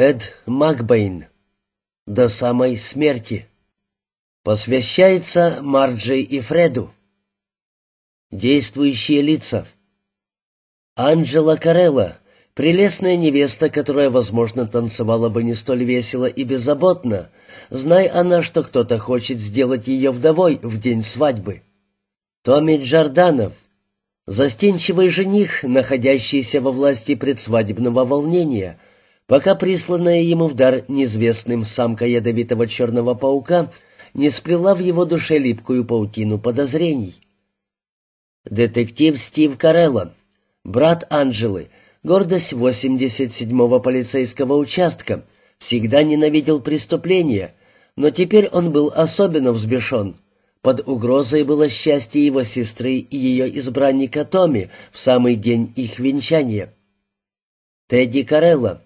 Эд Макбейн. До самой смерти. Посвящается Марджи и Фреду. Действующие лица. Анджела Карелла, прелестная невеста, которая, возможно, танцевала бы не столь весело и беззаботно, знай она, что кто-то хочет сделать ее вдовой в день свадьбы. Томми Джорданов, застенчивый жених, находящийся во власти предсвадебного волнения — пока присланная ему в дар неизвестным самка ядовитого черного паука не сплела в его душе липкую паутину подозрений. Детектив Стив Карелло, брат Анжелы, гордость 87-го полицейского участка, всегда ненавидел преступления, но теперь он был особенно взбешен. Под угрозой было счастье его сестры и ее избранника Томми в самый день их венчания. Тедди Карелло,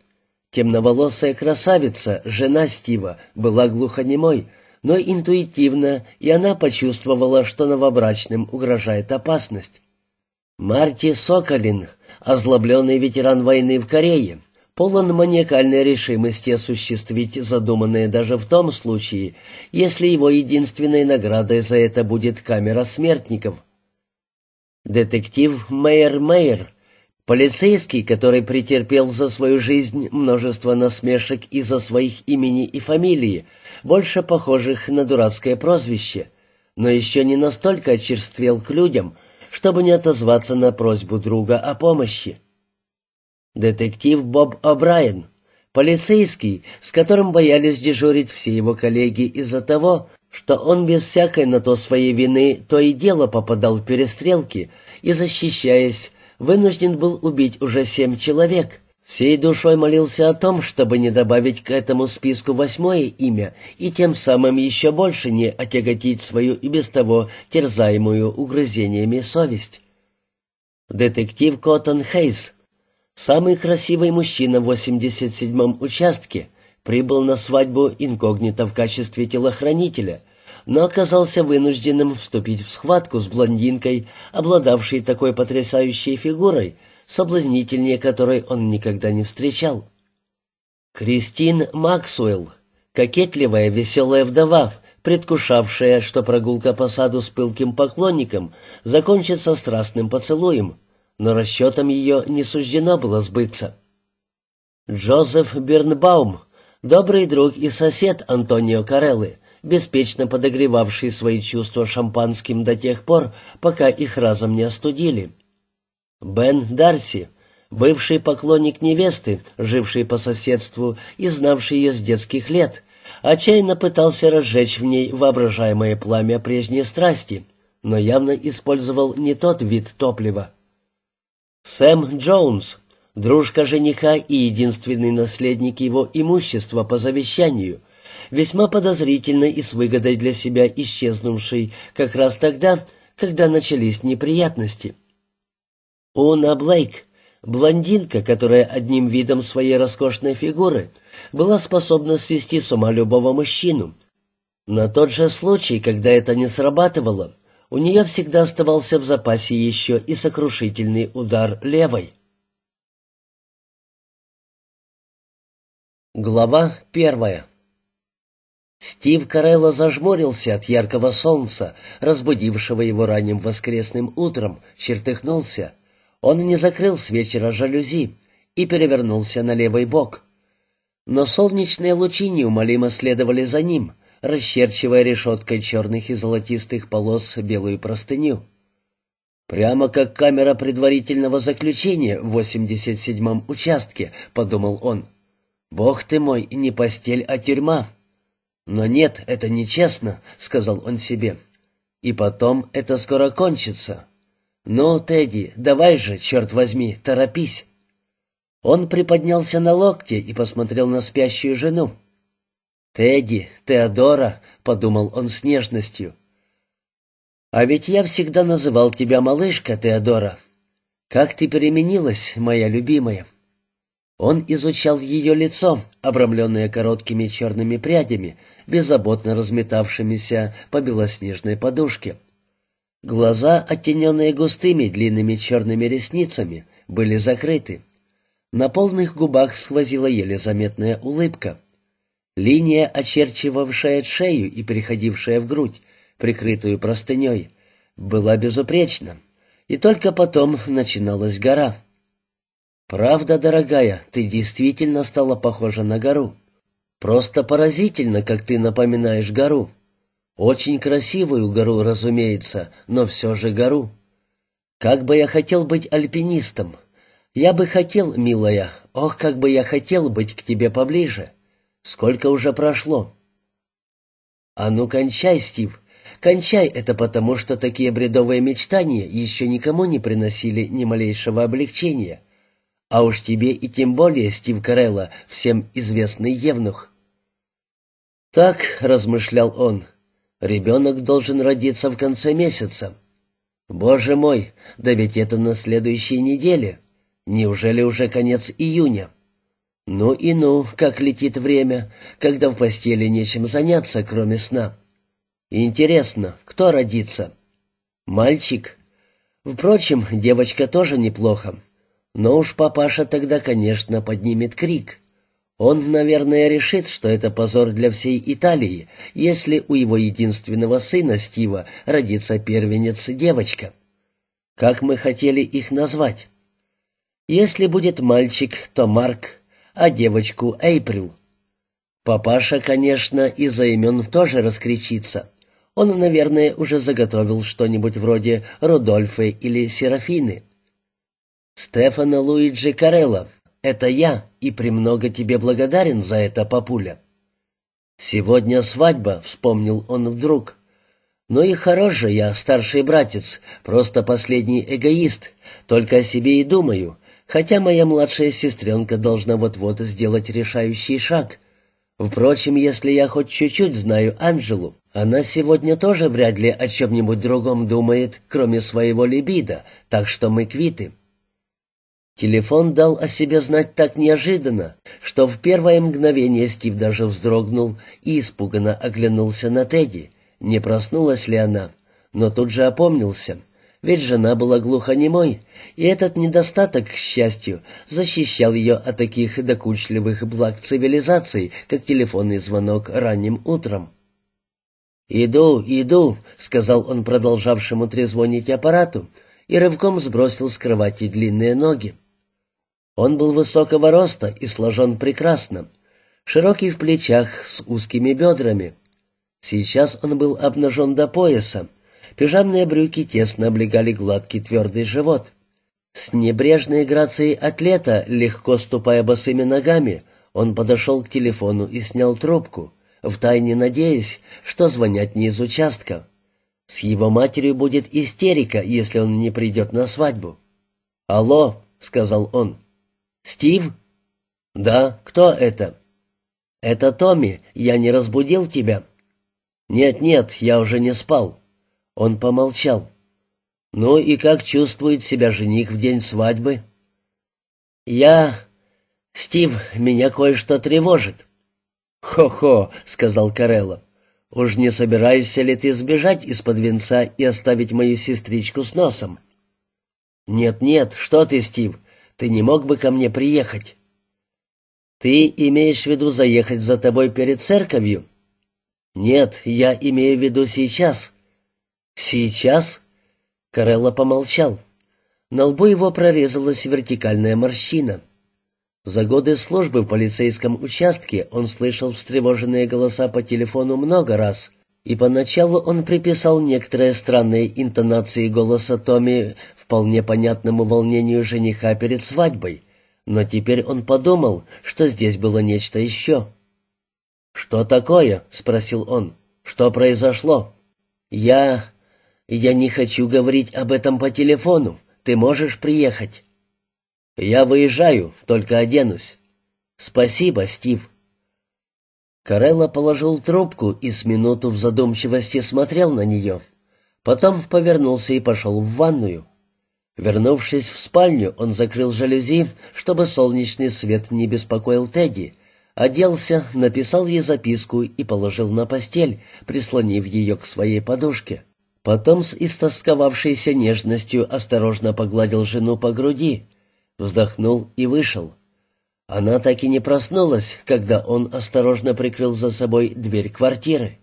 Темноволосая красавица, жена Стива, была глухонемой, но интуитивно, и она почувствовала, что новобрачным угрожает опасность. Марти Соколин, озлобленный ветеран войны в Корее, полон маниакальной решимости осуществить задуманное даже в том случае, если его единственной наградой за это будет камера смертников. Детектив Мэйер Мэйер Полицейский, который претерпел за свою жизнь множество насмешек из-за своих имени и фамилии, больше похожих на дурацкое прозвище, но еще не настолько очерствел к людям, чтобы не отозваться на просьбу друга о помощи. Детектив Боб О'Брайен, полицейский, с которым боялись дежурить все его коллеги из-за того, что он без всякой на то своей вины то и дело попадал в перестрелки и, защищаясь, вынужден был убить уже семь человек. Всей душой молился о том, чтобы не добавить к этому списку восьмое имя и тем самым еще больше не отяготить свою и без того терзаемую угрызениями совесть. Детектив Коттон Хейс, самый красивый мужчина в 87-м участке, прибыл на свадьбу инкогнито в качестве телохранителя — но оказался вынужденным вступить в схватку с блондинкой, обладавшей такой потрясающей фигурой, соблазнительнее которой он никогда не встречал. Кристин Максуэлл, кокетливая веселая вдова, предвкушавшая, что прогулка по саду с пылким поклонником закончится страстным поцелуем, но расчетом ее не суждено было сбыться. Джозеф Бернбаум, добрый друг и сосед Антонио Кареллы, беспечно подогревавший свои чувства шампанским до тех пор, пока их разом не остудили. Бен Дарси, бывший поклонник невесты, живший по соседству и знавший ее с детских лет, отчаянно пытался разжечь в ней воображаемое пламя прежней страсти, но явно использовал не тот вид топлива. Сэм Джонс, дружка жениха и единственный наследник его имущества по завещанию, весьма подозрительно и с выгодой для себя исчезнувший как раз тогда, когда начались неприятности. Она Блейк, блондинка, которая одним видом своей роскошной фигуры была способна свести с ума любого мужчину. На тот же случай, когда это не срабатывало, у нее всегда оставался в запасе еще и сокрушительный удар левой. Глава первая Стив Карелло зажмурился от яркого солнца, разбудившего его ранним воскресным утром, чертыхнулся. Он не закрыл с вечера жалюзи и перевернулся на левый бок. Но солнечные лучи неумолимо следовали за ним, расчерчивая решеткой черных и золотистых полос белую простыню. «Прямо как камера предварительного заключения в 87-м участке», — подумал он. «Бог ты мой, не постель, а тюрьма». «Но нет, это нечестно», — сказал он себе. «И потом это скоро кончится. Ну, Тедди, давай же, черт возьми, торопись». Он приподнялся на локте и посмотрел на спящую жену. «Тедди, Теодора», — подумал он с нежностью. «А ведь я всегда называл тебя малышка, Теодора. Как ты переменилась, моя любимая». Он изучал ее лицо, обрамленное короткими черными прядями, беззаботно разметавшимися по белоснежной подушке. Глаза, оттененные густыми длинными черными ресницами, были закрыты. На полных губах сквозила еле заметная улыбка. Линия, очерчивавшая шею и переходившая в грудь, прикрытую простыней, была безупречна. И только потом начиналась гора. «Правда, дорогая, ты действительно стала похожа на гору. Просто поразительно, как ты напоминаешь гору. Очень красивую гору, разумеется, но все же гору. Как бы я хотел быть альпинистом. Я бы хотел, милая, ох, как бы я хотел быть к тебе поближе. Сколько уже прошло? А ну кончай, Стив, кончай это потому, что такие бредовые мечтания еще никому не приносили ни малейшего облегчения. А уж тебе и тем более, Стив Карелла, всем известный евнух. Так, размышлял он, ребенок должен родиться в конце месяца. Боже мой, да ведь это на следующей неделе. Неужели уже конец июня? Ну и ну, как летит время, когда в постели нечем заняться, кроме сна. Интересно, кто родится? Мальчик. Впрочем, девочка тоже неплохо. Но уж папаша тогда, конечно, поднимет крик. Он, наверное, решит, что это позор для всей Италии, если у его единственного сына Стива родится первенец-девочка. Как мы хотели их назвать? Если будет мальчик, то Марк, а девочку — Эйприл. Папаша, конечно, из-за имен тоже раскричится. Он, наверное, уже заготовил что-нибудь вроде Рудольфы или Серафины. Стефана Луиджи Карелла, это я и премного тебе благодарен за это, папуля. Сегодня свадьба, вспомнил он вдруг. Ну и хорош же я, старший братец, просто последний эгоист, только о себе и думаю, хотя моя младшая сестренка должна вот-вот сделать решающий шаг. Впрочем, если я хоть чуть-чуть знаю Анжелу, она сегодня тоже вряд ли о чем-нибудь другом думает, кроме своего либидо, так что мы квиты. Телефон дал о себе знать так неожиданно, что в первое мгновение Стив даже вздрогнул и испуганно оглянулся на Тедди, не проснулась ли она, но тут же опомнился, ведь жена была глухонемой, и этот недостаток, к счастью, защищал ее от таких докучливых благ цивилизации, как телефонный звонок ранним утром. «Иду, иду», — сказал он продолжавшему трезвонить аппарату, и рывком сбросил с кровати длинные ноги. Он был высокого роста и сложен прекрасно, широкий в плечах, с узкими бедрами. Сейчас он был обнажен до пояса, пижамные брюки тесно облегали гладкий твердый живот. С небрежной грацией атлета, легко ступая босыми ногами, он подошел к телефону и снял трубку, втайне надеясь, что звонят не из участка. С его матерью будет истерика, если он не придет на свадьбу. «Алло», — сказал он, «Стив?» «Да, кто это?» «Это Томми. Я не разбудил тебя?» «Нет-нет, я уже не спал». Он помолчал. «Ну и как чувствует себя жених в день свадьбы?» «Я... Стив, меня кое-что тревожит». «Хо-хо», — сказал Карелло. «Уж не собираешься ли ты сбежать из-под венца и оставить мою сестричку с носом?» «Нет-нет, что ты, Стив, ты не мог бы ко мне приехать?» «Ты имеешь в виду заехать за тобой перед церковью?» «Нет, я имею в виду сейчас». «Сейчас?» Карелла помолчал. На лбу его прорезалась вертикальная морщина. За годы службы в полицейском участке он слышал встревоженные голоса по телефону много раз, и поначалу он приписал некоторые странные интонации голоса Томми вполне понятному волнению жениха перед свадьбой, но теперь он подумал, что здесь было нечто еще. «Что такое?» — спросил он. «Что произошло?» «Я... я не хочу говорить об этом по телефону. Ты можешь приехать?» «Я выезжаю, только оденусь». «Спасибо, Стив». Карелла положил трубку и с минуту в задумчивости смотрел на нее. Потом повернулся и пошел в ванную. Вернувшись в спальню, он закрыл жалюзи, чтобы солнечный свет не беспокоил Тедди, оделся, написал ей записку и положил на постель, прислонив ее к своей подушке. Потом с истосковавшейся нежностью осторожно погладил жену по груди, вздохнул и вышел. Она так и не проснулась, когда он осторожно прикрыл за собой дверь квартиры.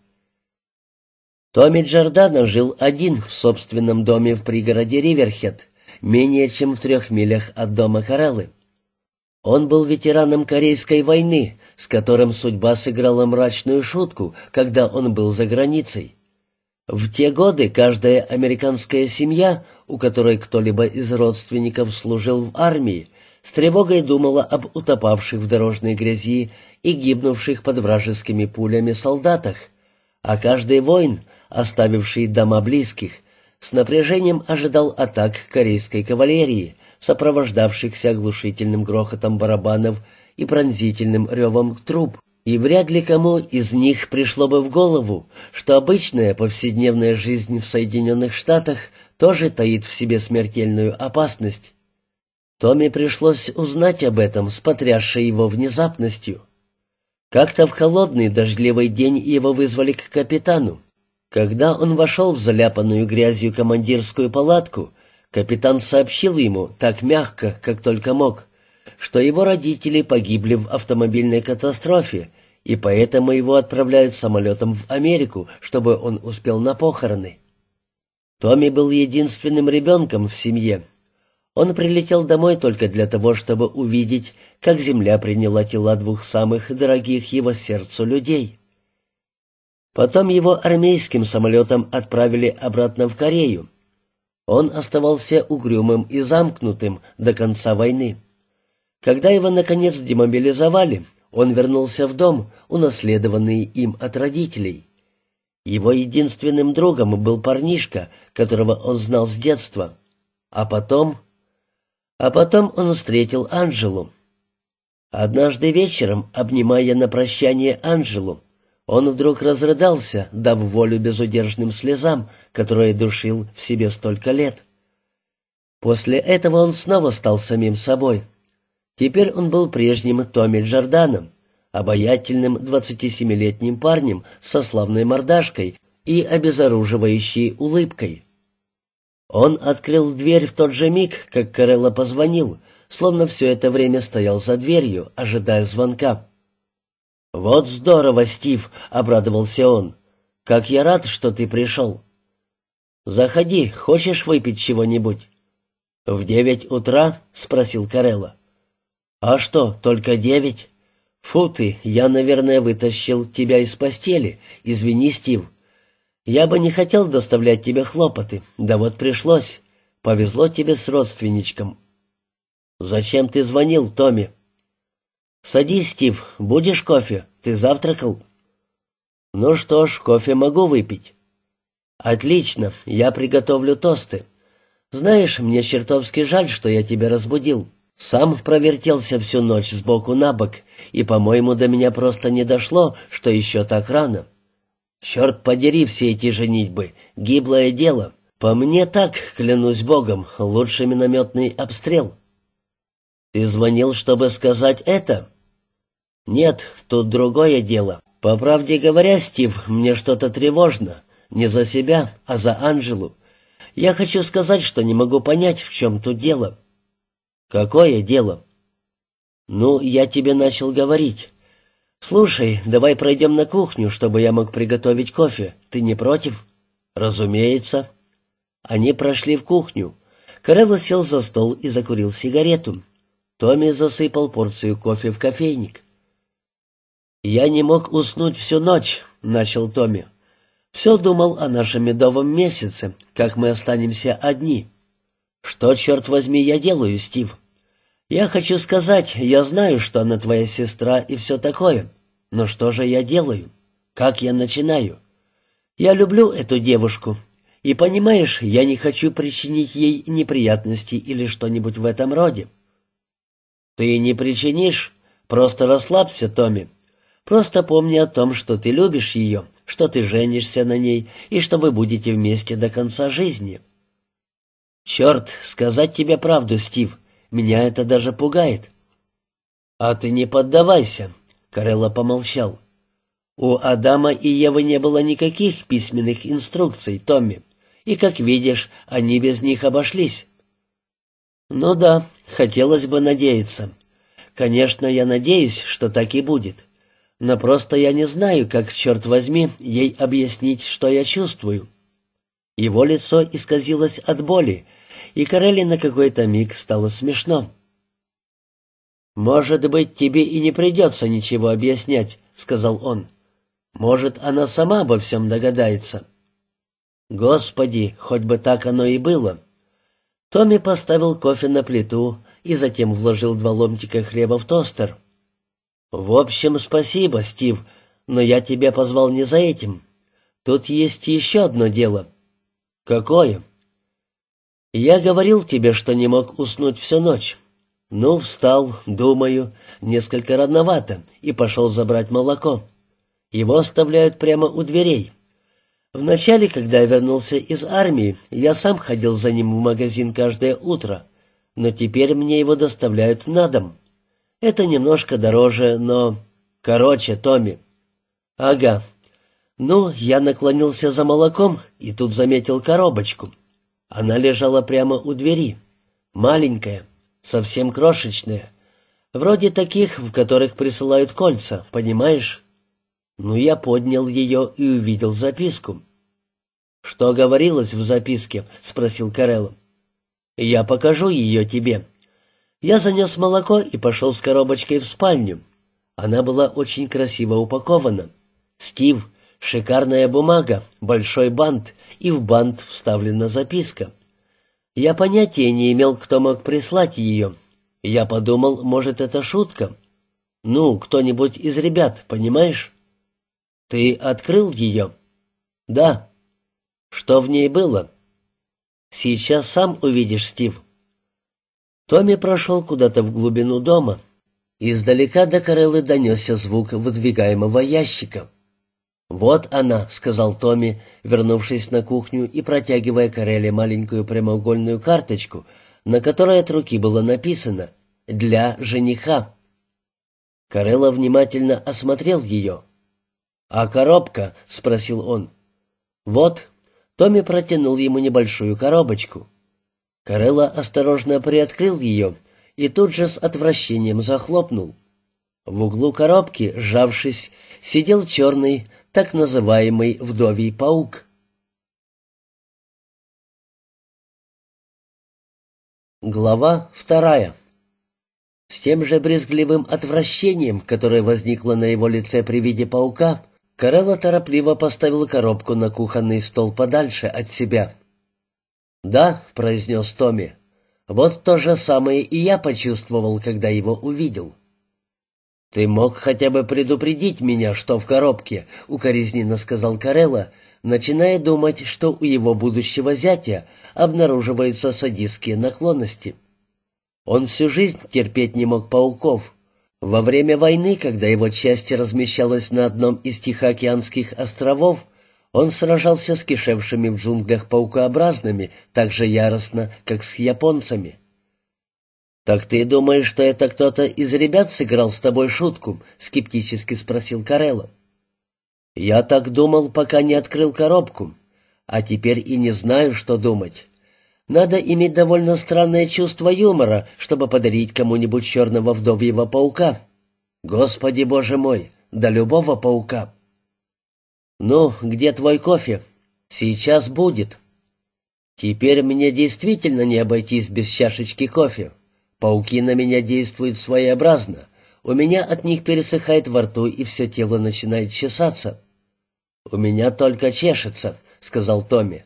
Томми Джордано жил один в собственном доме в пригороде Риверхед, менее чем в трех милях от дома Кареллы. Он был ветераном Корейской войны, с которым судьба сыграла мрачную шутку, когда он был за границей. В те годы каждая американская семья, у которой кто-либо из родственников служил в армии, с тревогой думала об утопавших в дорожной грязи и гибнувших под вражескими пулями солдатах, а каждый воин, оставивший дома близких, с напряжением ожидал атак корейской кавалерии, сопровождавшихся оглушительным грохотом барабанов и пронзительным ревом труб, и вряд ли кому из них пришло бы в голову, что обычная повседневная жизнь в Соединенных Штатах тоже таит в себе смертельную опасность. Томми пришлось узнать об этом с потрясшей его внезапностью. Как-то в холодный дождливый день его вызвали к капитану, когда он вошел в заляпанную грязью командирскую палатку, капитан сообщил ему так мягко, как только мог, что его родители погибли в автомобильной катастрофе, и поэтому его отправляют самолетом в Америку, чтобы он успел на похороны. Томми был единственным ребенком в семье. Он прилетел домой только для того, чтобы увидеть, как земля приняла тела двух самых дорогих его сердцу людей. Потом его армейским самолетом отправили обратно в Корею. Он оставался угрюмым и замкнутым до конца войны. Когда его, наконец, демобилизовали, он вернулся в дом, унаследованный им от родителей. Его единственным другом был парнишка, которого он знал с детства. А потом... А потом он встретил Анжелу. Однажды вечером, обнимая на прощание Анжелу, он вдруг разрыдался, дав волю безудержным слезам, которые душил в себе столько лет. После этого он снова стал самим собой. Теперь он был прежним Томми Джорданом, обаятельным 27-летним парнем со славной мордашкой и обезоруживающей улыбкой. Он открыл дверь в тот же миг, как Карелла позвонил, словно все это время стоял за дверью, ожидая звонка. «Вот здорово, Стив!» — обрадовался он. «Как я рад, что ты пришел!» «Заходи, хочешь выпить чего-нибудь?» «В девять утра?» — спросил Карелла. «А что, только девять?» «Фу ты, я, наверное, вытащил тебя из постели. Извини, Стив. Я бы не хотел доставлять тебе хлопоты, да вот пришлось. Повезло тебе с родственничком». «Зачем ты звонил, Томми?» «Садись, Стив, будешь кофе? Ты завтракал?» «Ну что ж, кофе могу выпить». «Отлично, я приготовлю тосты. Знаешь, мне чертовски жаль, что я тебя разбудил. Сам провертелся всю ночь с боку на бок, и, по-моему, до меня просто не дошло, что еще так рано. Черт подери все эти женитьбы, гиблое дело. По мне так, клянусь богом, лучший минометный обстрел». «Ты звонил, чтобы сказать это?» «Нет, тут другое дело. По правде говоря, Стив, мне что-то тревожно. Не за себя, а за Анжелу. Я хочу сказать, что не могу понять, в чем тут дело». «Какое дело?» «Ну, я тебе начал говорить. Слушай, давай пройдем на кухню, чтобы я мог приготовить кофе. Ты не против?» «Разумеется». Они прошли в кухню. Карелло сел за стол и закурил сигарету. Томми засыпал порцию кофе в кофейник. «Я не мог уснуть всю ночь», — начал Томми. «Все думал о нашем медовом месяце, как мы останемся одни». «Что, черт возьми, я делаю, Стив?» «Я хочу сказать, я знаю, что она твоя сестра и все такое, но что же я делаю? Как я начинаю? Я люблю эту девушку, и, понимаешь, я не хочу причинить ей неприятности или что-нибудь в этом роде». «Ты не причинишь? Просто расслабься, Томми». Просто помни о том, что ты любишь ее, что ты женишься на ней и что вы будете вместе до конца жизни. Черт, сказать тебе правду, Стив, меня это даже пугает. А ты не поддавайся, Карелла помолчал. У Адама и Евы не было никаких письменных инструкций, Томми, и, как видишь, они без них обошлись. Ну да, хотелось бы надеяться. Конечно, я надеюсь, что так и будет но просто я не знаю, как, черт возьми, ей объяснить, что я чувствую». Его лицо исказилось от боли, и Карелли на какой-то миг стало смешно. «Может быть, тебе и не придется ничего объяснять», — сказал он. «Может, она сама обо всем догадается». «Господи, хоть бы так оно и было!» Томми поставил кофе на плиту и затем вложил два ломтика хлеба в тостер. «В общем, спасибо, Стив, но я тебя позвал не за этим. Тут есть еще одно дело». «Какое?» «Я говорил тебе, что не мог уснуть всю ночь. Ну, встал, думаю, несколько родновато, и пошел забрать молоко. Его оставляют прямо у дверей». Вначале, когда я вернулся из армии, я сам ходил за ним в магазин каждое утро, но теперь мне его доставляют на дом. Это немножко дороже, но... Короче, Томми. Ага. Ну, я наклонился за молоком и тут заметил коробочку. Она лежала прямо у двери. Маленькая, совсем крошечная. Вроде таких, в которых присылают кольца, понимаешь? Ну, я поднял ее и увидел записку. «Что говорилось в записке?» — спросил Карелло. «Я покажу ее тебе», я занес молоко и пошел с коробочкой в спальню. Она была очень красиво упакована. «Стив, шикарная бумага, большой бант, и в бант вставлена записка». Я понятия не имел, кто мог прислать ее. Я подумал, может, это шутка. Ну, кто-нибудь из ребят, понимаешь? Ты открыл ее? Да. Что в ней было? Сейчас сам увидишь, Стив. Томми прошел куда-то в глубину дома. Издалека до Кареллы донесся звук выдвигаемого ящика. «Вот она», — сказал Томми, вернувшись на кухню и протягивая Карелле маленькую прямоугольную карточку, на которой от руки было написано «Для жениха». Карелла внимательно осмотрел ее. «А коробка?» — спросил он. «Вот». Томми протянул ему небольшую коробочку. Карелла осторожно приоткрыл ее и тут же с отвращением захлопнул. В углу коробки, сжавшись, сидел черный, так называемый вдовий паук. Глава вторая. С тем же брезгливым отвращением, которое возникло на его лице при виде паука, Карелла торопливо поставил коробку на кухонный стол подальше от себя «Да», — произнес Томми. «Вот то же самое и я почувствовал, когда его увидел». «Ты мог хотя бы предупредить меня, что в коробке», — укоризненно сказал Карелла, начиная думать, что у его будущего зятя обнаруживаются садистские наклонности. Он всю жизнь терпеть не мог пауков. Во время войны, когда его часть размещалась на одном из Тихоокеанских островов, он сражался с кишевшими в джунглях паукообразными так же яростно, как с японцами. «Так ты думаешь, что это кто-то из ребят сыграл с тобой шутку?» — скептически спросил Карелло. «Я так думал, пока не открыл коробку. А теперь и не знаю, что думать. Надо иметь довольно странное чувство юмора, чтобы подарить кому-нибудь черного вдовьего паука. Господи боже мой, да любого паука!» «Ну, где твой кофе?» «Сейчас будет». «Теперь мне действительно не обойтись без чашечки кофе. Пауки на меня действуют своеобразно. У меня от них пересыхает во рту, и все тело начинает чесаться». «У меня только чешется», — сказал Томми.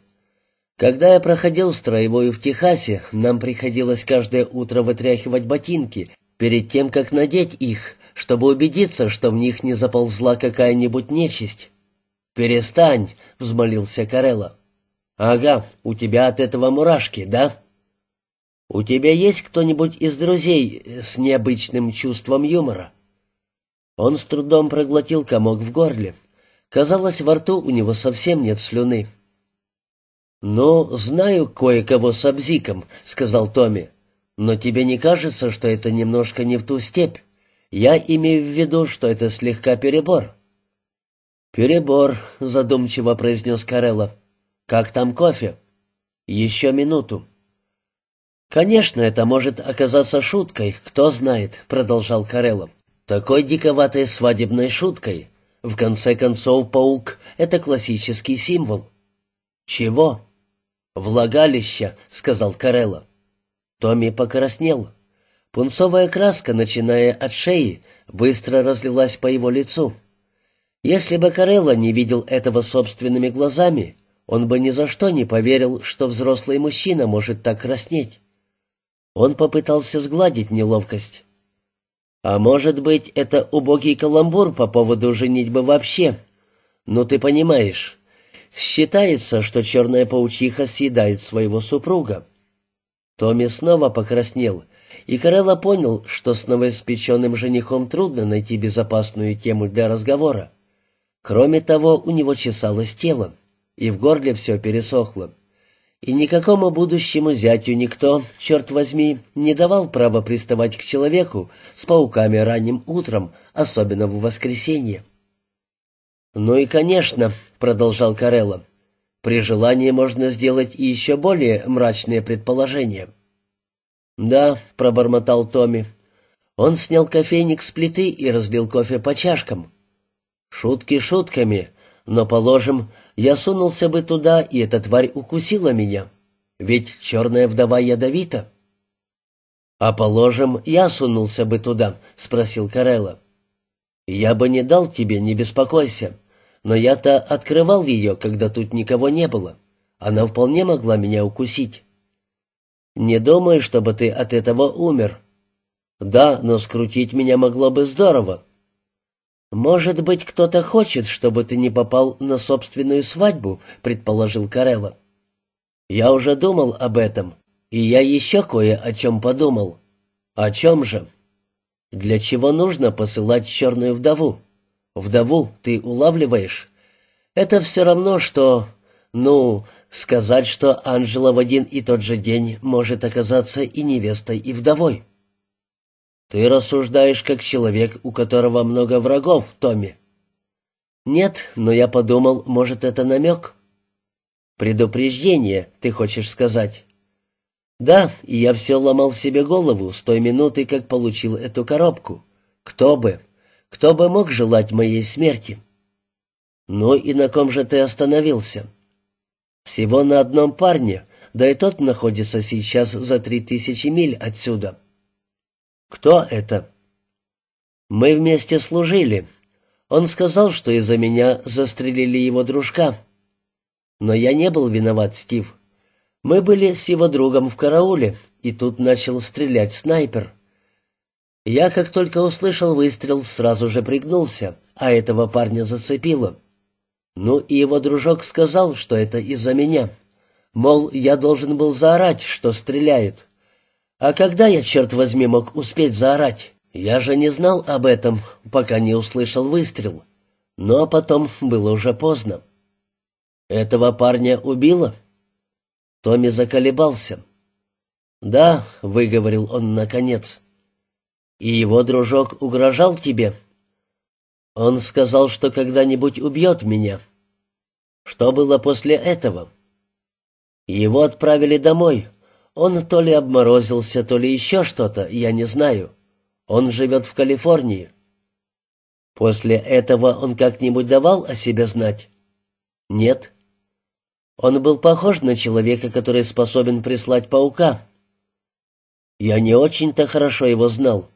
«Когда я проходил строевую в Техасе, нам приходилось каждое утро вытряхивать ботинки перед тем, как надеть их, чтобы убедиться, что в них не заползла какая-нибудь нечисть». «Перестань!» — взмолился Карелла. «Ага, у тебя от этого мурашки, да?» «У тебя есть кто-нибудь из друзей с необычным чувством юмора?» Он с трудом проглотил комок в горле. Казалось, во рту у него совсем нет слюны. «Ну, знаю кое-кого с Абзиком», — сказал Томми. «Но тебе не кажется, что это немножко не в ту степь? Я имею в виду, что это слегка перебор». «Перебор», — задумчиво произнес Карелов. «Как там кофе?» «Еще минуту». «Конечно, это может оказаться шуткой, кто знает», — продолжал Карелов. «Такой диковатой свадебной шуткой. В конце концов, паук — это классический символ». «Чего?» «Влагалище», — сказал Карелов. Томми покраснел. Пунцовая краска, начиная от шеи, быстро разлилась по его лицу. Если бы Карелло не видел этого собственными глазами, он бы ни за что не поверил, что взрослый мужчина может так краснеть. Он попытался сгладить неловкость. «А может быть, это убогий каламбур по поводу женитьбы вообще? Ну, ты понимаешь, считается, что черная паучиха съедает своего супруга». Томми снова покраснел, и Карелло понял, что с новоиспеченным женихом трудно найти безопасную тему для разговора. Кроме того, у него чесалось тело, и в горле все пересохло. И никакому будущему зятю никто, черт возьми, не давал права приставать к человеку с пауками ранним утром, особенно в воскресенье. «Ну и, конечно», — продолжал Карелло, — «при желании можно сделать и еще более мрачные предположения». «Да», — пробормотал Томми. Он снял кофейник с плиты и разлил кофе по чашкам, Шутки шутками, но, положим, я сунулся бы туда, и эта тварь укусила меня. Ведь черная вдова ядовита. «А положим, я сунулся бы туда», — спросил Карелла. «Я бы не дал тебе, не беспокойся. Но я-то открывал ее, когда тут никого не было. Она вполне могла меня укусить». «Не думаю, чтобы ты от этого умер». «Да, но скрутить меня могло бы здорово, «Может быть, кто-то хочет, чтобы ты не попал на собственную свадьбу», — предположил Карелла. «Я уже думал об этом, и я еще кое о чем подумал». «О чем же?» «Для чего нужно посылать черную вдову?» «Вдову ты улавливаешь?» «Это все равно, что...» «Ну, сказать, что Анжела в один и тот же день может оказаться и невестой, и вдовой». «Ты рассуждаешь как человек, у которого много врагов, Томми». «Нет, но я подумал, может, это намек». «Предупреждение, ты хочешь сказать?» «Да, и я все ломал себе голову с той минуты, как получил эту коробку. Кто бы? Кто бы мог желать моей смерти?» «Ну и на ком же ты остановился?» «Всего на одном парне, да и тот находится сейчас за три тысячи миль отсюда. «Кто это?» «Мы вместе служили. Он сказал, что из-за меня застрелили его дружка. Но я не был виноват, Стив. Мы были с его другом в карауле, и тут начал стрелять снайпер. Я, как только услышал выстрел, сразу же пригнулся, а этого парня зацепило. Ну и его дружок сказал, что это из-за меня. Мол, я должен был заорать, что стреляют. А когда я, черт возьми, мог успеть заорать? Я же не знал об этом, пока не услышал выстрел. Но потом было уже поздно. Этого парня убило? Томми заколебался. «Да», — выговорил он наконец. «И его дружок угрожал тебе?» «Он сказал, что когда-нибудь убьет меня». «Что было после этого?» «Его отправили домой, он то ли обморозился, то ли еще что-то, я не знаю. Он живет в Калифорнии. После этого он как-нибудь давал о себе знать? Нет. Он был похож на человека, который способен прислать паука. Я не очень-то хорошо его знал.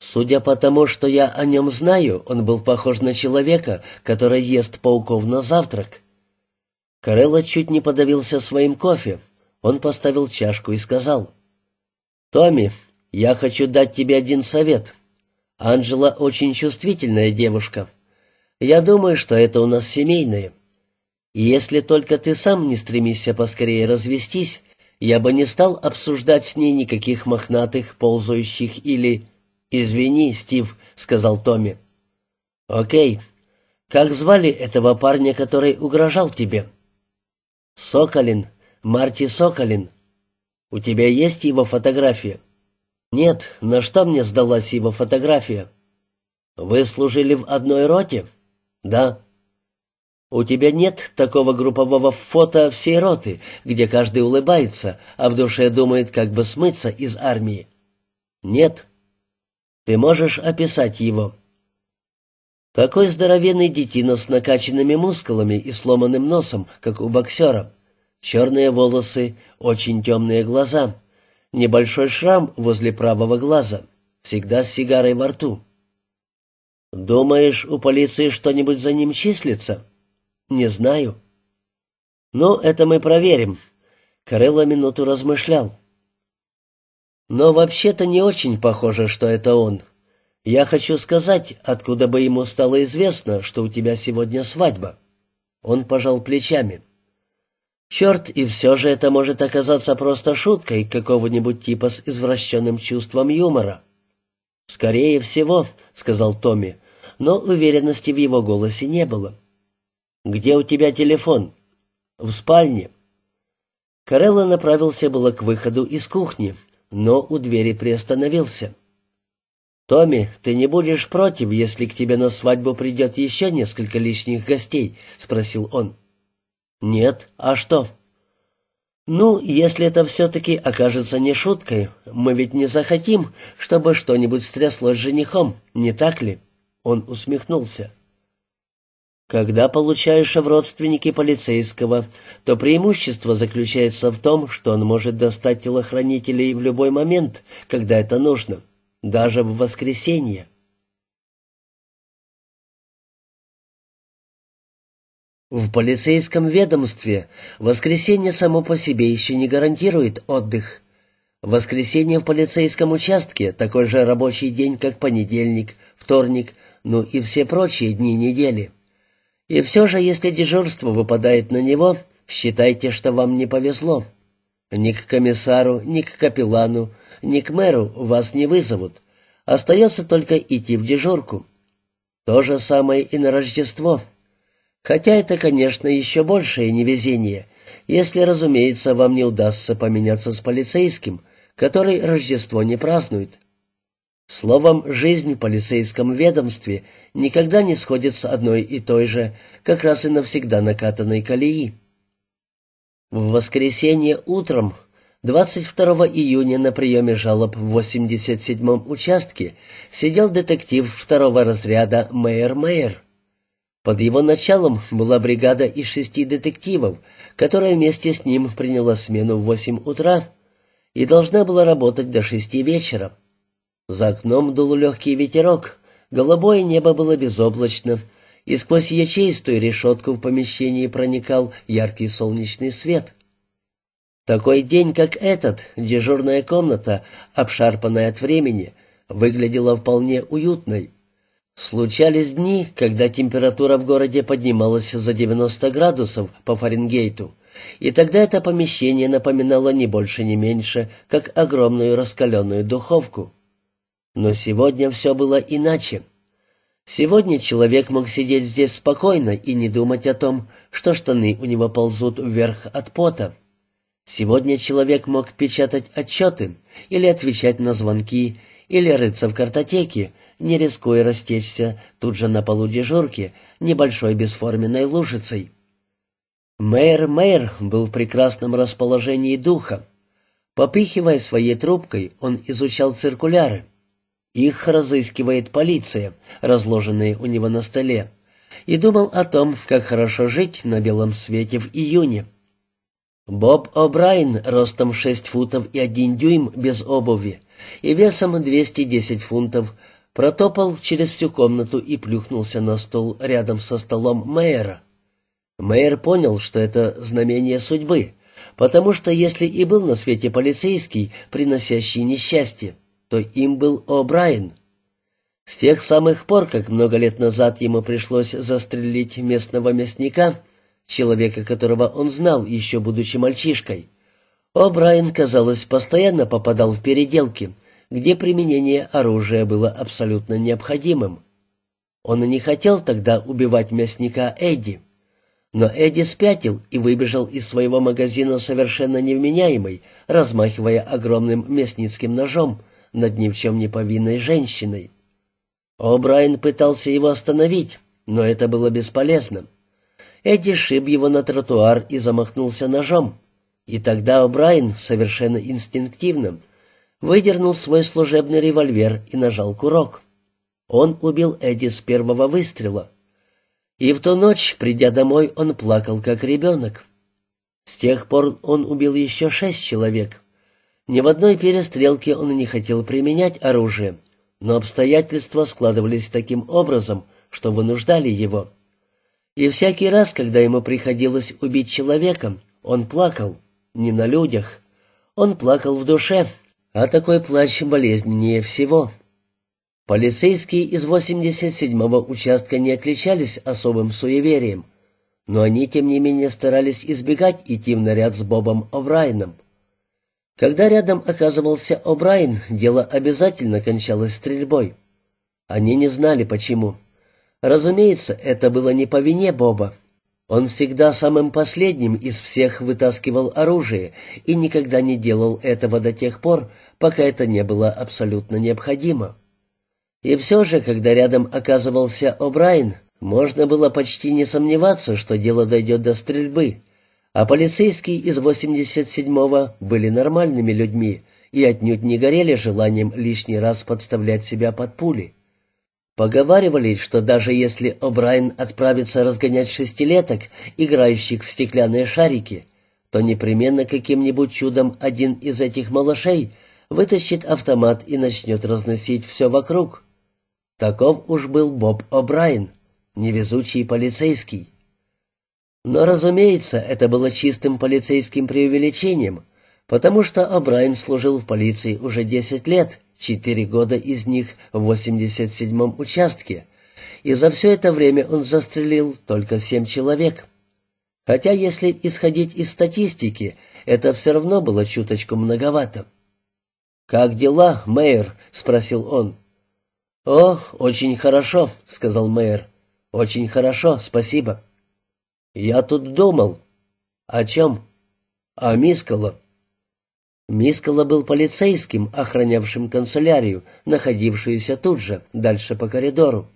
Судя по тому, что я о нем знаю, он был похож на человека, который ест пауков на завтрак. Карелла чуть не подавился своим кофе. Он поставил чашку и сказал, «Томми, я хочу дать тебе один совет. Анжела очень чувствительная девушка. Я думаю, что это у нас семейное. И если только ты сам не стремишься поскорее развестись, я бы не стал обсуждать с ней никаких мохнатых, ползающих или... «Извини, Стив», — сказал Томми. «Окей. Как звали этого парня, который угрожал тебе?» «Соколин», Марти Соколин. У тебя есть его фотография? Нет, на что мне сдалась его фотография? Вы служили в одной роте? Да. У тебя нет такого группового фото всей роты, где каждый улыбается, а в душе думает, как бы смыться из армии? Нет. Ты можешь описать его? Такой здоровенный детина с накачанными мускулами и сломанным носом, как у боксера черные волосы, очень темные глаза, небольшой шрам возле правого глаза, всегда с сигарой во рту. «Думаешь, у полиции что-нибудь за ним числится?» «Не знаю». «Ну, это мы проверим», — Карелло минуту размышлял. «Но вообще-то не очень похоже, что это он. Я хочу сказать, откуда бы ему стало известно, что у тебя сегодня свадьба». Он пожал плечами. Черт, и все же это может оказаться просто шуткой какого-нибудь типа с извращенным чувством юмора. «Скорее всего», — сказал Томми, но уверенности в его голосе не было. «Где у тебя телефон?» «В спальне». Карелла направился было к выходу из кухни, но у двери приостановился. «Томми, ты не будешь против, если к тебе на свадьбу придет еще несколько лишних гостей?» — спросил он. «Нет, а что?» «Ну, если это все-таки окажется не шуткой, мы ведь не захотим, чтобы что-нибудь стряслось с женихом, не так ли?» Он усмехнулся. Когда получаешь в родственники полицейского, то преимущество заключается в том, что он может достать телохранителей в любой момент, когда это нужно, даже в воскресенье. В полицейском ведомстве воскресенье само по себе еще не гарантирует отдых. Воскресенье в полицейском участке такой же рабочий день, как понедельник, вторник, ну и все прочие дни недели. И все же, если дежурство выпадает на него, считайте, что вам не повезло. Ни к комиссару, ни к капеллану, ни к мэру вас не вызовут. Остается только идти в дежурку. То же самое и на Рождество. Хотя это, конечно, еще большее невезение, если, разумеется, вам не удастся поменяться с полицейским, который Рождество не празднует. Словом, жизнь в полицейском ведомстве никогда не сходит с одной и той же, как раз и навсегда накатанной колеи. В воскресенье утром, 22 июня на приеме жалоб в 87-м участке, сидел детектив второго разряда Мэйер Мейер. Под его началом была бригада из шести детективов, которая вместе с ним приняла смену в восемь утра и должна была работать до шести вечера. За окном дул легкий ветерок, голубое небо было безоблачно, и сквозь ячейстую решетку в помещении проникал яркий солнечный свет. Такой день, как этот, дежурная комната, обшарпанная от времени, выглядела вполне уютной. Случались дни, когда температура в городе поднималась за 90 градусов по Фаренгейту, и тогда это помещение напоминало не больше, не меньше, как огромную раскаленную духовку. Но сегодня все было иначе. Сегодня человек мог сидеть здесь спокойно и не думать о том, что штаны у него ползут вверх от пота. Сегодня человек мог печатать отчеты или отвечать на звонки, или рыться в картотеке, не рискуя растечься тут же на полу дежурки небольшой бесформенной лужицей. Мэр Мэр был в прекрасном расположении духа. попихивая своей трубкой, он изучал циркуляры. Их разыскивает полиция, разложенные у него на столе, и думал о том, как хорошо жить на белом свете в июне. Боб О'Брайен ростом 6 футов и 1 дюйм без обуви и весом 210 фунтов протопал через всю комнату и плюхнулся на стол рядом со столом мэра. Мэйр понял, что это знамение судьбы, потому что если и был на свете полицейский, приносящий несчастье, то им был О'Брайен. С тех самых пор, как много лет назад ему пришлось застрелить местного мясника, человека, которого он знал, еще будучи мальчишкой, О'Брайен, казалось, постоянно попадал в переделки — где применение оружия было абсолютно необходимым. Он не хотел тогда убивать мясника Эдди. Но Эдди спятил и выбежал из своего магазина совершенно невменяемый, размахивая огромным мясницким ножом над ни в чем не повинной женщиной. О'Брайен пытался его остановить, но это было бесполезно. Эдди шиб его на тротуар и замахнулся ножом. И тогда О'Брайен совершенно инстинктивно выдернул свой служебный револьвер и нажал курок. Он убил Эдди с первого выстрела. И в ту ночь, придя домой, он плакал, как ребенок. С тех пор он убил еще шесть человек. Ни в одной перестрелке он не хотел применять оружие, но обстоятельства складывались таким образом, что вынуждали его. И всякий раз, когда ему приходилось убить человека, он плакал, не на людях. Он плакал в душе, а такой плач болезненнее всего. Полицейские из 87-го участка не отличались особым суеверием, но они, тем не менее, старались избегать идти в наряд с Бобом Обрайном. Когда рядом оказывался О'Брайен, дело обязательно кончалось стрельбой. Они не знали, почему. Разумеется, это было не по вине Боба, он всегда самым последним из всех вытаскивал оружие и никогда не делал этого до тех пор, пока это не было абсолютно необходимо. И все же, когда рядом оказывался О'Брайен, можно было почти не сомневаться, что дело дойдет до стрельбы, а полицейские из 87-го были нормальными людьми и отнюдь не горели желанием лишний раз подставлять себя под пули. Поговаривали, что даже если О'Брайен отправится разгонять шестилеток, играющих в стеклянные шарики, то непременно каким-нибудь чудом один из этих малышей вытащит автомат и начнет разносить все вокруг. Таков уж был Боб О'Брайен, невезучий полицейский. Но, разумеется, это было чистым полицейским преувеличением, потому что О'Брайен служил в полиции уже 10 лет — четыре года из них в 87-м участке, и за все это время он застрелил только семь человек. Хотя, если исходить из статистики, это все равно было чуточку многовато. «Как дела, мэр?» — спросил он. «О, очень хорошо», — сказал мэр. «Очень хорошо, спасибо». «Я тут думал». «О чем?» «О Мискало». Мискала был полицейским, охранявшим канцелярию, находившуюся тут же, дальше по коридору.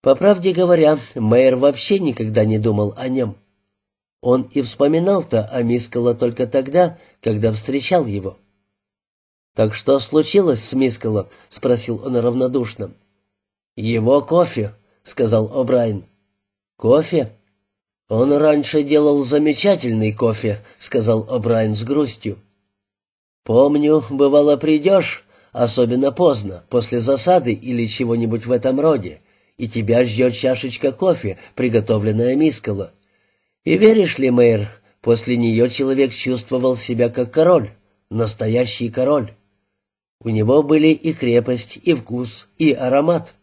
По правде говоря, мэр вообще никогда не думал о нем. Он и вспоминал-то о Мискала только тогда, когда встречал его. «Так что случилось с Мискала?» — спросил он равнодушно. «Его кофе», — сказал О'Брайен. «Кофе?» «Он раньше делал замечательный кофе», — сказал О'Брайен с грустью. Помню, бывало придешь, особенно поздно, после засады или чего-нибудь в этом роде, и тебя ждет чашечка кофе, приготовленная мискало. И веришь ли, мэр, после нее человек чувствовал себя как король, настоящий король. У него были и крепость, и вкус, и аромат.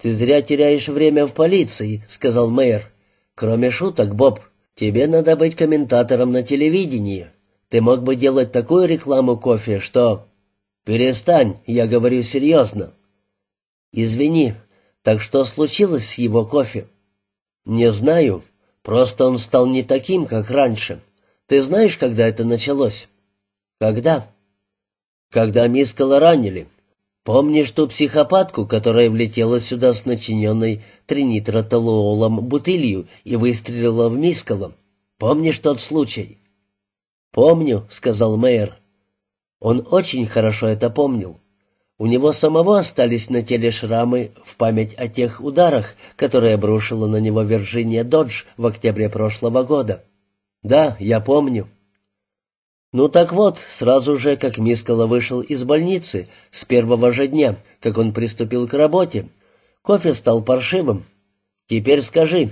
«Ты зря теряешь время в полиции», — сказал мэр. «Кроме шуток, Боб, тебе надо быть комментатором на телевидении». Ты мог бы делать такую рекламу кофе, что... Перестань, я говорю серьезно. Извини, так что случилось с его кофе? Не знаю, просто он стал не таким, как раньше. Ты знаешь, когда это началось? Когда? Когда Мискала ранили. Помнишь ту психопатку, которая влетела сюда с начиненной тринитротолуолом бутылью и выстрелила в Мискала? Помнишь тот случай? «Помню», — сказал мэр. Он очень хорошо это помнил. У него самого остались на теле шрамы в память о тех ударах, которые обрушила на него Вирджиния Додж в октябре прошлого года. «Да, я помню». Ну так вот, сразу же, как Мискала вышел из больницы, с первого же дня, как он приступил к работе, кофе стал паршивым. Теперь скажи,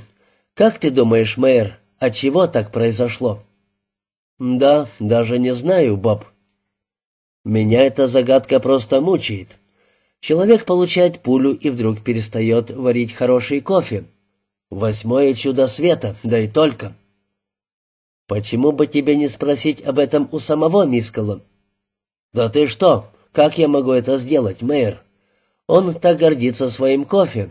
как ты думаешь, мэр, от чего так произошло? Да, даже не знаю, Боб. Меня эта загадка просто мучает. Человек получает пулю и вдруг перестает варить хороший кофе. Восьмое чудо света, да и только. Почему бы тебе не спросить об этом у самого Мискала? Да ты что? Как я могу это сделать, мэр? Он так гордится своим кофе.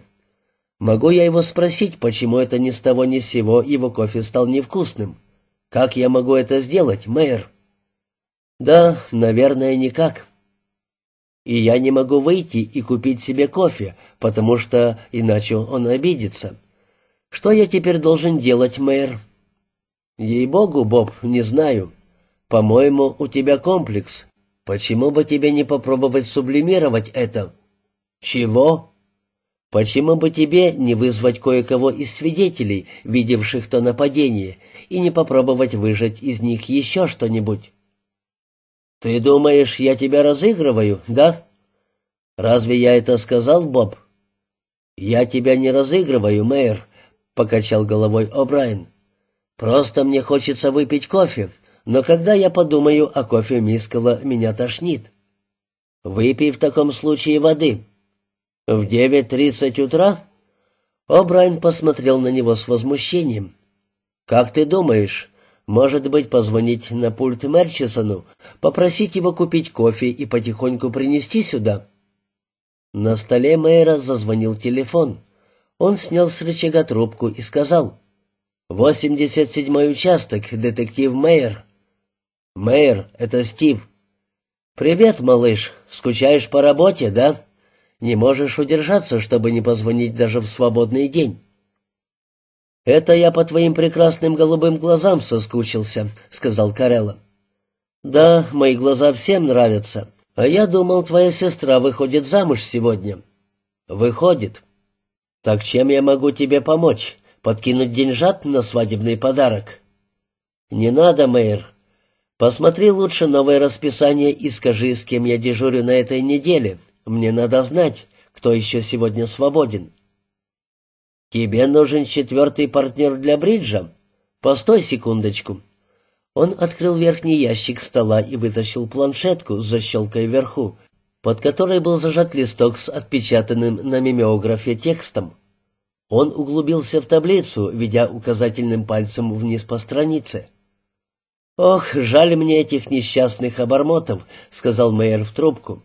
Могу я его спросить, почему это ни с того ни с сего его кофе стал невкусным? Как я могу это сделать, мэр? Да, наверное, никак. И я не могу выйти и купить себе кофе, потому что иначе он обидится. Что я теперь должен делать, мэр? Ей-богу, Боб, не знаю. По-моему, у тебя комплекс. Почему бы тебе не попробовать сублимировать это? Чего? Почему бы тебе не вызвать кое-кого из свидетелей, видевших то нападение, и не попробовать выжать из них еще что-нибудь? Ты думаешь, я тебя разыгрываю, да? Разве я это сказал, Боб? Я тебя не разыгрываю, мэр, покачал головой О'Брайен. Просто мне хочется выпить кофе, но когда я подумаю о кофе Мискала, меня тошнит. Выпей в таком случае воды. «В девять тридцать утра?» О'Брайен посмотрел на него с возмущением. «Как ты думаешь, может быть, позвонить на пульт Мерчисону, попросить его купить кофе и потихоньку принести сюда?» На столе мэра зазвонил телефон. Он снял с рычага трубку и сказал, «Восемьдесят седьмой участок, детектив Мэйр». «Мэйр, это Стив». «Привет, малыш. Скучаешь по работе, да?» Не можешь удержаться, чтобы не позвонить даже в свободный день». «Это я по твоим прекрасным голубым глазам соскучился», — сказал Карелла. «Да, мои глаза всем нравятся. А я думал, твоя сестра выходит замуж сегодня». «Выходит». «Так чем я могу тебе помочь? Подкинуть деньжат на свадебный подарок?» «Не надо, мэр. Посмотри лучше новое расписание и скажи, с кем я дежурю на этой неделе. Мне надо знать, кто еще сегодня свободен». «Тебе нужен четвертый партнер для бриджа? Постой секундочку». Он открыл верхний ящик стола и вытащил планшетку с защелкой вверху, под которой был зажат листок с отпечатанным на мимеографе текстом. Он углубился в таблицу, ведя указательным пальцем вниз по странице. «Ох, жаль мне этих несчастных обормотов», — сказал Мэйер в трубку.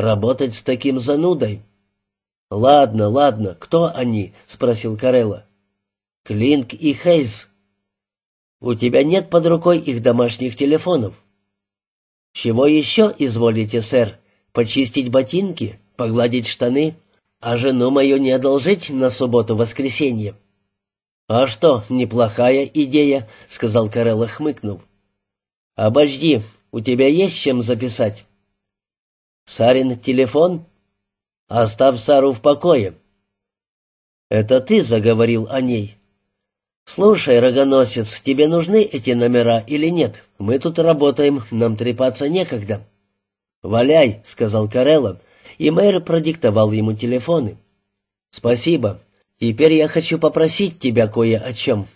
Работать с таким занудой? Ладно, ладно, кто они? спросил Карелла. Клинк и Хейз. У тебя нет под рукой их домашних телефонов. Чего еще изволите, сэр? Почистить ботинки, погладить штаны, а жену мою не одолжить на субботу-воскресенье. «А что, неплохая идея», — сказал Карелла, хмыкнув. «Обожди, у тебя есть чем записать?» Сарин телефон? Оставь а Сару в покое. Это ты заговорил о ней. Слушай, рогоносец, тебе нужны эти номера или нет? Мы тут работаем, нам трепаться некогда. Валяй, сказал Карелло, и мэр продиктовал ему телефоны. Спасибо. Теперь я хочу попросить тебя кое о чем.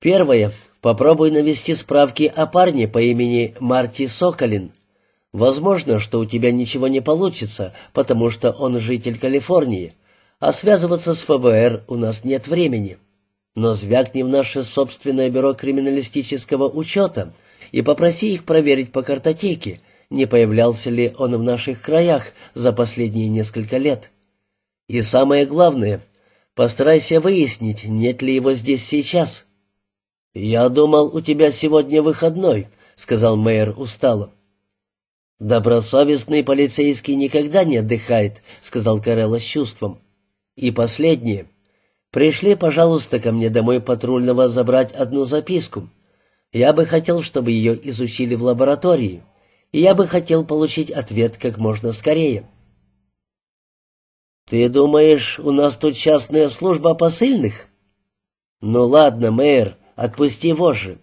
Первое. Попробуй навести справки о парне по имени Марти Соколин, Возможно, что у тебя ничего не получится, потому что он житель Калифорнии, а связываться с ФБР у нас нет времени. Но звякни в наше собственное бюро криминалистического учета и попроси их проверить по картотеке, не появлялся ли он в наших краях за последние несколько лет. И самое главное, постарайся выяснить, нет ли его здесь сейчас. «Я думал, у тебя сегодня выходной», — сказал мэр устало. «Добросовестный полицейский никогда не отдыхает», — сказал Карелла с чувством. «И последнее. Пришли, пожалуйста, ко мне домой патрульного забрать одну записку. Я бы хотел, чтобы ее изучили в лаборатории, и я бы хотел получить ответ как можно скорее». «Ты думаешь, у нас тут частная служба посыльных?» «Ну ладно, мэр, отпусти вожжи.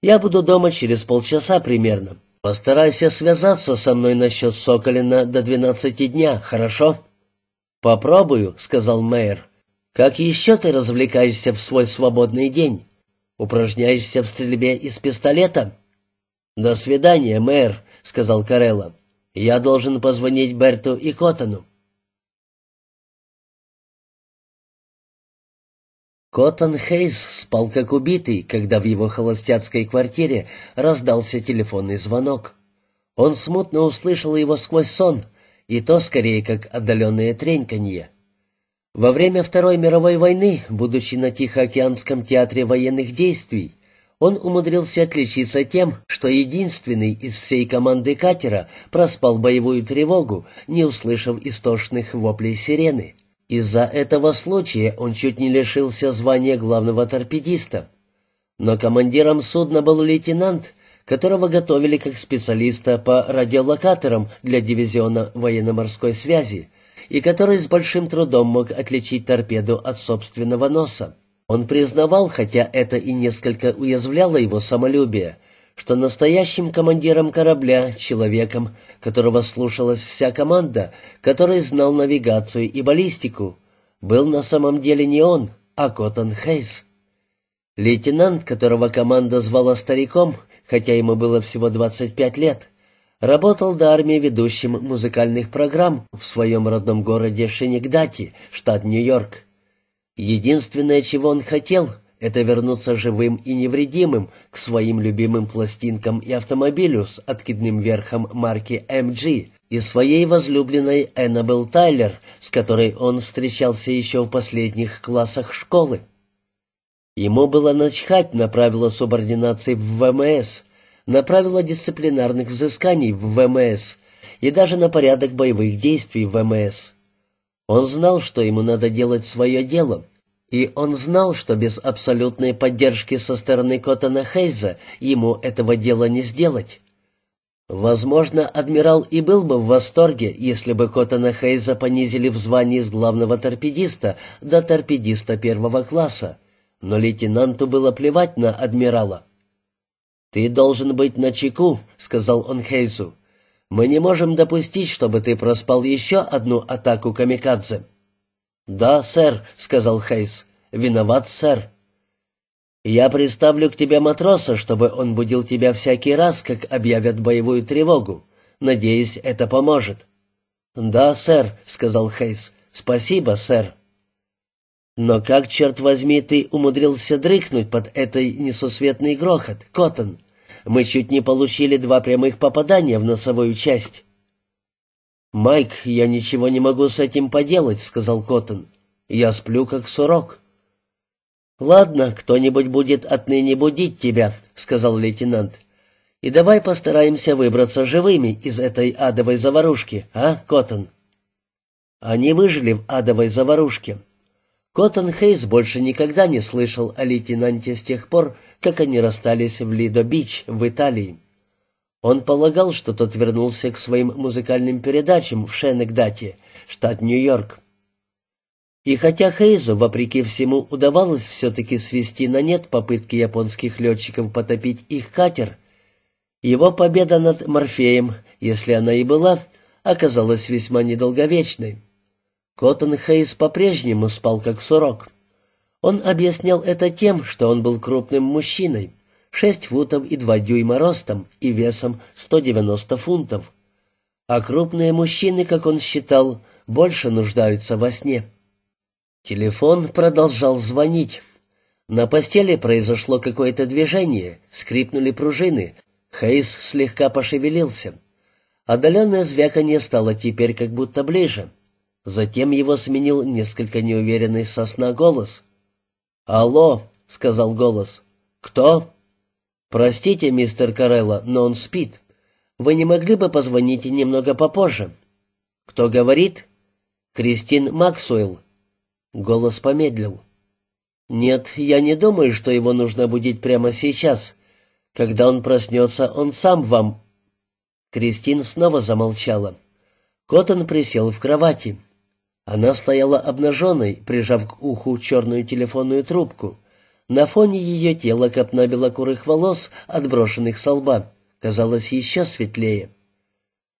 Я буду дома через полчаса примерно. Постарайся связаться со мной насчет Соколина до двенадцати дня, хорошо? Попробую, сказал мэр. Как еще ты развлекаешься в свой свободный день? Упражняешься в стрельбе из пистолета? До свидания, мэр, сказал Карелла. Я должен позвонить Берту и Котону. Коттон Хейс спал как убитый, когда в его холостяцкой квартире раздался телефонный звонок. Он смутно услышал его сквозь сон, и то скорее как отдаленное треньканье. Во время Второй мировой войны, будучи на Тихоокеанском театре военных действий, он умудрился отличиться тем, что единственный из всей команды катера проспал боевую тревогу, не услышав истошных воплей сирены. Из-за этого случая он чуть не лишился звания главного торпедиста. Но командиром судна был лейтенант, которого готовили как специалиста по радиолокаторам для дивизиона военно-морской связи, и который с большим трудом мог отличить торпеду от собственного носа. Он признавал, хотя это и несколько уязвляло его самолюбие, что настоящим командиром корабля, человеком, которого слушалась вся команда, который знал навигацию и баллистику, был на самом деле не он, а Коттон Хейс. Лейтенант, которого команда звала стариком, хотя ему было всего 25 лет, работал до армии ведущим музыкальных программ в своем родном городе Шенегдати, штат Нью-Йорк. Единственное, чего он хотел — это вернуться живым и невредимым к своим любимым пластинкам и автомобилю с откидным верхом марки MG и своей возлюбленной Эннабел Тайлер, с которой он встречался еще в последних классах школы. Ему было начхать на правила субординации в ВМС, на правила дисциплинарных взысканий в ВМС и даже на порядок боевых действий в ВМС. Он знал, что ему надо делать свое дело — и он знал, что без абсолютной поддержки со стороны Коттона Хейза ему этого дела не сделать. Возможно, адмирал и был бы в восторге, если бы Коттона Хейза понизили в звании с главного торпедиста до торпедиста первого класса, но лейтенанту было плевать на адмирала. «Ты должен быть на чеку, сказал он Хейзу. «Мы не можем допустить, чтобы ты проспал еще одну атаку камикадзе». «Да, сэр», — сказал Хейс. «Виноват, сэр». «Я приставлю к тебе матроса, чтобы он будил тебя всякий раз, как объявят боевую тревогу. Надеюсь, это поможет». «Да, сэр», — сказал Хейс. «Спасибо, сэр». «Но как, черт возьми, ты умудрился дрыхнуть под этой несусветный грохот, Коттон? Мы чуть не получили два прямых попадания в носовую часть». «Майк, я ничего не могу с этим поделать», — сказал Коттон. «Я сплю, как сурок». «Ладно, кто-нибудь будет отныне будить тебя», — сказал лейтенант. «И давай постараемся выбраться живыми из этой адовой заварушки, а, Коттон?» Они выжили в адовой заварушке. Коттон Хейс больше никогда не слышал о лейтенанте с тех пор, как они расстались в Лидо-Бич в Италии. Он полагал, что тот вернулся к своим музыкальным передачам в Шенегдате, штат Нью-Йорк. И хотя Хейзу, вопреки всему, удавалось все-таки свести на нет попытки японских летчиков потопить их катер, его победа над Морфеем, если она и была, оказалась весьма недолговечной. Коттон Хейз по-прежнему спал как сурок. Он объяснял это тем, что он был крупным мужчиной — Шесть футов и два дюйма ростом и весом 190 фунтов. А крупные мужчины, как он считал, больше нуждаются во сне. Телефон продолжал звонить. На постели произошло какое-то движение, скрипнули пружины, Хейс слегка пошевелился. Отдаленное звяканье стало теперь как будто ближе. Затем его сменил несколько неуверенный сосна голос. «Алло!» — сказал голос. «Кто?» «Простите, мистер Карелло, но он спит. Вы не могли бы позвонить немного попозже?» «Кто говорит?» «Кристин Максуэлл». Голос помедлил. «Нет, я не думаю, что его нужно будить прямо сейчас. Когда он проснется, он сам вам...» Кристин снова замолчала. Коттон присел в кровати. Она стояла обнаженной, прижав к уху черную телефонную трубку. На фоне ее тела копна белокурых волос, отброшенных со лба, казалось еще светлее.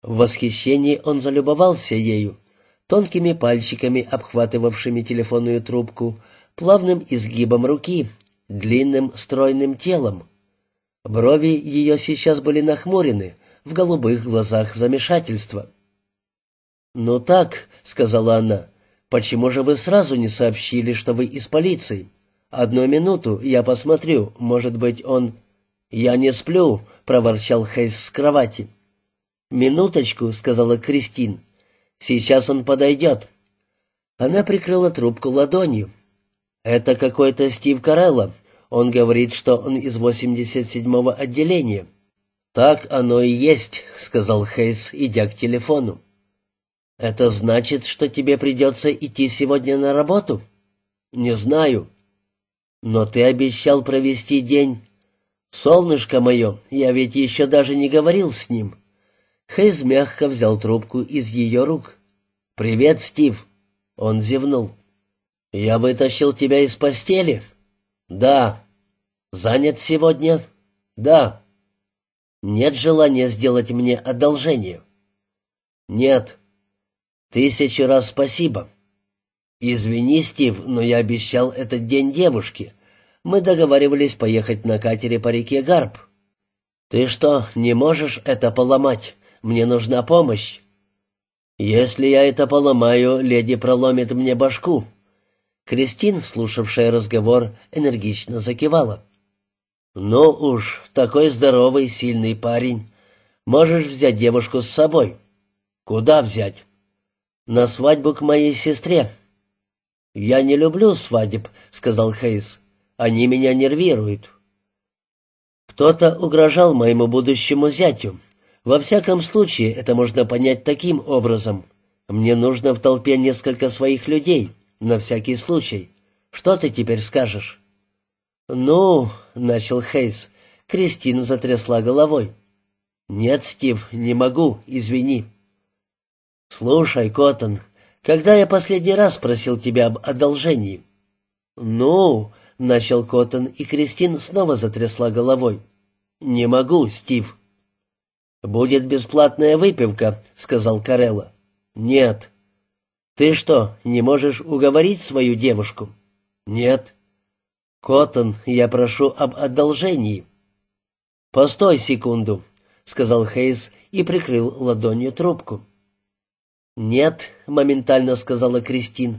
В восхищении он залюбовался ею, тонкими пальчиками, обхватывавшими телефонную трубку, плавным изгибом руки, длинным стройным телом. Брови ее сейчас были нахмурены, в голубых глазах замешательство. «Ну так», — сказала она, — «почему же вы сразу не сообщили, что вы из полиции?» «Одну минуту, я посмотрю, может быть, он...» «Я не сплю», — проворчал Хейс с кровати. «Минуточку», — сказала Кристин. «Сейчас он подойдет». Она прикрыла трубку ладонью. «Это какой-то Стив Карелло. Он говорит, что он из 87-го отделения». «Так оно и есть», — сказал Хейс, идя к телефону. «Это значит, что тебе придется идти сегодня на работу?» «Не знаю. Но ты обещал провести день. Солнышко мое, я ведь еще даже не говорил с ним. Хейз мягко взял трубку из ее рук. «Привет, Стив!» Он зевнул. «Я вытащил тебя из постели?» «Да». «Занят сегодня?» «Да». «Нет желания сделать мне одолжение?» «Нет». «Тысячу раз спасибо. «Извини, Стив, но я обещал этот день девушке. Мы договаривались поехать на катере по реке Гарб. «Ты что, не можешь это поломать? Мне нужна помощь». «Если я это поломаю, леди проломит мне башку». Кристин, слушавшая разговор, энергично закивала. «Ну уж, такой здоровый, сильный парень. Можешь взять девушку с собой». «Куда взять?» «На свадьбу к моей сестре», «Я не люблю свадеб», — сказал Хейс. «Они меня нервируют». «Кто-то угрожал моему будущему зятю. Во всяком случае, это можно понять таким образом. Мне нужно в толпе несколько своих людей, на всякий случай. Что ты теперь скажешь?» «Ну», — начал Хейс, — Кристина затрясла головой. «Нет, Стив, не могу, извини». «Слушай, Коттон», когда я последний раз просил тебя об одолжении?» «Ну...» — начал Коттон, и Кристин снова затрясла головой. «Не могу, Стив». «Будет бесплатная выпивка», — сказал Карелла. «Нет». «Ты что, не можешь уговорить свою девушку?» «Нет». «Коттон, я прошу об одолжении». «Постой секунду», — сказал Хейс и прикрыл ладонью трубку. «Нет», — моментально сказала Кристин.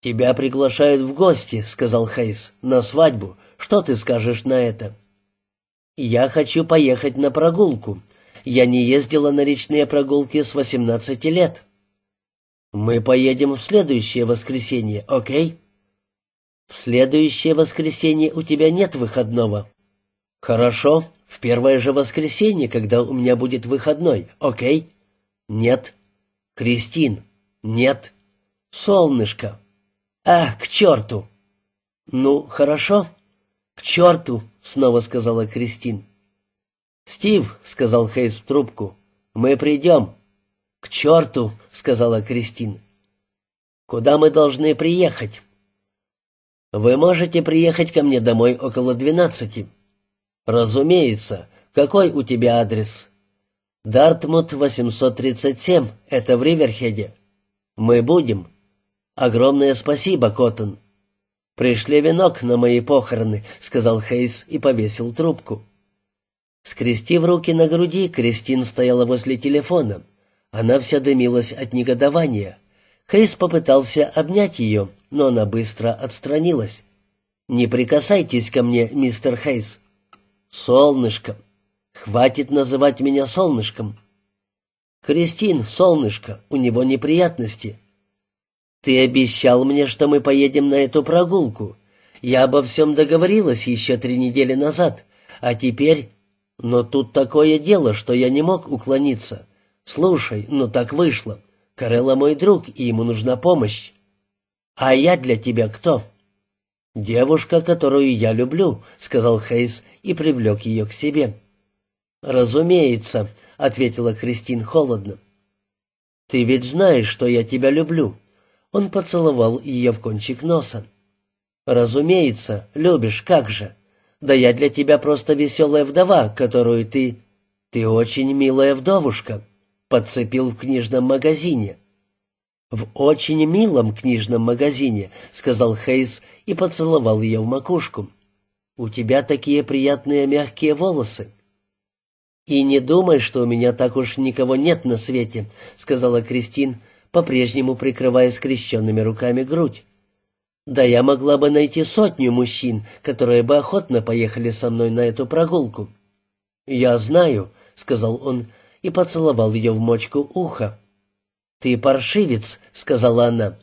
«Тебя приглашают в гости», — сказал Хейс, — «на свадьбу. Что ты скажешь на это?» «Я хочу поехать на прогулку. Я не ездила на речные прогулки с восемнадцати лет». «Мы поедем в следующее воскресенье, окей?» «В следующее воскресенье у тебя нет выходного». «Хорошо, в первое же воскресенье, когда у меня будет выходной, окей?» «Нет, Кристин. Нет. Солнышко. Ах, к черту. Ну, хорошо. К черту, снова сказала Кристин. Стив, сказал Хейс в трубку, мы придем. К черту, сказала Кристин. Куда мы должны приехать? Вы можете приехать ко мне домой около двенадцати. Разумеется. Какой у тебя адрес? Дартмут 837, это в Риверхеде. Мы будем. Огромное спасибо, Коттон. Пришли венок на мои похороны, сказал Хейс и повесил трубку. Скрестив руки на груди, Кристин стояла возле телефона. Она вся дымилась от негодования. Хейс попытался обнять ее, но она быстро отстранилась. «Не прикасайтесь ко мне, мистер Хейс». «Солнышко», Хватит называть меня солнышком. Кристин, солнышко, у него неприятности. Ты обещал мне, что мы поедем на эту прогулку. Я обо всем договорилась еще три недели назад, а теперь... Но тут такое дело, что я не мог уклониться. Слушай, но ну так вышло. Карелла мой друг, и ему нужна помощь. А я для тебя кто? Девушка, которую я люблю, сказал Хейс и привлек ее к себе. «Разумеется», — ответила Кристин холодно. «Ты ведь знаешь, что я тебя люблю». Он поцеловал ее в кончик носа. «Разумеется, любишь, как же. Да я для тебя просто веселая вдова, которую ты... Ты очень милая вдовушка», — подцепил в книжном магазине. «В очень милом книжном магазине», — сказал Хейс и поцеловал ее в макушку. «У тебя такие приятные мягкие волосы». «И не думай, что у меня так уж никого нет на свете», — сказала Кристин, по-прежнему прикрывая скрещенными руками грудь. «Да я могла бы найти сотню мужчин, которые бы охотно поехали со мной на эту прогулку». «Я знаю», — сказал он и поцеловал ее в мочку уха. «Ты паршивец», — сказала она.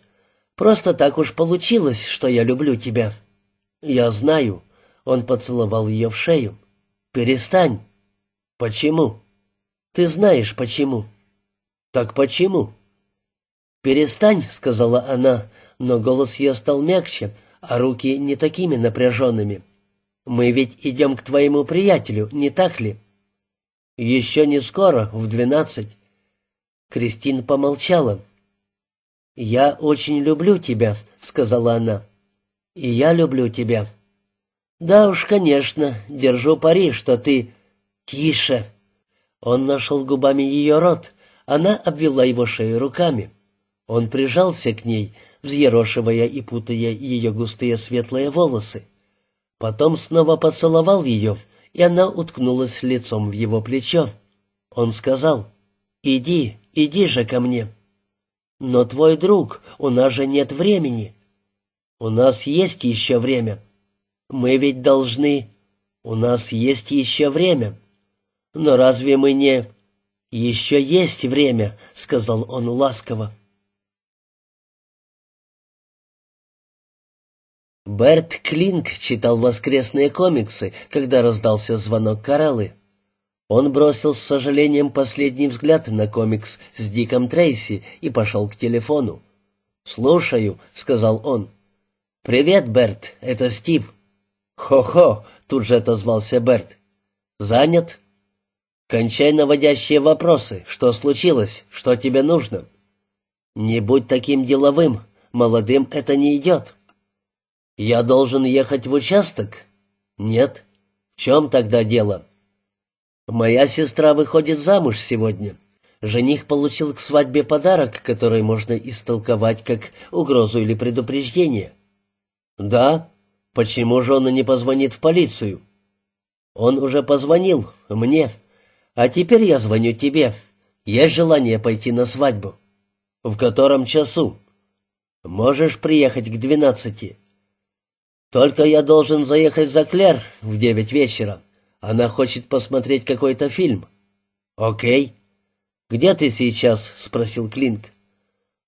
«Просто так уж получилось, что я люблю тебя». «Я знаю», — он поцеловал ее в шею. «Перестань». «Почему?» «Ты знаешь, почему». «Так почему?» «Перестань», — сказала она, но голос ее стал мягче, а руки не такими напряженными. «Мы ведь идем к твоему приятелю, не так ли?» «Еще не скоро, в двенадцать». Кристин помолчала. «Я очень люблю тебя», — сказала она. «И я люблю тебя». «Да уж, конечно, держу пари, что ты «Тише!» Он нашел губами ее рот, она обвела его шею руками. Он прижался к ней, взъерошивая и путая ее густые светлые волосы. Потом снова поцеловал ее, и она уткнулась лицом в его плечо. Он сказал, «Иди, иди же ко мне». «Но твой друг, у нас же нет времени». «У нас есть еще время». «Мы ведь должны...» «У нас есть еще время». Но разве мы не... Еще есть время, — сказал он ласково. Берт Клинк читал воскресные комиксы, когда раздался звонок Кареллы. Он бросил с сожалением последний взгляд на комикс с Диком Трейси и пошел к телефону. «Слушаю», — сказал он. «Привет, Берт, это Стив». «Хо-хо», — тут же отозвался Берт. «Занят?» Кончай наводящие вопросы. Что случилось? Что тебе нужно? Не будь таким деловым. Молодым это не идет. Я должен ехать в участок? Нет. В чем тогда дело? Моя сестра выходит замуж сегодня. Жених получил к свадьбе подарок, который можно истолковать как угрозу или предупреждение. Да? Почему же он не позвонит в полицию? Он уже позвонил мне. А теперь я звоню тебе. Есть желание пойти на свадьбу. В котором часу? Можешь приехать к двенадцати. Только я должен заехать за Клер в девять вечера. Она хочет посмотреть какой-то фильм. Окей. Где ты сейчас? спросил Клинк.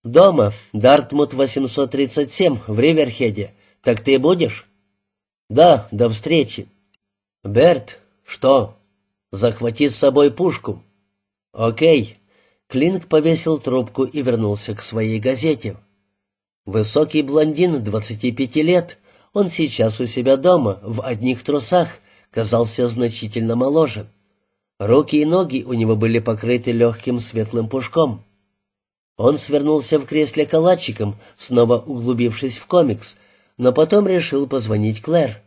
Дома, Дартмут 837 в Риверхеде. Так ты будешь? Да, до встречи. Берт, что? захвати с собой пушку». «Окей». Клинк повесил трубку и вернулся к своей газете. Высокий блондин, 25 лет, он сейчас у себя дома, в одних трусах, казался значительно моложе. Руки и ноги у него были покрыты легким светлым пушком. Он свернулся в кресле калачиком, снова углубившись в комикс, но потом решил позвонить Клэр.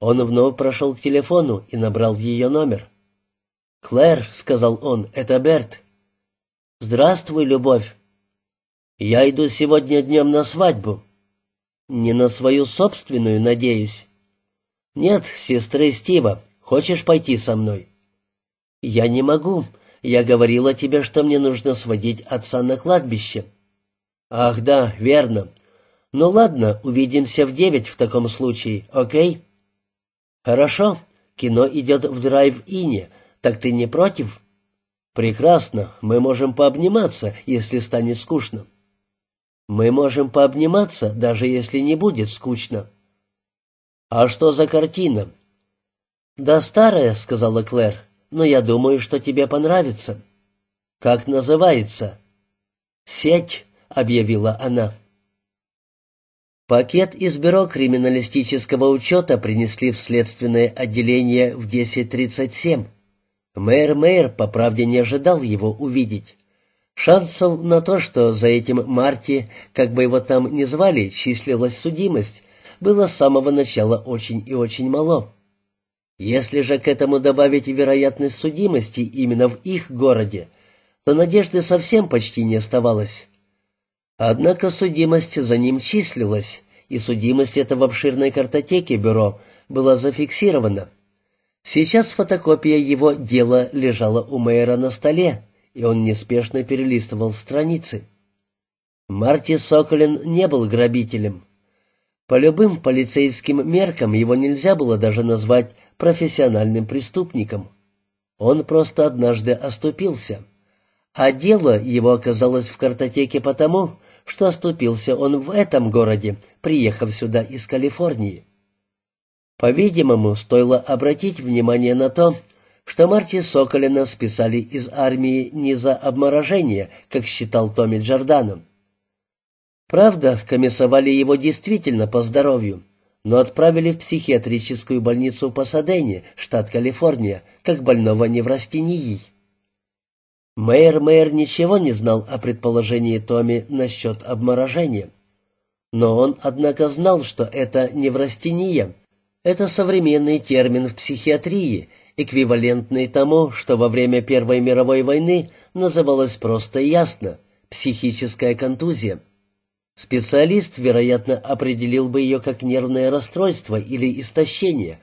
Он вновь прошел к телефону и набрал ее номер. «Клэр», — сказал он, — «это Берт». «Здравствуй, любовь». «Я иду сегодня днем на свадьбу». «Не на свою собственную, надеюсь». «Нет, сестры Стива, хочешь пойти со мной?» «Я не могу. Я говорила тебе, что мне нужно сводить отца на кладбище». «Ах, да, верно. Ну ладно, увидимся в девять в таком случае, окей?» «Хорошо. Кино идет в драйв-ине, так ты не против? Прекрасно, мы можем пообниматься, если станет скучно. Мы можем пообниматься, даже если не будет скучно. А что за картина? Да старая, сказала Клэр, но я думаю, что тебе понравится. Как называется? Сеть, объявила она. Пакет из бюро криминалистического учета принесли в следственное отделение в 10.37. Мэр Мэйр, по правде, не ожидал его увидеть. Шансов на то, что за этим Марти, как бы его там ни звали, числилась судимость, было с самого начала очень и очень мало. Если же к этому добавить вероятность судимости именно в их городе, то надежды совсем почти не оставалось. Однако судимость за ним числилась, и судимость эта в обширной картотеке бюро была зафиксирована. Сейчас фотокопия его дела лежала у мэра на столе, и он неспешно перелистывал страницы. Марти Соколин не был грабителем. По любым полицейским меркам его нельзя было даже назвать профессиональным преступником. Он просто однажды оступился. А дело его оказалось в картотеке потому, что оступился он в этом городе, приехав сюда из Калифорнии. По-видимому, стоило обратить внимание на то, что Марти Соколина списали из армии не за обморожение, как считал Томми Джордано. Правда, комиссовали его действительно по здоровью, но отправили в психиатрическую больницу Пасадене, штат Калифорния, как больного неврастенией. Мэйр Мэйр ничего не знал о предположении Томми насчет обморожения. Но он, однако, знал, что это неврастения — это современный термин в психиатрии, эквивалентный тому, что во время Первой мировой войны называлось просто ясно «психическая контузия». Специалист, вероятно, определил бы ее как нервное расстройство или истощение,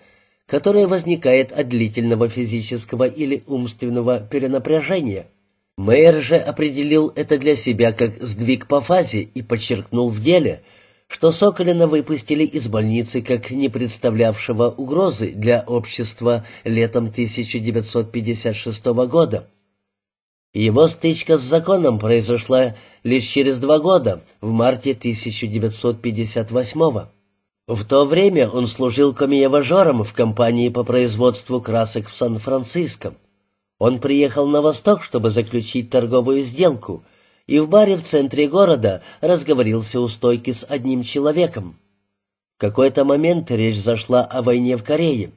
которое возникает от длительного физического или умственного перенапряжения. Мэйр же определил это для себя как сдвиг по фазе и подчеркнул в деле – что Соколина выпустили из больницы как не представлявшего угрозы для общества летом 1956 года. Его стычка с законом произошла лишь через два года, в марте 1958 года. В то время он служил камеевожором в компании по производству красок в Сан-Франциско. Он приехал на восток, чтобы заключить торговую сделку, и в баре в центре города разговорился у стойки с одним человеком. В какой-то момент речь зашла о войне в Корее.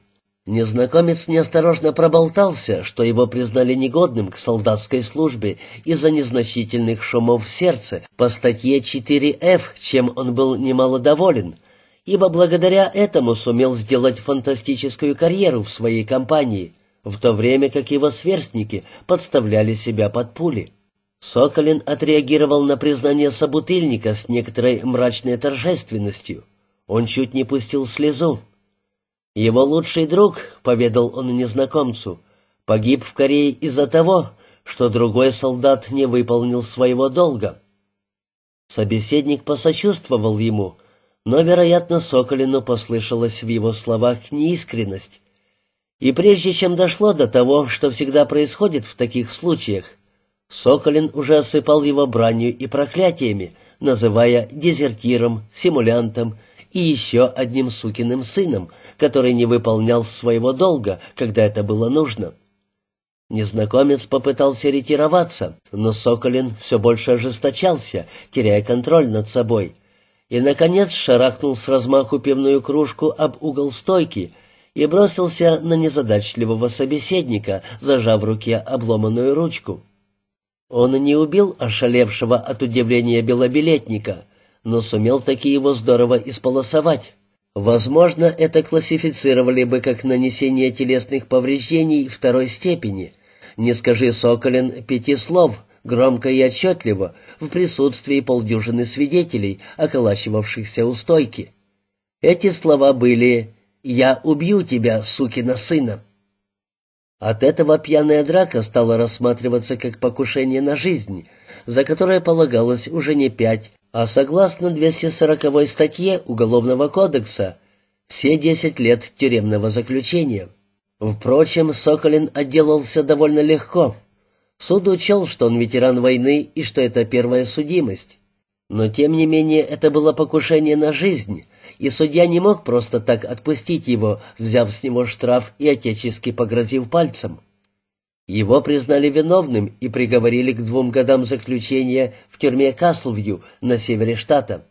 Незнакомец неосторожно проболтался, что его признали негодным к солдатской службе из-за незначительных шумов в сердце по статье 4F, чем он был немало доволен, ибо благодаря этому сумел сделать фантастическую карьеру в своей компании, в то время как его сверстники подставляли себя под пули. Соколин отреагировал на признание собутыльника с некоторой мрачной торжественностью. Он чуть не пустил слезу. Его лучший друг, — поведал он незнакомцу, — погиб в Корее из-за того, что другой солдат не выполнил своего долга. Собеседник посочувствовал ему, но, вероятно, Соколину послышалась в его словах неискренность. И прежде чем дошло до того, что всегда происходит в таких случаях, — Соколин уже осыпал его бранью и проклятиями, называя дезертиром, симулянтом и еще одним сукиным сыном, который не выполнял своего долга, когда это было нужно. Незнакомец попытался ретироваться, но Соколин все больше ожесточался, теряя контроль над собой, и, наконец, шарахнул с размаху пивную кружку об угол стойки и бросился на незадачливого собеседника, зажав в руке обломанную ручку. Он не убил ошалевшего от удивления белобилетника, но сумел таки его здорово исполосовать. Возможно, это классифицировали бы как нанесение телесных повреждений второй степени. Не скажи, Соколин, пяти слов, громко и отчетливо, в присутствии полдюжины свидетелей, околачивавшихся у стойки. Эти слова были «Я убью тебя, сукина сына». От этого пьяная драка стала рассматриваться как покушение на жизнь, за которое полагалось уже не пять, а согласно 240 статье Уголовного кодекса все 10 лет тюремного заключения. Впрочем, Соколин отделался довольно легко. Суд учел, что он ветеран войны и что это первая судимость. Но тем не менее это было покушение на жизнь, и судья не мог просто так отпустить его, взяв с него штраф и отечески погрозив пальцем. Его признали виновным и приговорили к двум годам заключения в тюрьме Каслвью на севере штата.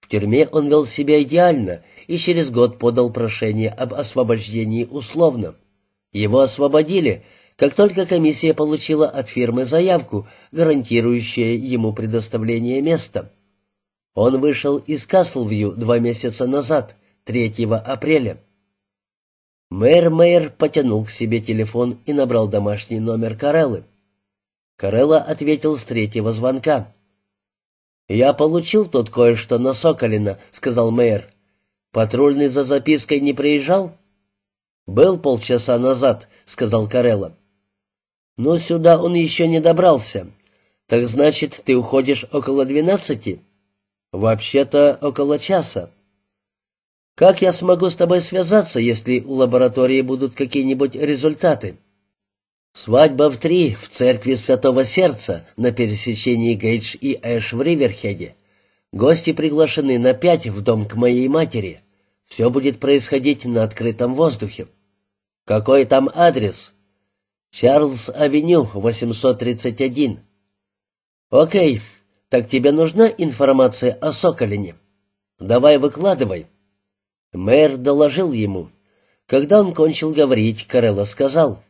В тюрьме он вел себя идеально и через год подал прошение об освобождении условно. Его освободили, как только комиссия получила от фирмы заявку, гарантирующую ему предоставление места. Он вышел из Каслвью два месяца назад, 3 апреля. Мэр Мэйр потянул к себе телефон и набрал домашний номер Кареллы. Карелла ответил с третьего звонка. «Я получил тут кое-что на Соколина», — сказал Мэйр. «Патрульный за запиской не приезжал?» «Был полчаса назад», — сказал Карелла. «Но «Ну, сюда он еще не добрался. Так значит, ты уходишь около двенадцати?» «Вообще-то около часа». «Как я смогу с тобой связаться, если у лаборатории будут какие-нибудь результаты?» «Свадьба в три в церкви Святого Сердца на пересечении Гейдж и Эш в Риверхеде. Гости приглашены на пять в дом к моей матери. Все будет происходить на открытом воздухе». «Какой там адрес?» «Чарльз-авеню, 831». «Окей, «Так тебе нужна информация о Соколине? Давай выкладывай». Мэр доложил ему. Когда он кончил говорить, Карелла сказал.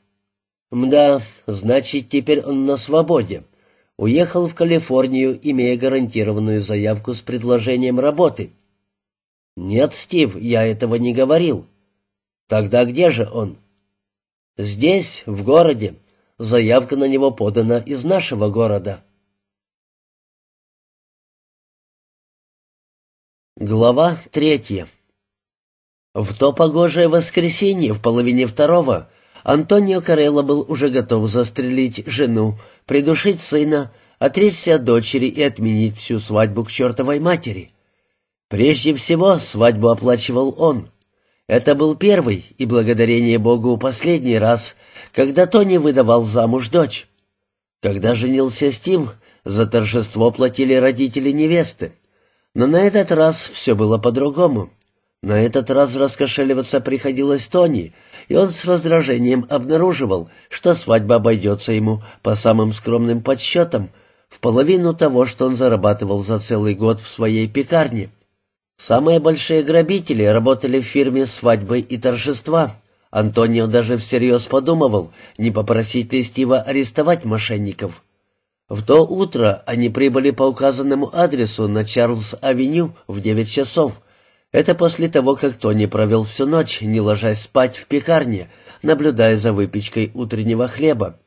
«Мда, значит, теперь он на свободе. Уехал в Калифорнию, имея гарантированную заявку с предложением работы». «Нет, Стив, я этого не говорил». «Тогда где же он?» «Здесь, в городе. Заявка на него подана из нашего города». Глава третья. В то погожее воскресенье в половине второго Антонио Карелло был уже готов застрелить жену, придушить сына, отречься от дочери и отменить всю свадьбу к чертовой матери. Прежде всего, свадьбу оплачивал он. Это был первый и, благодарение Богу, последний раз, когда Тони выдавал замуж дочь. Когда женился Стив, за торжество платили родители невесты. Но на этот раз все было по-другому. На этот раз раскошеливаться приходилось Тони, и он с раздражением обнаруживал, что свадьба обойдется ему, по самым скромным подсчетам, в половину того, что он зарабатывал за целый год в своей пекарне. Самые большие грабители работали в фирме «Свадьбы и торжества». Антонио даже всерьез подумывал, не попросить ли Стива арестовать мошенников. В то утро они прибыли по указанному адресу на Чарльз-авеню в девять часов. Это после того, как Тони провел всю ночь, не ложась спать в пекарне, наблюдая за выпечкой утреннего хлеба,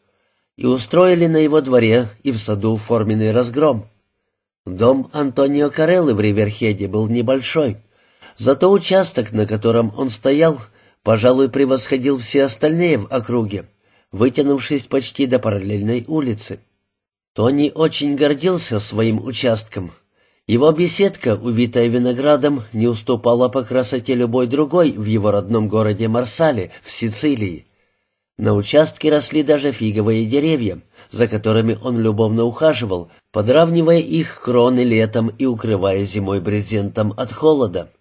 и устроили на его дворе и в саду форменный разгром. Дом Антонио Кареллы в Риверхеде был небольшой, зато участок, на котором он стоял, пожалуй, превосходил все остальные в округе, вытянувшись почти до параллельной улицы. Тони очень гордился своим участком. Его беседка, увитая виноградом, не уступала по красоте любой другой в его родном городе Марсале, в Сицилии. На участке росли даже фиговые деревья, за которыми он любовно ухаживал, подравнивая их кроны летом и укрывая зимой брезентом от холода.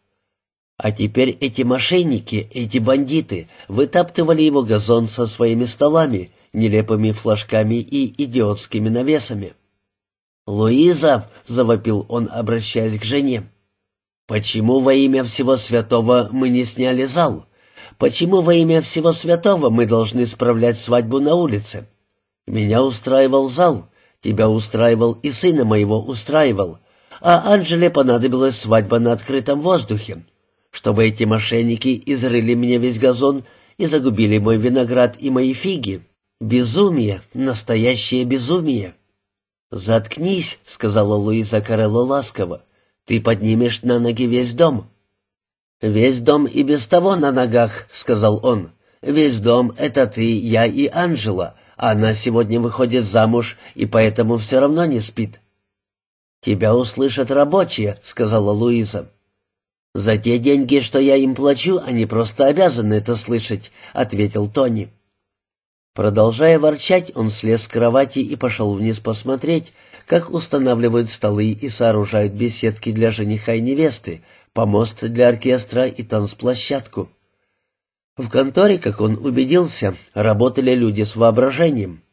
А теперь эти мошенники, эти бандиты вытаптывали его газон со своими столами — нелепыми флажками и идиотскими навесами. «Луиза!» — завопил он, обращаясь к жене. «Почему во имя всего святого мы не сняли зал? Почему во имя всего святого мы должны справлять свадьбу на улице? Меня устраивал зал, тебя устраивал и сына моего устраивал, а Анжеле понадобилась свадьба на открытом воздухе, чтобы эти мошенники изрыли мне весь газон и загубили мой виноград и мои фиги. Безумие, настоящее безумие. «Заткнись», — сказала Луиза Карелла ласково, — «ты поднимешь на ноги весь дом». «Весь дом и без того на ногах», — сказал он. «Весь дом — это ты, я и Анжела. Она сегодня выходит замуж и поэтому все равно не спит». «Тебя услышат рабочие», — сказала Луиза. «За те деньги, что я им плачу, они просто обязаны это слышать», — ответил Тони. Продолжая ворчать, он слез с кровати и пошел вниз посмотреть, как устанавливают столы и сооружают беседки для жениха и невесты, помост для оркестра и танцплощадку. В конторе, как он убедился, работали люди с воображением.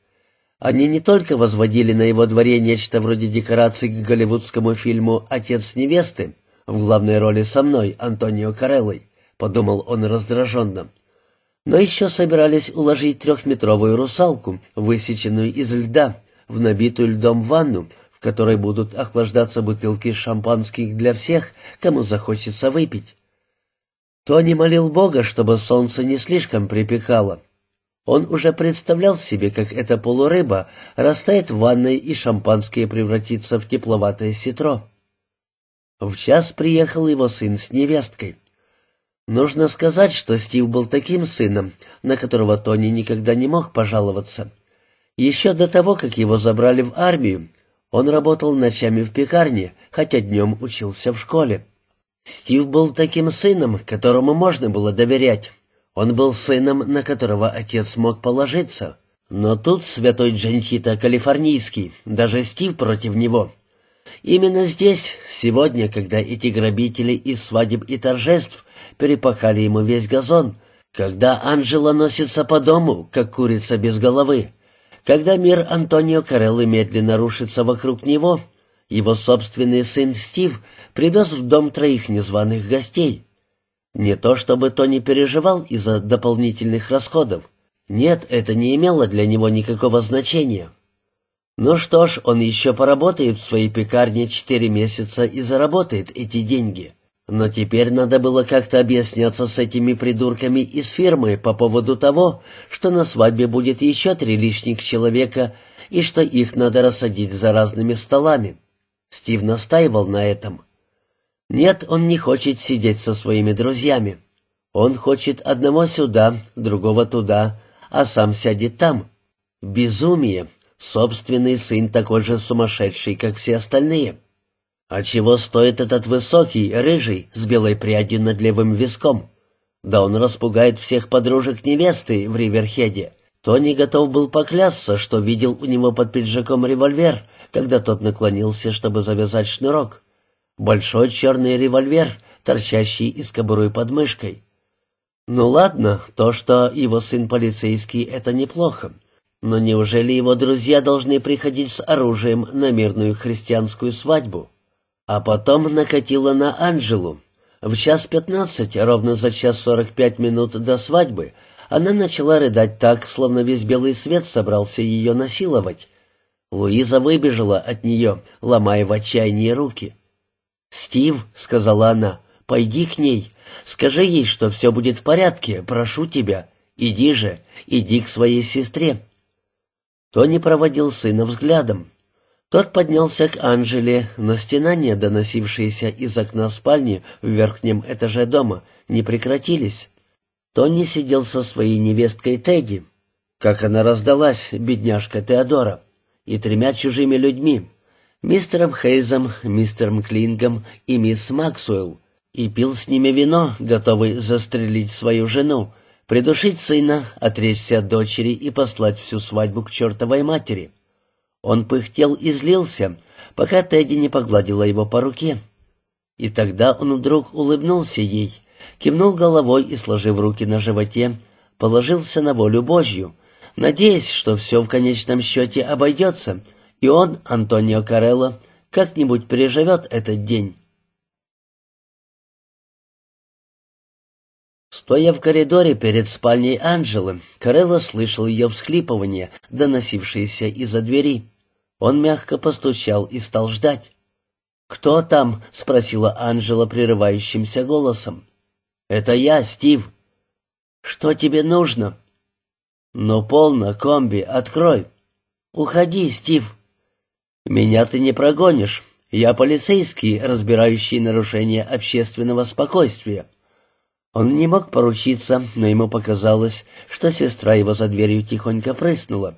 Они не только возводили на его дворе нечто вроде декораций к голливудскому фильму «Отец невесты», в главной роли со мной, Антонио Кареллой, — подумал он раздраженно, — но еще собирались уложить трехметровую русалку, высеченную из льда, в набитую льдом ванну, в которой будут охлаждаться бутылки шампанских для всех, кому захочется выпить. Тони молил Бога, чтобы солнце не слишком припекало. Он уже представлял себе, как эта полурыба растает в ванной и шампанское превратится в тепловатое ситро. В час приехал его сын с невесткой. Нужно сказать, что Стив был таким сыном, на которого Тони никогда не мог пожаловаться. Еще до того, как его забрали в армию, он работал ночами в пекарне, хотя днем учился в школе. Стив был таким сыном, которому можно было доверять. Он был сыном, на которого отец мог положиться. Но тут святой Джанчита Калифорнийский, даже Стив против него. Именно здесь, сегодня, когда эти грабители из свадеб и торжеств перепахали ему весь газон, когда Анжела носится по дому, как курица без головы, когда мир Антонио Кареллы медленно рушится вокруг него, его собственный сын Стив привез в дом троих незваных гостей. Не то чтобы Тони переживал из-за дополнительных расходов. Нет, это не имело для него никакого значения. Ну что ж, он еще поработает в своей пекарне четыре месяца и заработает эти деньги. Но теперь надо было как-то объясняться с этими придурками из фирмы по поводу того, что на свадьбе будет еще три лишних человека и что их надо рассадить за разными столами. Стив настаивал на этом. Нет, он не хочет сидеть со своими друзьями. Он хочет одного сюда, другого туда, а сам сядет там. Безумие. Собственный сын такой же сумасшедший, как все остальные. — а чего стоит этот высокий, рыжий, с белой прядью над левым виском? Да он распугает всех подружек невесты в Риверхеде. Тони готов был поклясться, что видел у него под пиджаком револьвер, когда тот наклонился, чтобы завязать шнурок. Большой черный револьвер, торчащий из кобуры под мышкой. Ну ладно, то, что его сын полицейский, это неплохо. Но неужели его друзья должны приходить с оружием на мирную христианскую свадьбу? А потом накатила на Анжелу. В час пятнадцать, ровно за час сорок пять минут до свадьбы, она начала рыдать так, словно весь белый свет собрался ее насиловать. Луиза выбежала от нее, ломая в отчаянии руки. «Стив», — сказала она, — «пойди к ней, скажи ей, что все будет в порядке, прошу тебя, иди же, иди к своей сестре». Тони проводил сына взглядом. Тот поднялся к Анжеле, но стенания, доносившиеся из окна спальни в верхнем этаже дома, не прекратились. Тони сидел со своей невесткой Тедди. Как она раздалась, бедняжка Теодора, и тремя чужими людьми — мистером Хейзом, мистером Клингом и мисс Максуэлл, и пил с ними вино, готовый застрелить свою жену, придушить сына, отречься от дочери и послать всю свадьбу к чертовой матери. Он пыхтел и злился, пока Тедди не погладила его по руке. И тогда он вдруг улыбнулся ей, кивнул головой и, сложив руки на животе, положился на волю Божью, надеясь, что все в конечном счете обойдется, и он, Антонио Карелло, как-нибудь переживет этот день. Стоя в коридоре перед спальней Анжелы, Карелло слышал ее всхлипывание, доносившееся из-за двери. Он мягко постучал и стал ждать. «Кто там?» — спросила Анжела прерывающимся голосом. «Это я, Стив». «Что тебе нужно?» «Ну, полно, комби, открой». «Уходи, Стив». «Меня ты не прогонишь. Я полицейский, разбирающий нарушения общественного спокойствия». Он не мог поручиться, но ему показалось, что сестра его за дверью тихонько прыснула.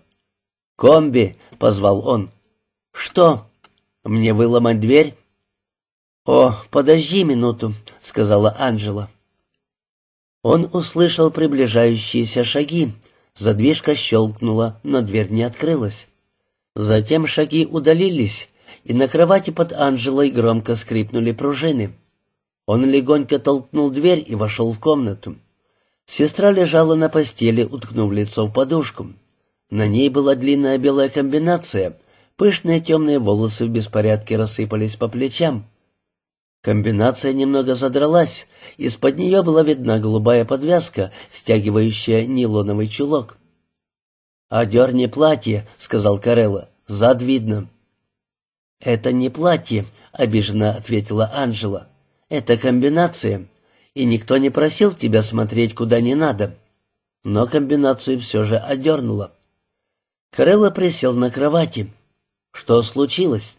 «Комби!» — позвал он. «Что? Мне выломать дверь?» «О, подожди минуту», — сказала Анжела. Он услышал приближающиеся шаги. Задвижка щелкнула, но дверь не открылась. Затем шаги удалились, и на кровати под Анжелой громко скрипнули пружины. Он легонько толкнул дверь и вошел в комнату. Сестра лежала на постели, уткнув лицо в подушку. На ней была длинная белая комбинация. Пышные темные волосы в беспорядке рассыпались по плечам. Комбинация немного задралась. Из-под нее была видна голубая подвязка, стягивающая нейлоновый чулок. «Одерни платье», — сказал Карелла. «Зад видно». «Это не платье», — обиженно ответила Анжела. «Это комбинация, и никто не просил тебя смотреть куда не надо». Но комбинацию все же одернула. Карелла присел на кровати. «Что случилось?»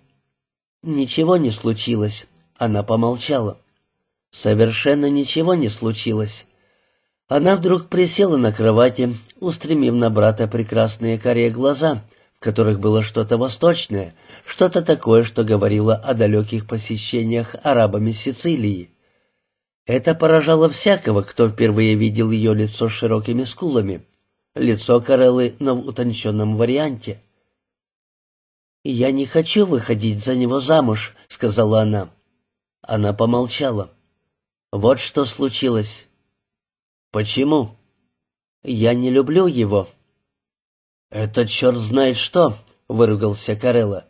«Ничего не случилось», — она помолчала. «Совершенно ничего не случилось». Она вдруг присела на кровати, устремив на брата прекрасные карие глаза, в которых было что-то восточное, что-то такое, что говорило о далеких посещениях арабами Сицилии. Это поражало всякого, кто впервые видел ее лицо с широкими скулами, лицо Кареллы на утонченном варианте. «Я не хочу выходить за него замуж», — сказала она. Она помолчала. «Вот что случилось». «Почему?» «Я не люблю его». Этот черт знает что», — выругался Карелла.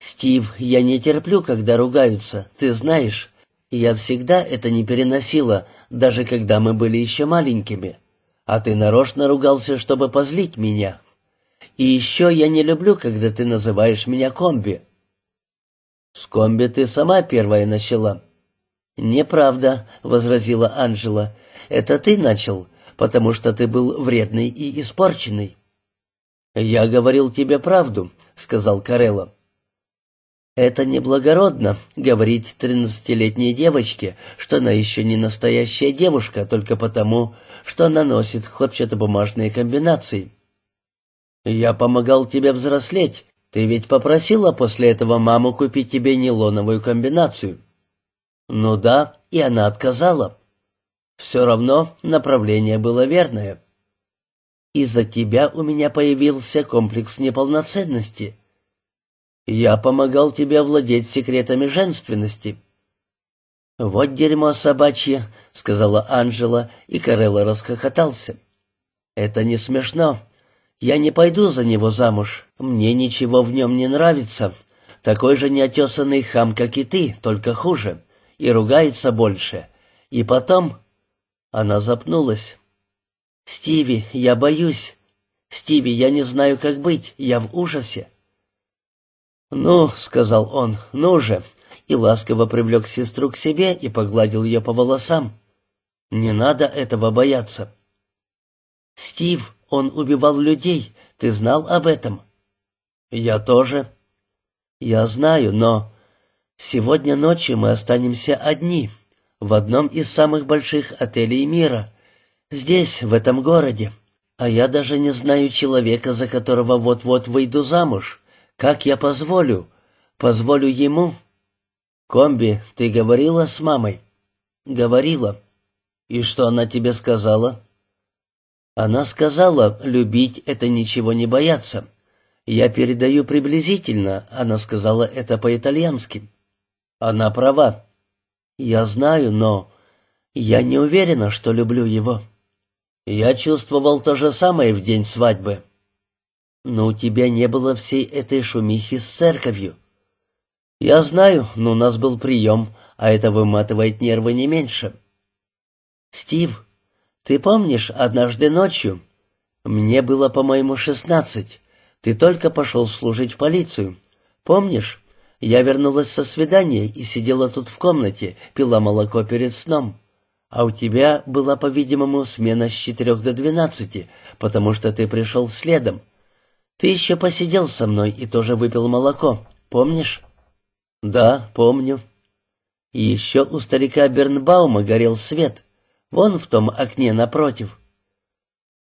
«Стив, я не терплю, когда ругаются, ты знаешь. Я всегда это не переносила, даже когда мы были еще маленькими а ты нарочно ругался, чтобы позлить меня. И еще я не люблю, когда ты называешь меня комби». «С комби ты сама первая начала». «Неправда», — возразила Анжела. «Это ты начал, потому что ты был вредный и испорченный». «Я говорил тебе правду», — сказал Карелло. «Это неблагородно — говорить тринадцатилетней девочке, что она еще не настоящая девушка, только потому, что наносит хлопчатобумажные комбинации. «Я помогал тебе взрослеть. Ты ведь попросила после этого маму купить тебе нейлоновую комбинацию». «Ну да, и она отказала. Все равно направление было верное». «Из-за тебя у меня появился комплекс неполноценности». «Я помогал тебе овладеть секретами женственности». «Вот дерьмо собачье», — сказала Анжела, и Карелла расхохотался. «Это не смешно. Я не пойду за него замуж. Мне ничего в нем не нравится. Такой же неотесанный хам, как и ты, только хуже. И ругается больше. И потом...» Она запнулась. «Стиви, я боюсь. Стиви, я не знаю, как быть. Я в ужасе». «Ну», — сказал он, — «ну же, и ласково привлек сестру к себе и погладил ее по волосам. «Не надо этого бояться». «Стив, он убивал людей. Ты знал об этом?» «Я тоже». «Я знаю, но...» «Сегодня ночью мы останемся одни, в одном из самых больших отелей мира. Здесь, в этом городе. А я даже не знаю человека, за которого вот-вот выйду замуж. Как я позволю? Позволю ему «Комби, ты говорила с мамой?» «Говорила». «И что она тебе сказала?» «Она сказала, любить — это ничего не бояться. Я передаю приблизительно, она сказала это по-итальянски». «Она права». «Я знаю, но я не уверена, что люблю его». «Я чувствовал то же самое в день свадьбы». «Но у тебя не было всей этой шумихи с церковью». «Я знаю, но у нас был прием, а это выматывает нервы не меньше». «Стив, ты помнишь, однажды ночью...» «Мне было, по-моему, шестнадцать. Ты только пошел служить в полицию. Помнишь, я вернулась со свидания и сидела тут в комнате, пила молоко перед сном. А у тебя была, по-видимому, смена с четырех до двенадцати, потому что ты пришел следом. Ты еще посидел со мной и тоже выпил молоко, помнишь?» Да, помню. И еще у старика Бернбаума горел свет. Вон в том окне напротив.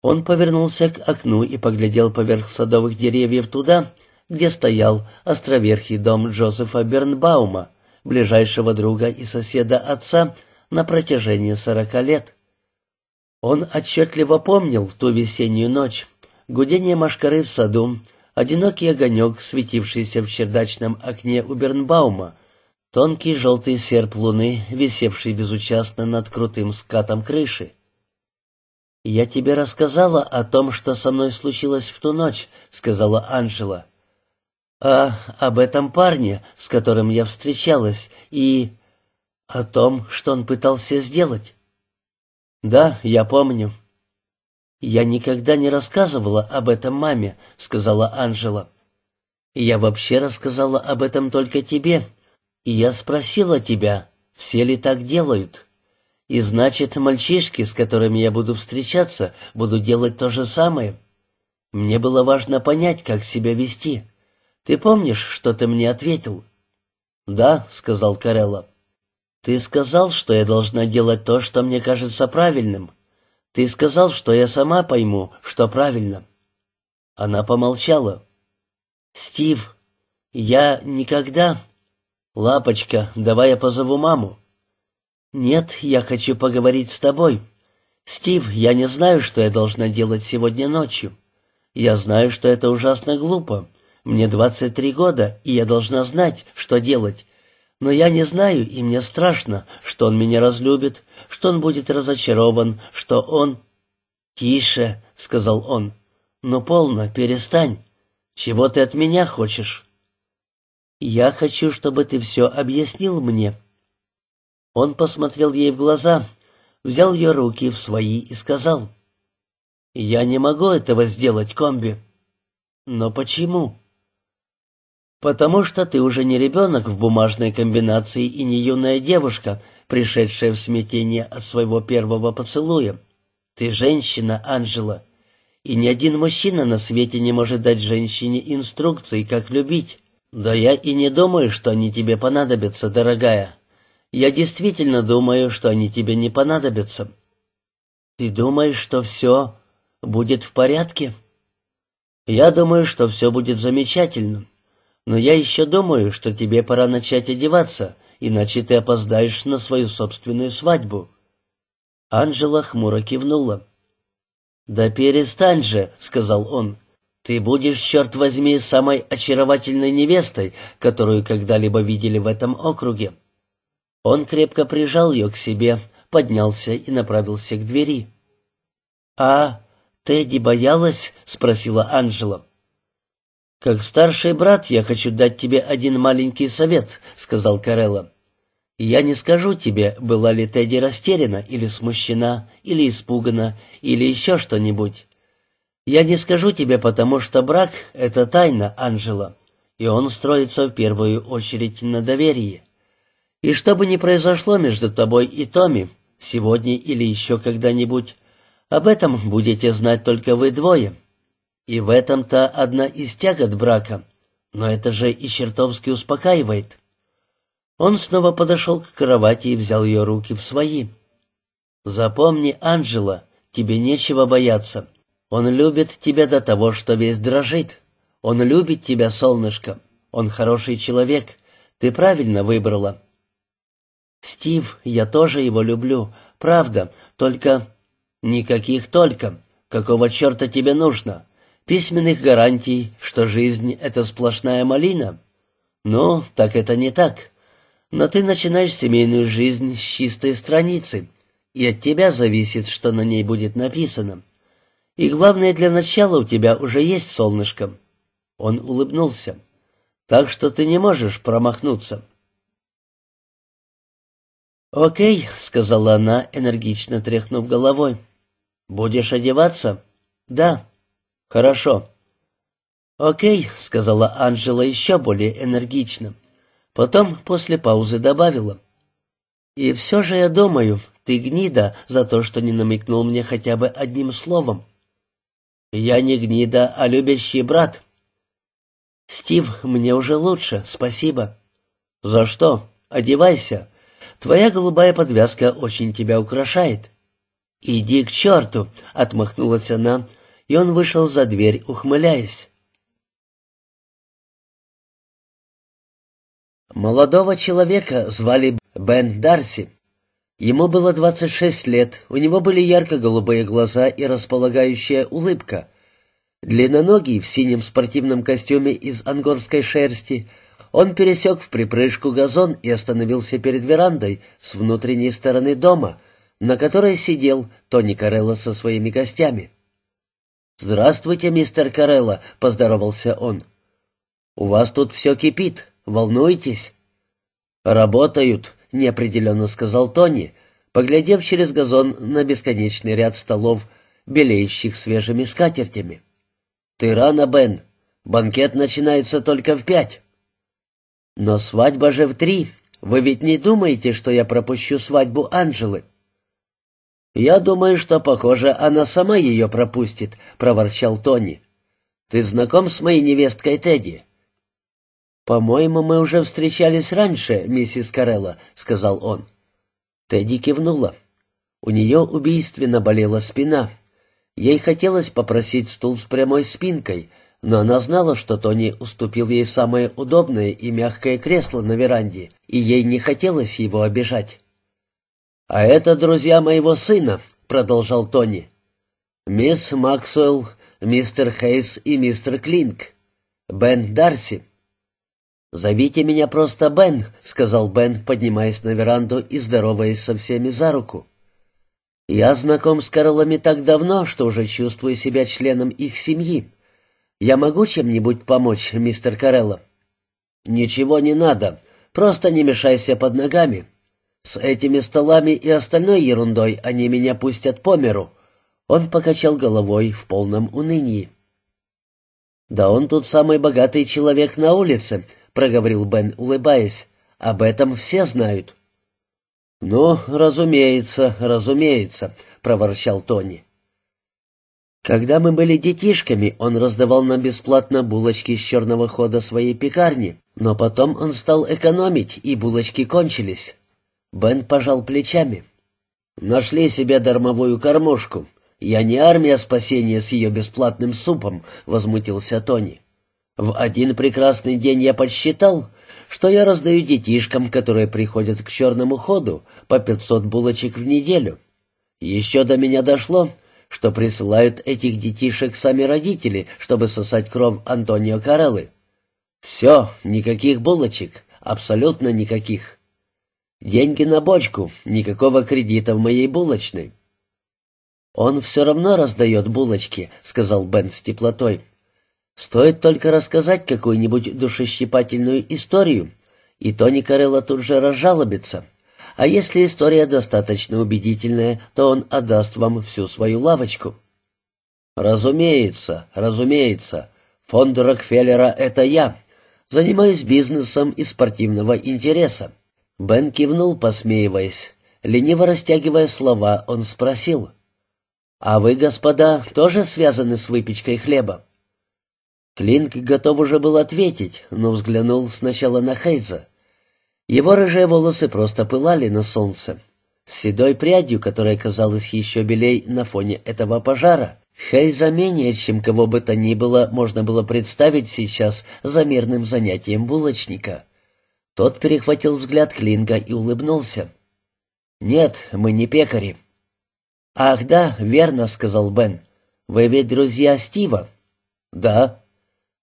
Он повернулся к окну и поглядел поверх садовых деревьев туда, где стоял островерхий дом Джозефа Бернбаума, ближайшего друга и соседа отца на протяжении сорока лет. Он отчетливо помнил ту весеннюю ночь, гудение машкары в саду, одинокий огонек, светившийся в чердачном окне у Бернбаума, тонкий желтый серп луны, висевший безучастно над крутым скатом крыши. «Я тебе рассказала о том, что со мной случилось в ту ночь», — сказала Анжела. «А об этом парне, с которым я встречалась, и о том, что он пытался сделать». «Да, я помню. «Я никогда не рассказывала об этом маме», — сказала Анжела. «Я вообще рассказала об этом только тебе. И я спросила тебя, все ли так делают. И значит, мальчишки, с которыми я буду встречаться, будут делать то же самое. Мне было важно понять, как себя вести. Ты помнишь, что ты мне ответил?» «Да», — сказал Карелла. «Ты сказал, что я должна делать то, что мне кажется правильным». Ты сказал, что я сама пойму, что правильно. Она помолчала. Стив, я никогда... Лапочка, давай я позову маму. Нет, я хочу поговорить с тобой. Стив, я не знаю, что я должна делать сегодня ночью. Я знаю, что это ужасно глупо. Мне 23 года, и я должна знать, что делать. Но я не знаю, и мне страшно, что он меня разлюбит, что он будет разочарован, что он... «Тише», — сказал он, — «ну полно, перестань. Чего ты от меня хочешь?» «Я хочу, чтобы ты все объяснил мне». Он посмотрел ей в глаза, взял ее руки в свои и сказал, «Я не могу этого сделать, комби». «Но почему?» «Потому что ты уже не ребенок в бумажной комбинации и не юная девушка», пришедшая в смятение от своего первого поцелуя. «Ты женщина, Анжела, и ни один мужчина на свете не может дать женщине инструкции, как любить. Да я и не думаю, что они тебе понадобятся, дорогая. Я действительно думаю, что они тебе не понадобятся». «Ты думаешь, что все будет в порядке?» «Я думаю, что все будет замечательно. Но я еще думаю, что тебе пора начать одеваться, иначе ты опоздаешь на свою собственную свадьбу». Анжела хмуро кивнула. «Да перестань же», — сказал он. «Ты будешь, черт возьми, самой очаровательной невестой, которую когда-либо видели в этом округе». Он крепко прижал ее к себе, поднялся и направился к двери. «А, Тедди боялась?» — спросила Анжела. «Как старший брат я хочу дать тебе один маленький совет», — сказал Карелло. «Я не скажу тебе, была ли Тедди растеряна или смущена, или испугана, или еще что-нибудь. Я не скажу тебе, потому что брак — это тайна, Анжела, и он строится в первую очередь на доверии. И что бы ни произошло между тобой и Томми, сегодня или еще когда-нибудь, об этом будете знать только вы двое, и в этом-то одна из тягот брака. Но это же и чертовски успокаивает. Он снова подошел к кровати и взял ее руки в свои. «Запомни, Анжела, тебе нечего бояться. Он любит тебя до того, что весь дрожит. Он любит тебя, солнышко. Он хороший человек. Ты правильно выбрала». «Стив, я тоже его люблю. Правда, только...» «Никаких только. Какого черта тебе нужно? письменных гарантий, что жизнь — это сплошная малина. Но так это не так. Но ты начинаешь семейную жизнь с чистой страницы, и от тебя зависит, что на ней будет написано. И главное, для начала у тебя уже есть солнышко. Он улыбнулся. Так что ты не можешь промахнуться. «Окей», — сказала она, энергично тряхнув головой. «Будешь одеваться?» «Да». «Хорошо». «Окей», — сказала Анжела еще более энергично. Потом, после паузы, добавила. «И все же я думаю, ты гнида за то, что не намекнул мне хотя бы одним словом». «Я не гнида, а любящий брат». «Стив, мне уже лучше, спасибо». «За что? Одевайся. Твоя голубая подвязка очень тебя украшает». «Иди к черту!» — отмахнулась она, — и он вышел за дверь, ухмыляясь. Молодого человека звали Бен Дарси. Ему было 26 лет, у него были ярко-голубые глаза и располагающая улыбка. Длинноногий в синем спортивном костюме из ангорской шерсти, он пересек в припрыжку газон и остановился перед верандой с внутренней стороны дома, на которой сидел Тони Карелло со своими гостями. «Здравствуйте, мистер Карелла», — поздоровался он. «У вас тут все кипит. Волнуетесь?» «Работают», — неопределенно сказал Тони, поглядев через газон на бесконечный ряд столов, белеющих свежими скатертями. «Ты рано, Бен. Банкет начинается только в пять». «Но свадьба же в три. Вы ведь не думаете, что я пропущу свадьбу Анжелы?» «Я думаю, что, похоже, она сама ее пропустит», — проворчал Тони. «Ты знаком с моей невесткой Тедди?» «По-моему, мы уже встречались раньше, миссис Карелла», — сказал он. Тедди кивнула. У нее убийственно болела спина. Ей хотелось попросить стул с прямой спинкой, но она знала, что Тони уступил ей самое удобное и мягкое кресло на веранде, и ей не хотелось его обижать. «А это друзья моего сына», — продолжал Тони. «Мисс Максуэлл, мистер Хейс и мистер Клинк. Бен Дарси». «Зовите меня просто Бен», — сказал Бен, поднимаясь на веранду и здороваясь со всеми за руку. «Я знаком с Карлами так давно, что уже чувствую себя членом их семьи. Я могу чем-нибудь помочь, мистер Карелло?» «Ничего не надо. Просто не мешайся под ногами. С этими столами и остальной ерундой они меня пустят по миру. Он покачал головой в полном унынии. «Да он тут самый богатый человек на улице», — проговорил Бен, улыбаясь. «Об этом все знают». «Ну, разумеется, разумеется», — проворчал Тони. Когда мы были детишками, он раздавал нам бесплатно булочки с черного хода своей пекарни, но потом он стал экономить, и булочки кончились. Бен пожал плечами. «Нашли себе дармовую кормушку. Я не армия спасения с ее бесплатным супом», — возмутился Тони. «В один прекрасный день я подсчитал, что я раздаю детишкам, которые приходят к черному ходу, по пятьсот булочек в неделю. Еще до меня дошло, что присылают этих детишек сами родители, чтобы сосать кровь Антонио Кареллы. Все, никаких булочек, абсолютно никаких. Деньги на бочку, никакого кредита в моей булочной. Он все равно раздает булочки, сказал Бен с теплотой. Стоит только рассказать какую-нибудь душещипательную историю, и Тони Карелла тут же разжалобится. А если история достаточно убедительная, то он отдаст вам всю свою лавочку. Разумеется, разумеется. Фонд Рокфеллера — это я. Занимаюсь бизнесом и спортивного интереса. Бен кивнул, посмеиваясь. Лениво растягивая слова, он спросил. «А вы, господа, тоже связаны с выпечкой хлеба?» Клинк готов уже был ответить, но взглянул сначала на Хейза. Его рыжие волосы просто пылали на солнце. С седой прядью, которая казалась еще белей на фоне этого пожара, Хейза менее, чем кого бы то ни было, можно было представить сейчас за мирным занятием булочника — тот перехватил взгляд Клинга и улыбнулся. «Нет, мы не пекари». «Ах да, верно», — сказал Бен. «Вы ведь друзья Стива?» «Да».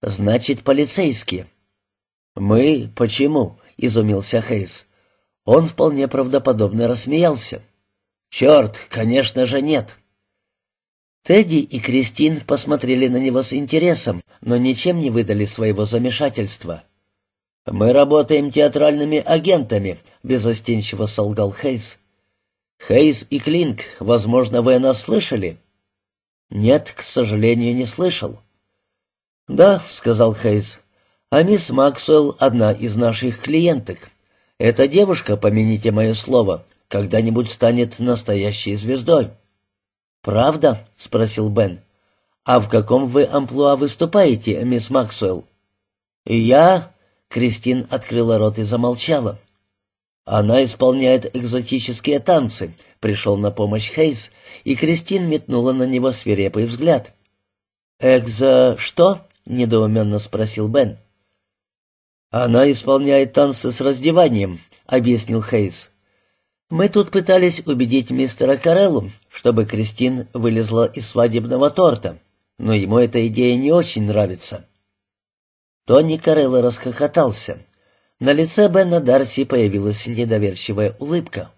«Значит, полицейские». «Мы? Почему?» — изумился Хейс. Он вполне правдоподобно рассмеялся. «Черт, конечно же нет!» Тедди и Кристин посмотрели на него с интересом, но ничем не выдали своего замешательства. «Мы работаем театральными агентами», — безостенчиво солгал Хейс. «Хейс и Клинк, возможно, вы нас слышали?» «Нет, к сожалению, не слышал». «Да», — сказал Хейс, — «а мисс Максуэлл одна из наших клиенток. Эта девушка, помяните мое слово, когда-нибудь станет настоящей звездой». «Правда?» — спросил Бен. «А в каком вы амплуа выступаете, мисс Максуэлл?» «Я...» Кристин открыла рот и замолчала. Она исполняет экзотические танцы, пришел на помощь Хейс, и Кристин метнула на него свирепый взгляд. «Экзо... что?» — недоуменно спросил Бен. «Она исполняет танцы с раздеванием», — объяснил Хейс. «Мы тут пытались убедить мистера Кареллу, чтобы Кристин вылезла из свадебного торта, но ему эта идея не очень нравится. Тони Карелло расхохотался. На лице Бена Дарси появилась недоверчивая улыбка.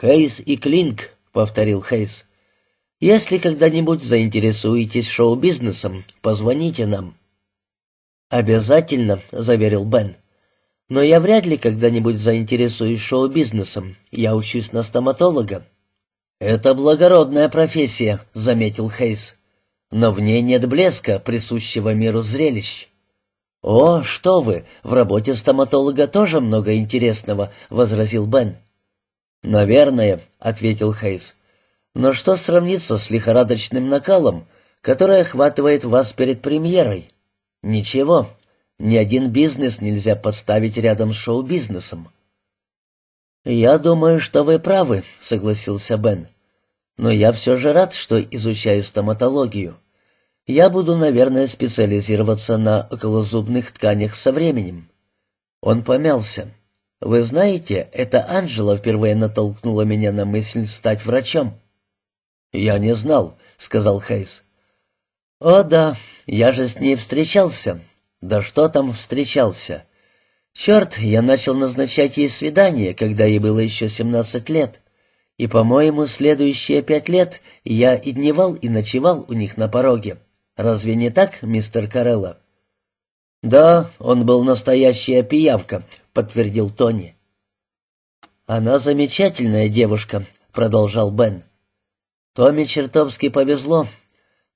«Хейс и Клинк», — повторил Хейс. «Если когда-нибудь заинтересуетесь шоу-бизнесом, позвоните нам». «Обязательно», — заверил Бен. «Но я вряд ли когда-нибудь заинтересуюсь шоу-бизнесом. Я учусь на стоматолога». «Это благородная профессия», — заметил Хейс но в ней нет блеска, присущего миру зрелищ. «О, что вы, в работе стоматолога тоже много интересного», — возразил Бен. «Наверное», — ответил Хейс. «Но что сравнится с лихорадочным накалом, который охватывает вас перед премьерой? Ничего, ни один бизнес нельзя подставить рядом с шоу-бизнесом». «Я думаю, что вы правы», — согласился Бен. «Но я все же рад, что изучаю стоматологию я буду, наверное, специализироваться на околозубных тканях со временем». Он помялся. «Вы знаете, это Анжела впервые натолкнула меня на мысль стать врачом». «Я не знал», — сказал Хейс. «О да, я же с ней встречался. Да что там встречался? Черт, я начал назначать ей свидание, когда ей было еще семнадцать лет. И, по-моему, следующие пять лет я и дневал, и ночевал у них на пороге. Разве не так, мистер Карелла?» «Да, он был настоящая пиявка», — подтвердил Тони. «Она замечательная девушка», — продолжал Бен. «Томми чертовски повезло.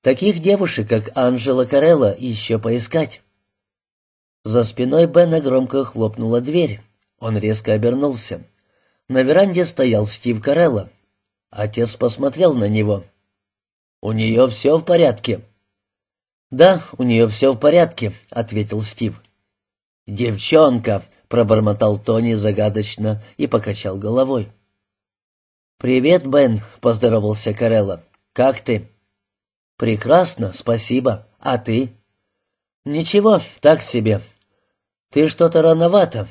Таких девушек, как Анжела Карелла, еще поискать». За спиной Бена громко хлопнула дверь. Он резко обернулся. На веранде стоял Стив Карелла. Отец посмотрел на него. «У нее все в порядке?» «Да, у нее все в порядке», — ответил Стив. «Девчонка», — пробормотал Тони загадочно и покачал головой. «Привет, Бен», — поздоровался Карелла. «Как ты?» «Прекрасно, спасибо. А ты?» «Ничего, так себе. Ты что-то рановато».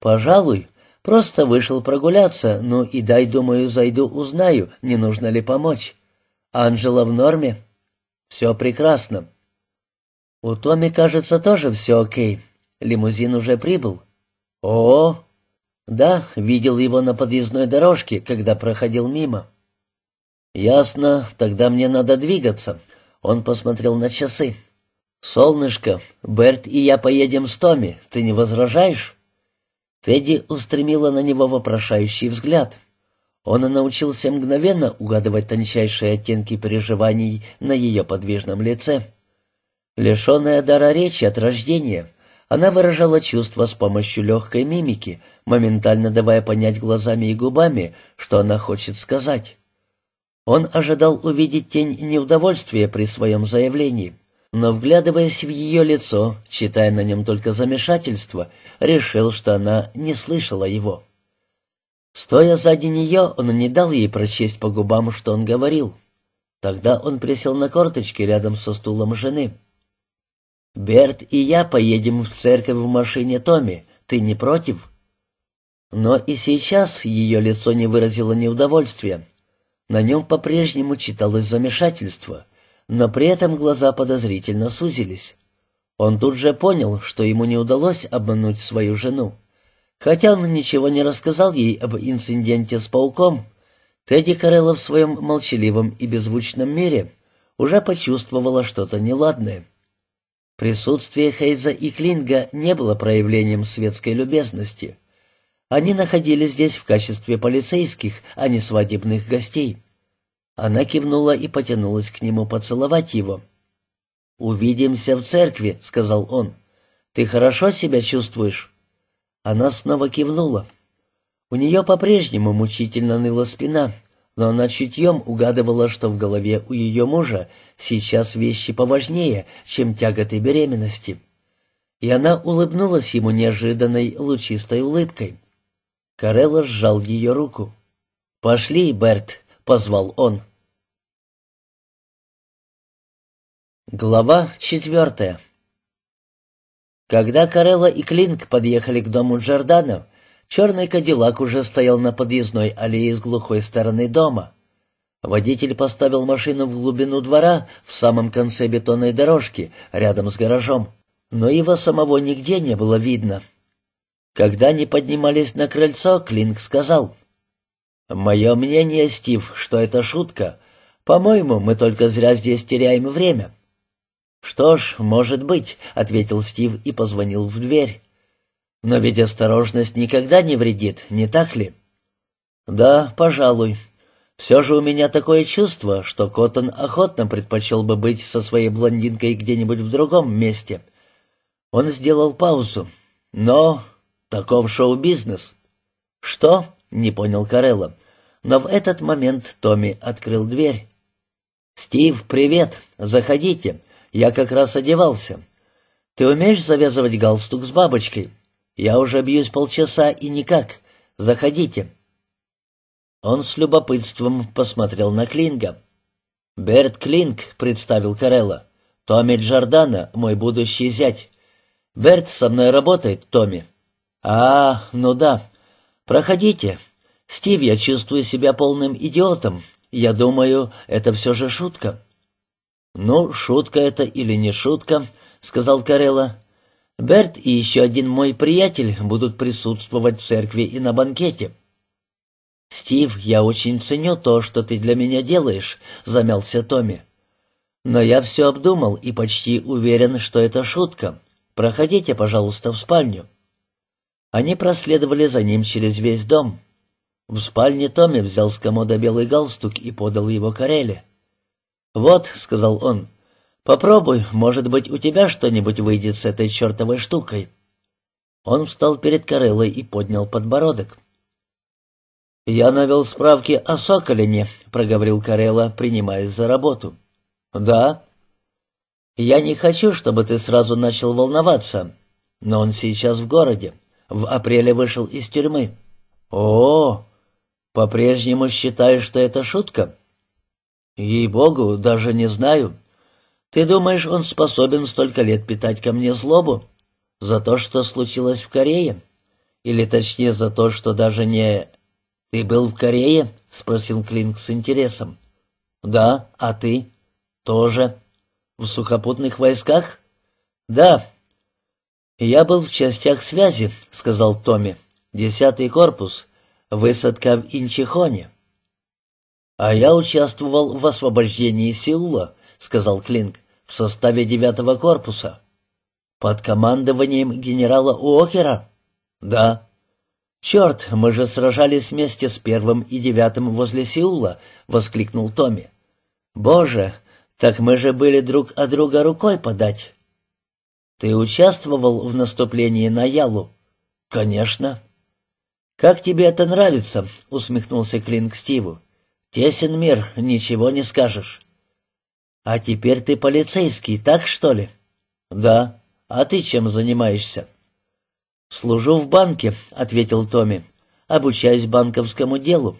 «Пожалуй. Просто вышел прогуляться, ну и дай, думаю, зайду, узнаю, не нужно ли помочь. Анжела в норме?» «Все прекрасно». «У Томми, кажется, тоже все окей. Лимузин уже прибыл». «О, -о. да, видел его на подъездной дорожке, когда проходил мимо». «Ясно, тогда мне надо двигаться». Он посмотрел на часы. «Солнышко, Берт и я поедем с Томми, ты не возражаешь?» Тедди устремила на него вопрошающий взгляд. «Я он научился мгновенно угадывать тончайшие оттенки переживаний на ее подвижном лице. Лишенная дара речи от рождения, она выражала чувства с помощью легкой мимики, моментально давая понять глазами и губами, что она хочет сказать. Он ожидал увидеть тень неудовольствия при своем заявлении, но, вглядываясь в ее лицо, читая на нем только замешательство, решил, что она не слышала его. Стоя сзади нее, он не дал ей прочесть по губам, что он говорил. Тогда он присел на корточки рядом со стулом жены. «Берт и я поедем в церковь в машине Томми. Ты не против?» Но и сейчас ее лицо не выразило неудовольствия. На нем по-прежнему читалось замешательство, но при этом глаза подозрительно сузились. Он тут же понял, что ему не удалось обмануть свою жену. Хотя он ничего не рассказал ей об инциденте с пауком, Тедди Карелла в своем молчаливом и беззвучном мире уже почувствовала что-то неладное. Присутствие Хейза и Клинга не было проявлением светской любезности. Они находились здесь в качестве полицейских, а не свадебных гостей. Она кивнула и потянулась к нему поцеловать его. «Увидимся в церкви», — сказал он. «Ты хорошо себя чувствуешь?» Она снова кивнула. У нее по-прежнему мучительно ныла спина, но она чутьем угадывала, что в голове у ее мужа сейчас вещи поважнее, чем тяготы беременности. И она улыбнулась ему неожиданной лучистой улыбкой. Карелла сжал ее руку. «Пошли, Берт», — позвал он. Глава четвертая когда Карелла и Клинк подъехали к дому Джорданов, черный кадиллак уже стоял на подъездной аллее с глухой стороны дома. Водитель поставил машину в глубину двора, в самом конце бетонной дорожки, рядом с гаражом. Но его самого нигде не было видно. Когда они поднимались на крыльцо, Клинк сказал. «Мое мнение, Стив, что это шутка. По-моему, мы только зря здесь теряем время». «Что ж, может быть», — ответил Стив и позвонил в дверь. «Но ведь осторожность никогда не вредит, не так ли?» «Да, пожалуй. Все же у меня такое чувство, что Коттон охотно предпочел бы быть со своей блондинкой где-нибудь в другом месте». Он сделал паузу. «Но таков шоу-бизнес». «Что?» — не понял Карелла. Но в этот момент Томми открыл дверь. «Стив, привет! Заходите!» Я как раз одевался. Ты умеешь завязывать галстук с бабочкой? Я уже бьюсь полчаса и никак. Заходите». Он с любопытством посмотрел на Клинга. «Берт Клинг», — представил Карелла. «Томми Джордана, мой будущий зять. Берт со мной работает, Томми». «А, ну да. Проходите. Стив, я чувствую себя полным идиотом. Я думаю, это все же шутка». «Ну, шутка это или не шутка», — сказал Карелла. «Берт и еще один мой приятель будут присутствовать в церкви и на банкете». «Стив, я очень ценю то, что ты для меня делаешь», — замялся Томми. «Но я все обдумал и почти уверен, что это шутка. Проходите, пожалуйста, в спальню». Они проследовали за ним через весь дом. В спальне Томми взял с комода белый галстук и подал его Карелле. «Вот», — сказал он, — «попробуй, может быть, у тебя что-нибудь выйдет с этой чертовой штукой». Он встал перед Корылой и поднял подбородок. «Я навел справки о Соколине», — проговорил Карелла, принимаясь за работу. «Да». «Я не хочу, чтобы ты сразу начал волноваться, но он сейчас в городе. В апреле вышел из тюрьмы». «О, по-прежнему считаешь, что это шутка?» «Ей-богу, даже не знаю. Ты думаешь, он способен столько лет питать ко мне злобу? За то, что случилось в Корее? Или точнее, за то, что даже не...» «Ты был в Корее?» — спросил Клинк с интересом. «Да, а ты?» «Тоже. В сухопутных войсках?» «Да». «Я был в частях связи», — сказал Томми. «Десятый корпус. Высадка в Инчихоне». «А я участвовал в освобождении Сеула», — сказал Клинк, — «в составе девятого корпуса». «Под командованием генерала Уокера?» «Да». «Черт, мы же сражались вместе с первым и девятым возле Сеула», — воскликнул Томми. «Боже, так мы же были друг о друга рукой подать». «Ты участвовал в наступлении на Ялу?» «Конечно». «Как тебе это нравится?» — усмехнулся Клинк Стиву. Тесен мир, ничего не скажешь. А теперь ты полицейский, так что ли? Да. А ты чем занимаешься? Служу в банке, ответил Томми. Обучаюсь банковскому делу.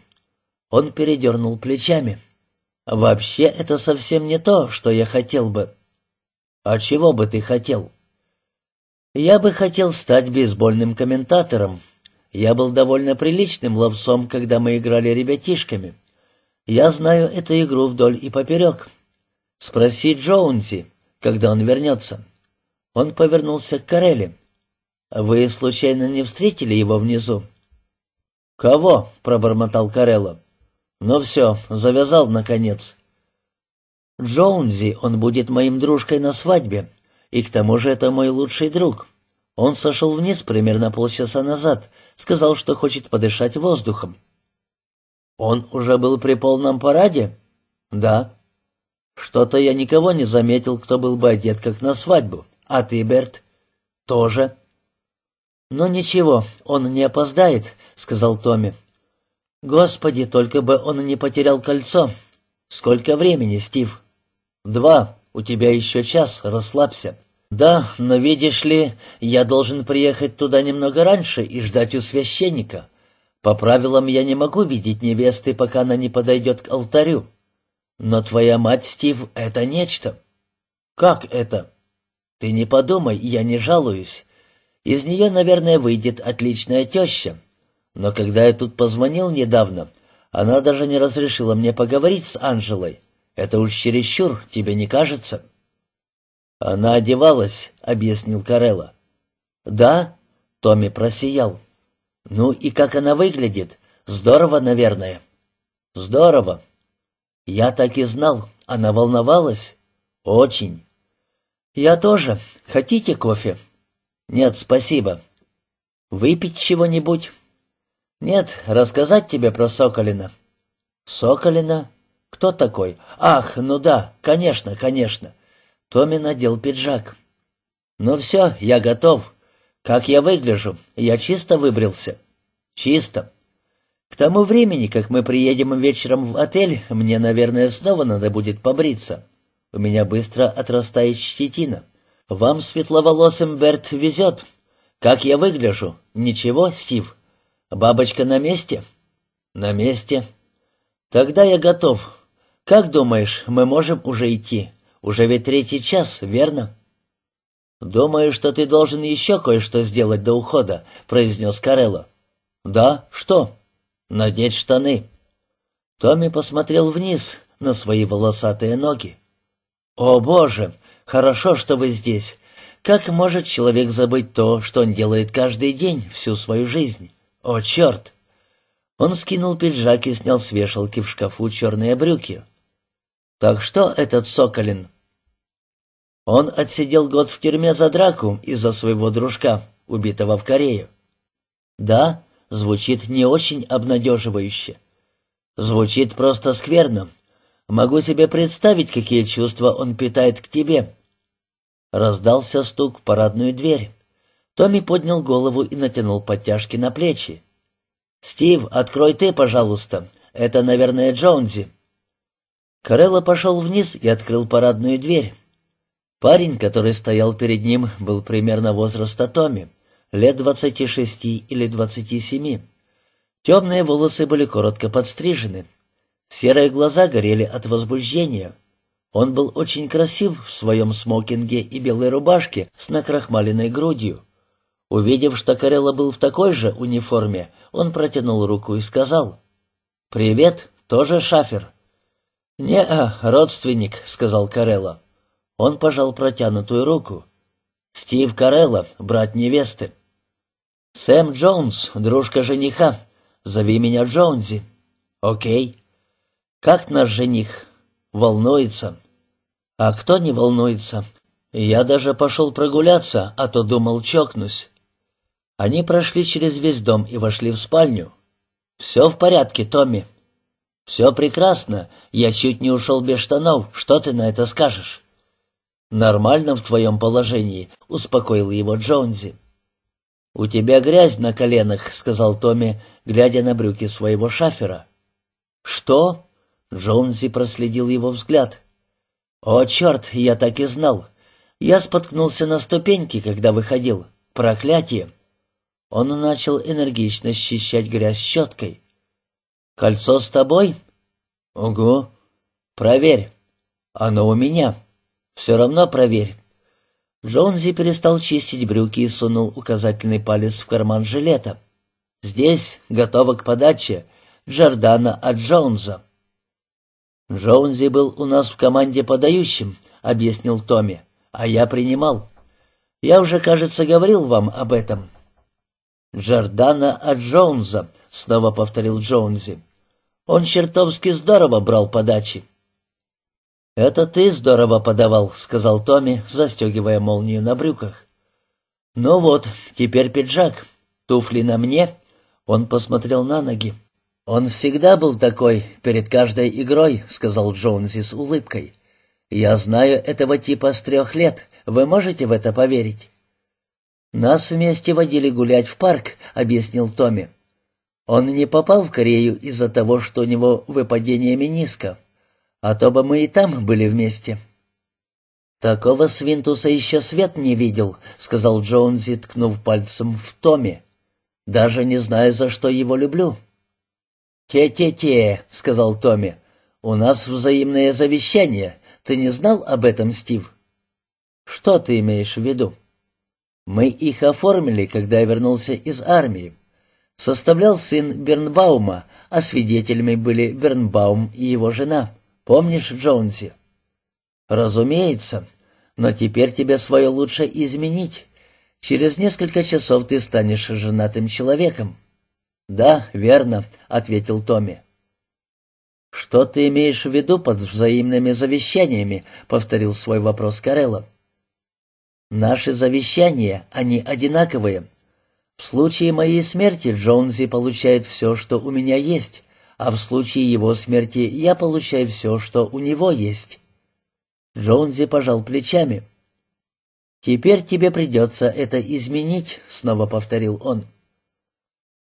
Он передернул плечами. Вообще это совсем не то, что я хотел бы. А чего бы ты хотел? Я бы хотел стать бейсбольным комментатором. Я был довольно приличным ловцом, когда мы играли ребятишками. Я знаю эту игру вдоль и поперек. Спроси Джоунзи, когда он вернется. Он повернулся к Карелли. «Вы, случайно, не встретили его внизу?» «Кого?» — пробормотал Карелло. «Ну все, завязал, наконец». «Джоунзи, он будет моим дружкой на свадьбе, и к тому же это мой лучший друг. Он сошел вниз примерно полчаса назад, сказал, что хочет подышать воздухом. Он уже был при полном параде? Да. Что-то я никого не заметил, кто был бы одет как на свадьбу. А ты, Берт? Тоже. Ну ничего, он не опоздает, сказал Томми. Господи, только бы он не потерял кольцо. Сколько времени, Стив? Два. У тебя еще час, расслабься. Да, но видишь ли, я должен приехать туда немного раньше и ждать у священника. По правилам я не могу видеть невесты, пока она не подойдет к алтарю. Но твоя мать, Стив, это нечто. Как это? Ты не подумай, я не жалуюсь. Из нее, наверное, выйдет отличная теща. Но когда я тут позвонил недавно, она даже не разрешила мне поговорить с Анжелой. Это уж чересчур, тебе не кажется? Она одевалась, объяснил Карелла. Да, Томми просиял. «Ну и как она выглядит? Здорово, наверное». «Здорово». «Я так и знал. Она волновалась?» «Очень». «Я тоже. Хотите кофе?» «Нет, спасибо». «Выпить чего-нибудь?» «Нет, рассказать тебе про Соколина». «Соколина? Кто такой? Ах, ну да, конечно, конечно». Томин надел пиджак. «Ну все, я готов. Как я выгляжу? Я чисто выбрился. Чисто. К тому времени, как мы приедем вечером в отель, мне, наверное, снова надо будет побриться. У меня быстро отрастает щетина. Вам, светловолосым, Берт, везет. Как я выгляжу? Ничего, Стив? Бабочка на месте? На месте. Тогда я готов. Как думаешь, мы можем уже идти? Уже ведь третий час, верно? «Думаю, что ты должен еще кое-что сделать до ухода», — произнес Карелло. «Да, что?» «Надеть штаны». Томми посмотрел вниз на свои волосатые ноги. «О, Боже! Хорошо, что вы здесь. Как может человек забыть то, что он делает каждый день, всю свою жизнь? О, черт!» Он скинул пиджак и снял с вешалки в шкафу черные брюки. «Так что этот Соколин?» Он отсидел год в тюрьме за драку из-за своего дружка, убитого в Корею. Да, звучит не очень обнадеживающе. Звучит просто скверно. Могу себе представить, какие чувства он питает к тебе. Раздался стук в парадную дверь. Томми поднял голову и натянул подтяжки на плечи. «Стив, открой ты, пожалуйста. Это, наверное, Джонзи». Карелло пошел вниз и открыл парадную дверь. Парень, который стоял перед ним, был примерно возраста Томми, лет двадцати шести или двадцати семи. Темные волосы были коротко подстрижены. Серые глаза горели от возбуждения. Он был очень красив в своем смокинге и белой рубашке с накрахмаленной грудью. Увидев, что Карелла был в такой же униформе, он протянул руку и сказал. «Привет, тоже шафер». «Не-а, родственник», — сказал Карелла. Он пожал протянутую руку. «Стив Карелов, брат невесты». «Сэм Джонс, дружка жениха. Зови меня Джонзи». «Окей». «Как наш жених?» «Волнуется». «А кто не волнуется?» «Я даже пошел прогуляться, а то думал, чокнусь». Они прошли через весь дом и вошли в спальню. «Все в порядке, Томми». «Все прекрасно. Я чуть не ушел без штанов. Что ты на это скажешь?» «Нормально в твоем положении», — успокоил его Джонзи. «У тебя грязь на коленах», — сказал Томми, глядя на брюки своего шафера. «Что?» — Джонзи проследил его взгляд. «О, черт, я так и знал. Я споткнулся на ступеньке, когда выходил. Проклятие!» Он начал энергично счищать грязь щеткой. «Кольцо с тобой?» «Угу. Проверь. Оно у меня». «Все равно проверь». Джонзи перестал чистить брюки и сунул указательный палец в карман жилета. «Здесь готово к подаче. Джордана от Джонза». «Джонзи был у нас в команде подающим», — объяснил Томми, — «а я принимал. Я уже, кажется, говорил вам об этом». «Джордана от Джонза», — снова повторил Джонзи. «Он чертовски здорово брал подачи. «Это ты здорово подавал», — сказал Томми, застегивая молнию на брюках. «Ну вот, теперь пиджак. Туфли на мне». Он посмотрел на ноги. «Он всегда был такой, перед каждой игрой», — сказал Джонси с улыбкой. «Я знаю этого типа с трех лет. Вы можете в это поверить?» «Нас вместе водили гулять в парк», — объяснил Томми. «Он не попал в Корею из-за того, что у него выпадение мениска а то бы мы и там были вместе». «Такого свинтуса еще свет не видел», — сказал Джонзи, ткнув пальцем в Томе. «Даже не знаю, за что его люблю». «Те-те-те», — сказал Томми, — «у нас взаимное завещание. Ты не знал об этом, Стив?» «Что ты имеешь в виду?» «Мы их оформили, когда я вернулся из армии. Составлял сын Бернбаума, а свидетелями были Бернбаум и его жена». Помнишь Джонси? Разумеется, но теперь тебе свое лучше изменить. Через несколько часов ты станешь женатым человеком. Да, верно, ответил Томми. Что ты имеешь в виду под взаимными завещаниями? повторил свой вопрос Карелла. Наши завещания, они одинаковые. В случае моей смерти Джонси получает все, что у меня есть, а в случае его смерти я получаю все, что у него есть». Джонзи пожал плечами. «Теперь тебе придется это изменить», — снова повторил он.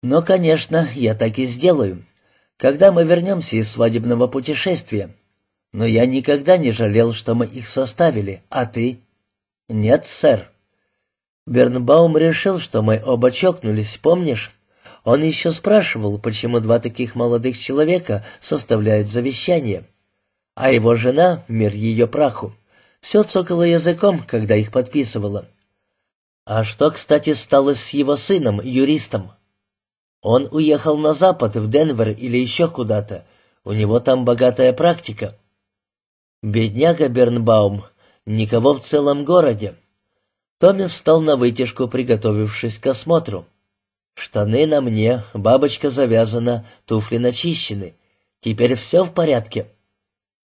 «Но, конечно, я так и сделаю, когда мы вернемся из свадебного путешествия. Но я никогда не жалел, что мы их составили, а ты?» «Нет, сэр». Бернбаум решил, что мы оба чокнулись, помнишь? Он еще спрашивал, почему два таких молодых человека составляют завещание. А его жена, мир ее праху, все цокала языком, когда их подписывала. А что, кстати, стало с его сыном, юристом? Он уехал на запад, в Денвер или еще куда-то. У него там богатая практика. Бедняга Бернбаум, никого в целом городе. Томми встал на вытяжку, приготовившись к осмотру. Штаны на мне, бабочка завязана, туфли начищены. Теперь все в порядке».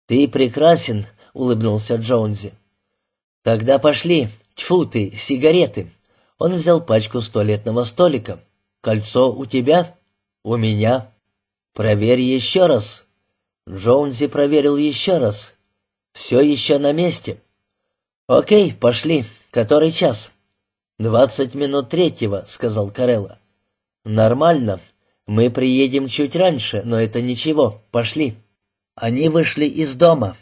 «Ты прекрасен», — улыбнулся Джонзи. «Тогда пошли. Тьфу ты, сигареты». Он взял пачку с туалетного столика. «Кольцо у тебя?» «У меня». «Проверь еще раз». Джонзи проверил еще раз. «Все еще на месте». «Окей, пошли. Который час?» «Двадцать минут третьего», — сказал Карелла. «Нормально. Мы приедем чуть раньше, но это ничего. Пошли». Они вышли из дома.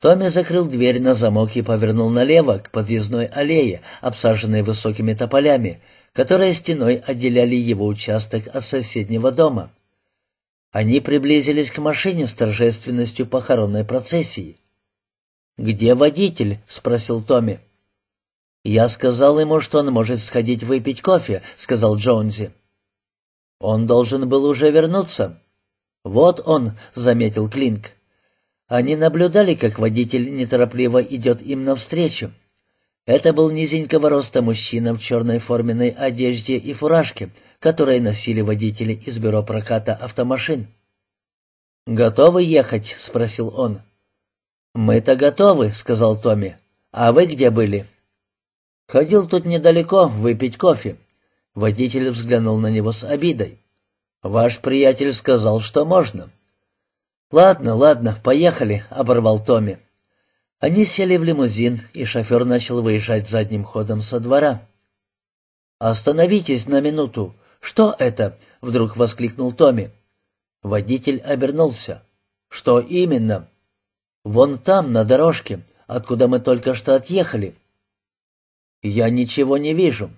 Томми закрыл дверь на замок и повернул налево к подъездной аллее, обсаженной высокими тополями, которые стеной отделяли его участок от соседнего дома. Они приблизились к машине с торжественностью похоронной процессии. «Где водитель?» — спросил Томми. «Я сказал ему, что он может сходить выпить кофе», — сказал Джонзи. Он должен был уже вернуться. «Вот он», — заметил Клинк. Они наблюдали, как водитель неторопливо идет им навстречу. Это был низенького роста мужчина в черной форменной одежде и фуражке, которые носили водители из бюро проката автомашин. «Готовы ехать?» — спросил он. «Мы-то готовы», — сказал Томми. «А вы где были?» «Ходил тут недалеко выпить кофе. Водитель взглянул на него с обидой. «Ваш приятель сказал, что можно». «Ладно, ладно, поехали», — оборвал Томми. Они сели в лимузин, и шофер начал выезжать задним ходом со двора. «Остановитесь на минуту! Что это?» — вдруг воскликнул Томми. Водитель обернулся. «Что именно?» «Вон там, на дорожке, откуда мы только что отъехали». «Я ничего не вижу».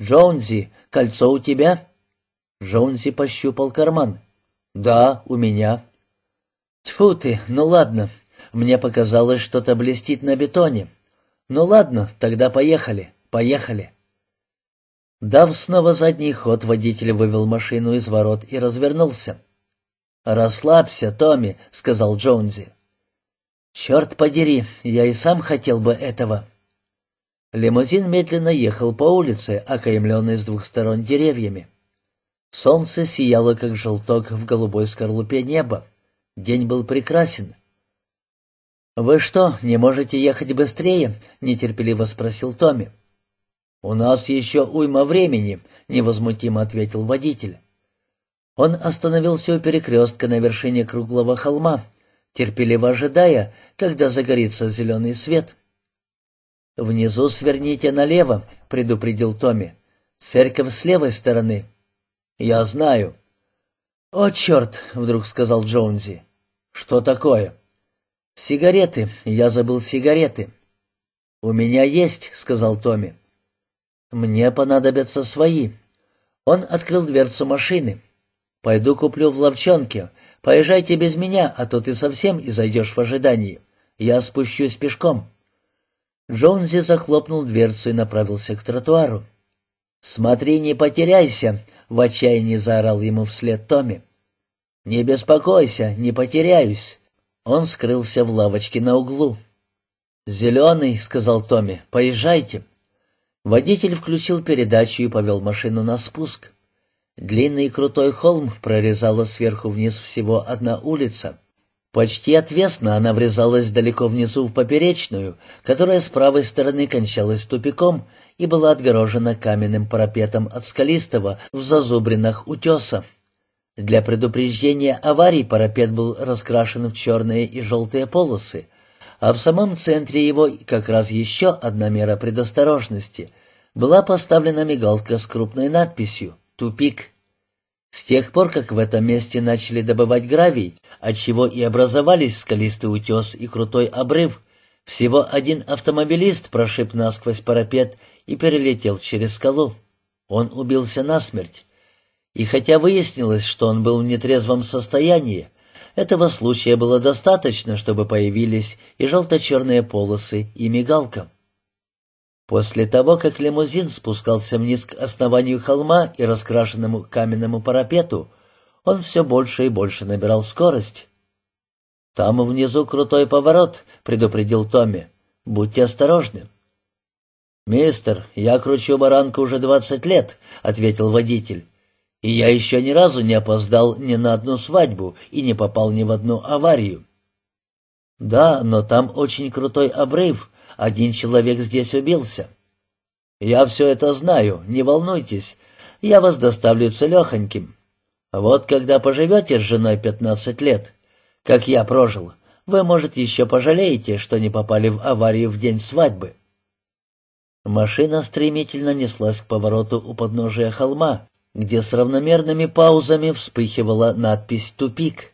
«Джонзи, кольцо у тебя?» Джонзи пощупал карман. «Да, у меня». «Тьфу ты, ну ладно. Мне показалось, что-то блестит на бетоне. Ну ладно, тогда поехали, поехали». Дав снова задний ход, водитель вывел машину из ворот и развернулся. «Расслабься, Томми», — сказал Джонзи. «Черт подери, я и сам хотел бы этого». Лимузин медленно ехал по улице, окаймленной с двух сторон деревьями. Солнце сияло, как желток в голубой скорлупе неба. День был прекрасен. «Вы что, не можете ехать быстрее?» — нетерпеливо спросил Томми. «У нас еще уйма времени», — невозмутимо ответил водитель. Он остановился у перекрестка на вершине круглого холма, терпеливо ожидая, когда загорится зеленый свет. «Внизу сверните налево», — предупредил Томми. «Церковь с левой стороны». «Я знаю». «О, черт!» — вдруг сказал Джонзи. «Что такое?» «Сигареты. Я забыл сигареты». «У меня есть», — сказал Томми. «Мне понадобятся свои». Он открыл дверцу машины. «Пойду куплю в ловчонке. Поезжайте без меня, а то ты совсем и зайдешь в ожидании. Я спущусь пешком». Джонзи захлопнул дверцу и направился к тротуару. «Смотри, не потеряйся!» — в отчаянии заорал ему вслед Томми. «Не беспокойся, не потеряюсь!» Он скрылся в лавочке на углу. «Зеленый», — сказал Томми, — «поезжайте». Водитель включил передачу и повел машину на спуск. Длинный крутой холм прорезала сверху вниз всего одна улица — Почти отвесно она врезалась далеко внизу в поперечную, которая с правой стороны кончалась тупиком и была отгорожена каменным парапетом от скалистого в зазубринах утеса. Для предупреждения аварий парапет был раскрашен в черные и желтые полосы, а в самом центре его как раз еще одна мера предосторожности. Была поставлена мигалка с крупной надписью «Тупик». С тех пор, как в этом месте начали добывать гравий, отчего и образовались скалистый утес и крутой обрыв, всего один автомобилист прошиб насквозь парапет и перелетел через скалу. Он убился насмерть. И хотя выяснилось, что он был в нетрезвом состоянии, этого случая было достаточно, чтобы появились и желто-черные полосы, и мигалка. После того, как лимузин спускался вниз к основанию холма и раскрашенному каменному парапету, он все больше и больше набирал скорость. «Там внизу крутой поворот», — предупредил Томми. «Будьте осторожны». «Мистер, я кручу баранку уже двадцать лет», — ответил водитель. «И я еще ни разу не опоздал ни на одну свадьбу и не попал ни в одну аварию». «Да, но там очень крутой обрыв», один человек здесь убился. Я все это знаю, не волнуйтесь. Я вас доставлю целехоньким. Вот когда поживете с женой пятнадцать лет, как я прожил, вы, может, еще пожалеете, что не попали в аварию в день свадьбы. Машина стремительно неслась к повороту у подножия холма, где с равномерными паузами вспыхивала надпись «Тупик».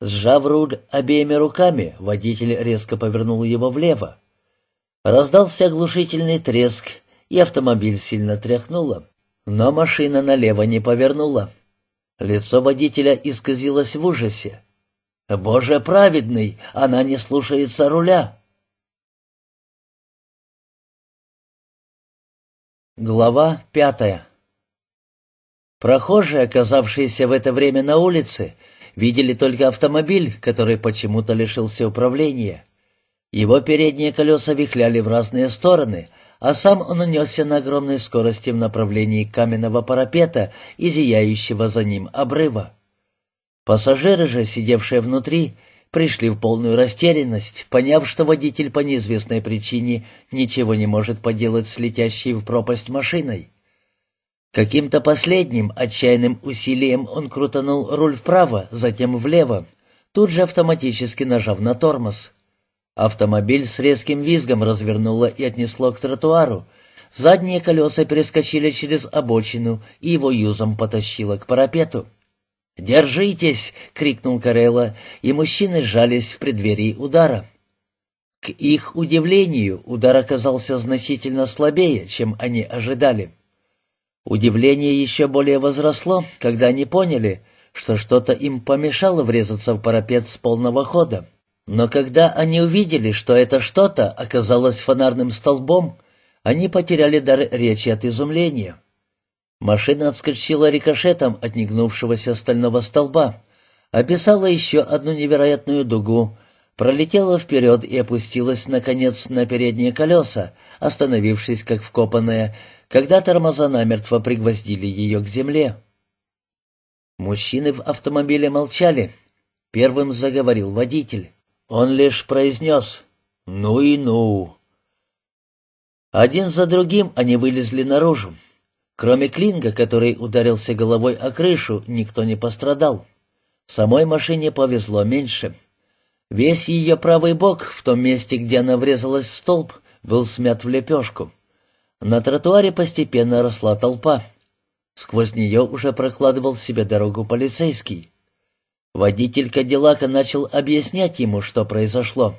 Сжав руль обеими руками, водитель резко повернул его влево. Раздался оглушительный треск, и автомобиль сильно тряхнуло, но машина налево не повернула. Лицо водителя исказилось в ужасе. «Боже праведный, она не слушается руля!» Глава пятая Прохожие, оказавшиеся в это время на улице, видели только автомобиль, который почему-то лишился управления. Его передние колеса вихляли в разные стороны, а сам он унесся на огромной скорости в направлении каменного парапета и зияющего за ним обрыва. Пассажиры же, сидевшие внутри, пришли в полную растерянность, поняв, что водитель по неизвестной причине ничего не может поделать с летящей в пропасть машиной. Каким-то последним отчаянным усилием он крутанул руль вправо, затем влево, тут же автоматически нажав на тормоз — Автомобиль с резким визгом развернуло и отнесло к тротуару. Задние колеса перескочили через обочину, и его юзом потащило к парапету. «Держитесь!» — крикнул Карелла, и мужчины сжались в преддверии удара. К их удивлению, удар оказался значительно слабее, чем они ожидали. Удивление еще более возросло, когда они поняли, что что-то им помешало врезаться в парапет с полного хода. Но когда они увидели, что это что-то оказалось фонарным столбом, они потеряли дар речи от изумления. Машина отскочила рикошетом от негнувшегося стального столба, описала еще одну невероятную дугу, пролетела вперед и опустилась, наконец, на передние колеса, остановившись как вкопанная, когда тормоза намертво пригвоздили ее к земле. Мужчины в автомобиле молчали. Первым заговорил водитель. Он лишь произнес «Ну и ну!». Один за другим они вылезли наружу. Кроме Клинга, который ударился головой о крышу, никто не пострадал. Самой машине повезло меньше. Весь ее правый бок, в том месте, где она врезалась в столб, был смят в лепешку. На тротуаре постепенно росла толпа. Сквозь нее уже прокладывал себе дорогу полицейский. Водитель Кадиллака начал объяснять ему, что произошло.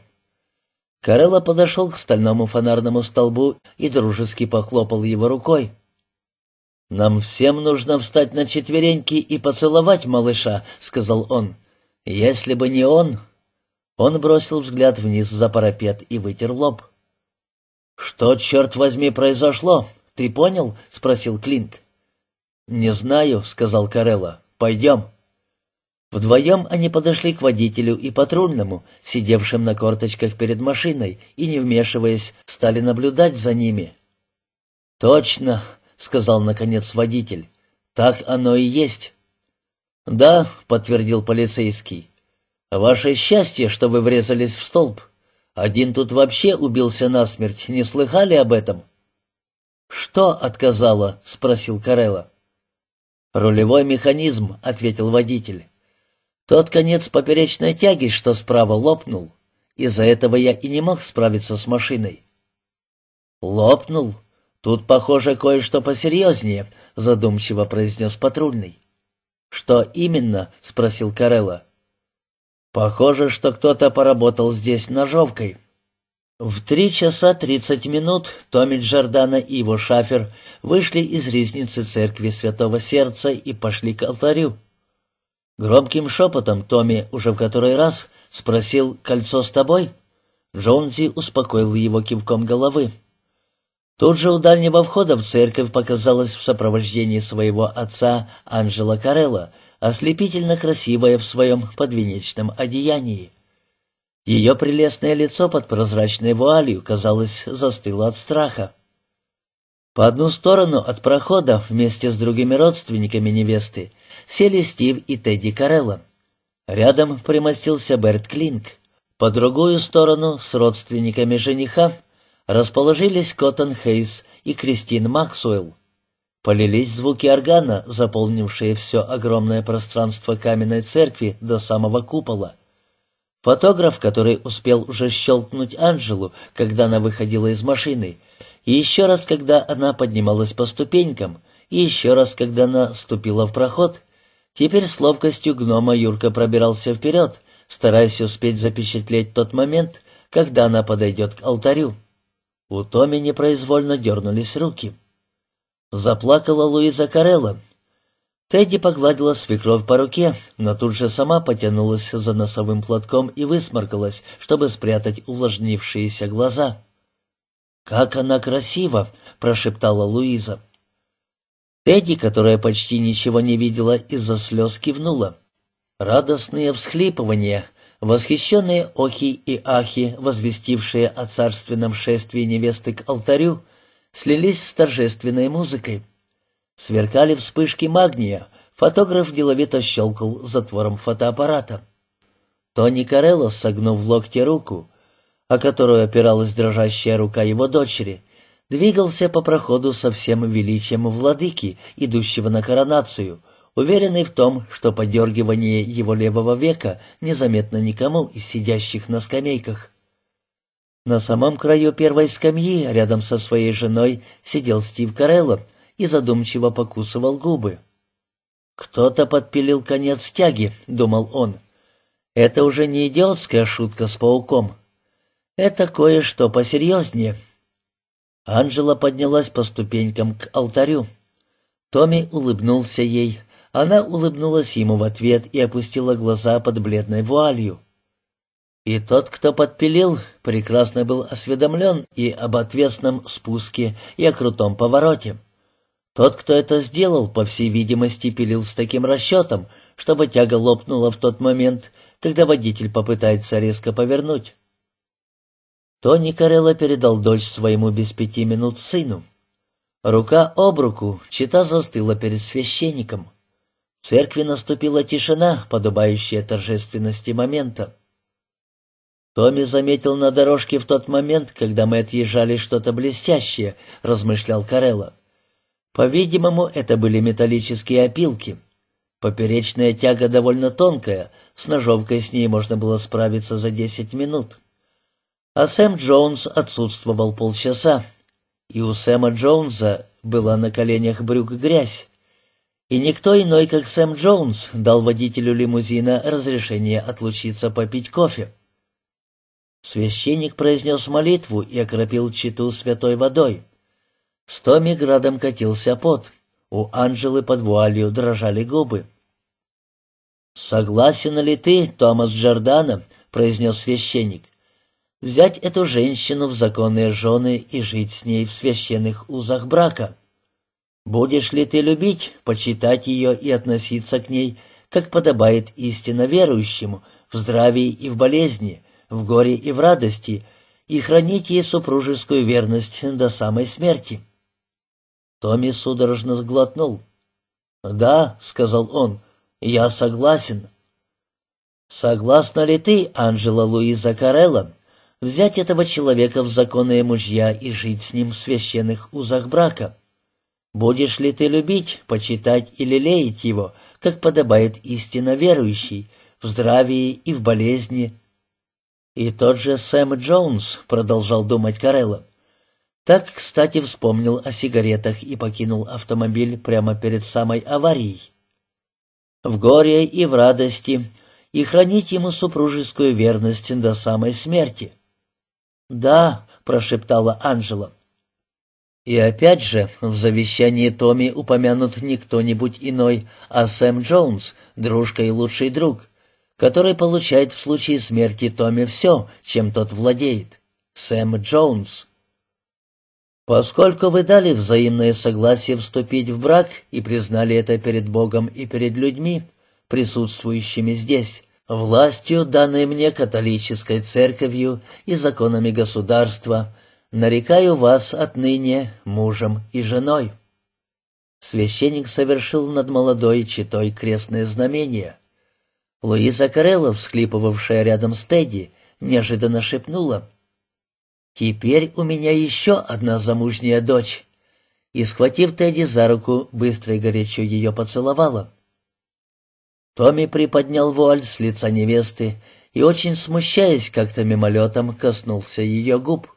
Карелла подошел к стальному фонарному столбу и дружески похлопал его рукой. «Нам всем нужно встать на четвереньки и поцеловать малыша», — сказал он. «Если бы не он...» Он бросил взгляд вниз за парапет и вытер лоб. «Что, черт возьми, произошло? Ты понял?» — спросил Клинк. «Не знаю», — сказал Карелла. «Пойдем». Вдвоем они подошли к водителю и патрульному, сидевшим на корточках перед машиной, и, не вмешиваясь, стали наблюдать за ними. «Точно», — сказал, наконец, водитель, — «так оно и есть». «Да», — подтвердил полицейский, — «ваше счастье, что вы врезались в столб. Один тут вообще убился насмерть, не слыхали об этом?» «Что отказало?» — спросил Карелла. «Рулевой механизм», — ответил водитель. Тот конец поперечной тяги, что справа, лопнул. Из-за этого я и не мог справиться с машиной. «Лопнул? Тут, похоже, кое-что посерьезнее», — задумчиво произнес патрульный. «Что именно?» — спросил Карелла. «Похоже, что кто-то поработал здесь ножовкой». В три часа тридцать минут Томми Джордана и его шафер вышли из резницы церкви Святого Сердца и пошли к алтарю. Громким шепотом Томми уже в который раз спросил «Кольцо с тобой?» Джонзи успокоил его кивком головы. Тут же у дальнего входа в церковь показалась в сопровождении своего отца Анжела Карелла, ослепительно красивая в своем подвенечном одеянии. Ее прелестное лицо под прозрачной вуалью, казалось, застыло от страха. По одну сторону от прохода вместе с другими родственниками невесты сели Стив и Тедди Карелла. Рядом примостился Берт Клинк. По другую сторону с родственниками жениха расположились Коттон Хейс и Кристин Максуэлл. Полились звуки органа, заполнившие все огромное пространство каменной церкви до самого купола. Фотограф, который успел уже щелкнуть Анжелу, когда она выходила из машины, и еще раз, когда она поднималась по ступенькам, и еще раз, когда она ступила в проход, Теперь с ловкостью гнома Юрка пробирался вперед, стараясь успеть запечатлеть тот момент, когда она подойдет к алтарю. У Томи непроизвольно дернулись руки. Заплакала Луиза Карелла. Тедди погладила свекровь по руке, но тут же сама потянулась за носовым платком и высморкалась, чтобы спрятать увлажнившиеся глаза. «Как она красива!» — прошептала Луиза. Эдди, которая почти ничего не видела из-за слез, кивнула. Радостные всхлипывания, восхищенные охи и ахи, возвестившие о царственном шествии невесты к алтарю, слились с торжественной музыкой. Сверкали вспышки магния, фотограф деловито щелкал затвором фотоаппарата. Тони Карелло, согнув в локте руку, о которую опиралась дрожащая рука его дочери, двигался по проходу со всем величием владыки, идущего на коронацию, уверенный в том, что подергивание его левого века незаметно никому из сидящих на скамейках. На самом краю первой скамьи, рядом со своей женой, сидел Стив Карелло и задумчиво покусывал губы. «Кто-то подпилил конец тяги», — думал он. «Это уже не идиотская шутка с пауком. Это кое-что посерьезнее, Анжела поднялась по ступенькам к алтарю. Томми улыбнулся ей. Она улыбнулась ему в ответ и опустила глаза под бледной вуалью. И тот, кто подпилил, прекрасно был осведомлен и об отвесном спуске, и о крутом повороте. Тот, кто это сделал, по всей видимости, пилил с таким расчетом, чтобы тяга лопнула в тот момент, когда водитель попытается резко повернуть. Тони Карелло передал дочь своему без пяти минут сыну. Рука об руку, чита застыла перед священником. В церкви наступила тишина, подобающая торжественности момента. Томи заметил на дорожке в тот момент, когда мы отъезжали что-то блестящее, — размышлял Карелло. По-видимому, это были металлические опилки. Поперечная тяга довольно тонкая, с ножовкой с ней можно было справиться за десять минут а Сэм Джонс отсутствовал полчаса. И у Сэма Джонса была на коленях брюк грязь. И никто иной, как Сэм Джонс, дал водителю лимузина разрешение отлучиться попить кофе. Священник произнес молитву и окропил читу святой водой. С Томми градом катился пот. У Анжелы под вуалью дрожали губы. «Согласен ли ты, Томас Джордана?» — произнес священник взять эту женщину в законные жены и жить с ней в священных узах брака. Будешь ли ты любить, почитать ее и относиться к ней, как подобает истинно верующему, в здравии и в болезни, в горе и в радости, и хранить ей супружескую верность до самой смерти?» Томми судорожно сглотнул. «Да», — сказал он, — «я согласен». «Согласна ли ты, Анжела Луиза Карелла, взять этого человека в законные мужья и жить с ним в священных узах брака. Будешь ли ты любить, почитать и лелеять его, как подобает истинно верующий, в здравии и в болезни? И тот же Сэм Джонс продолжал думать Карелло. Так, кстати, вспомнил о сигаретах и покинул автомобиль прямо перед самой аварией. В горе и в радости, и хранить ему супружескую верность до самой смерти — «Да», — прошептала Анжела. И опять же, в завещании Томми упомянут не кто-нибудь иной, а Сэм Джонс, дружка и лучший друг, который получает в случае смерти Томми все, чем тот владеет. Сэм Джонс. Поскольку вы дали взаимное согласие вступить в брак и признали это перед Богом и перед людьми, присутствующими здесь, властью, данной мне католической церковью и законами государства, нарекаю вас отныне мужем и женой». Священник совершил над молодой читой крестное знамение. Луиза Карелла, всхлипывавшая рядом с Тедди, неожиданно шепнула. «Теперь у меня еще одна замужняя дочь» и, схватив Тедди за руку, быстро и горячо ее поцеловала. Томми приподнял вуаль с лица невесты и, очень смущаясь, как-то мимолетом коснулся ее губ.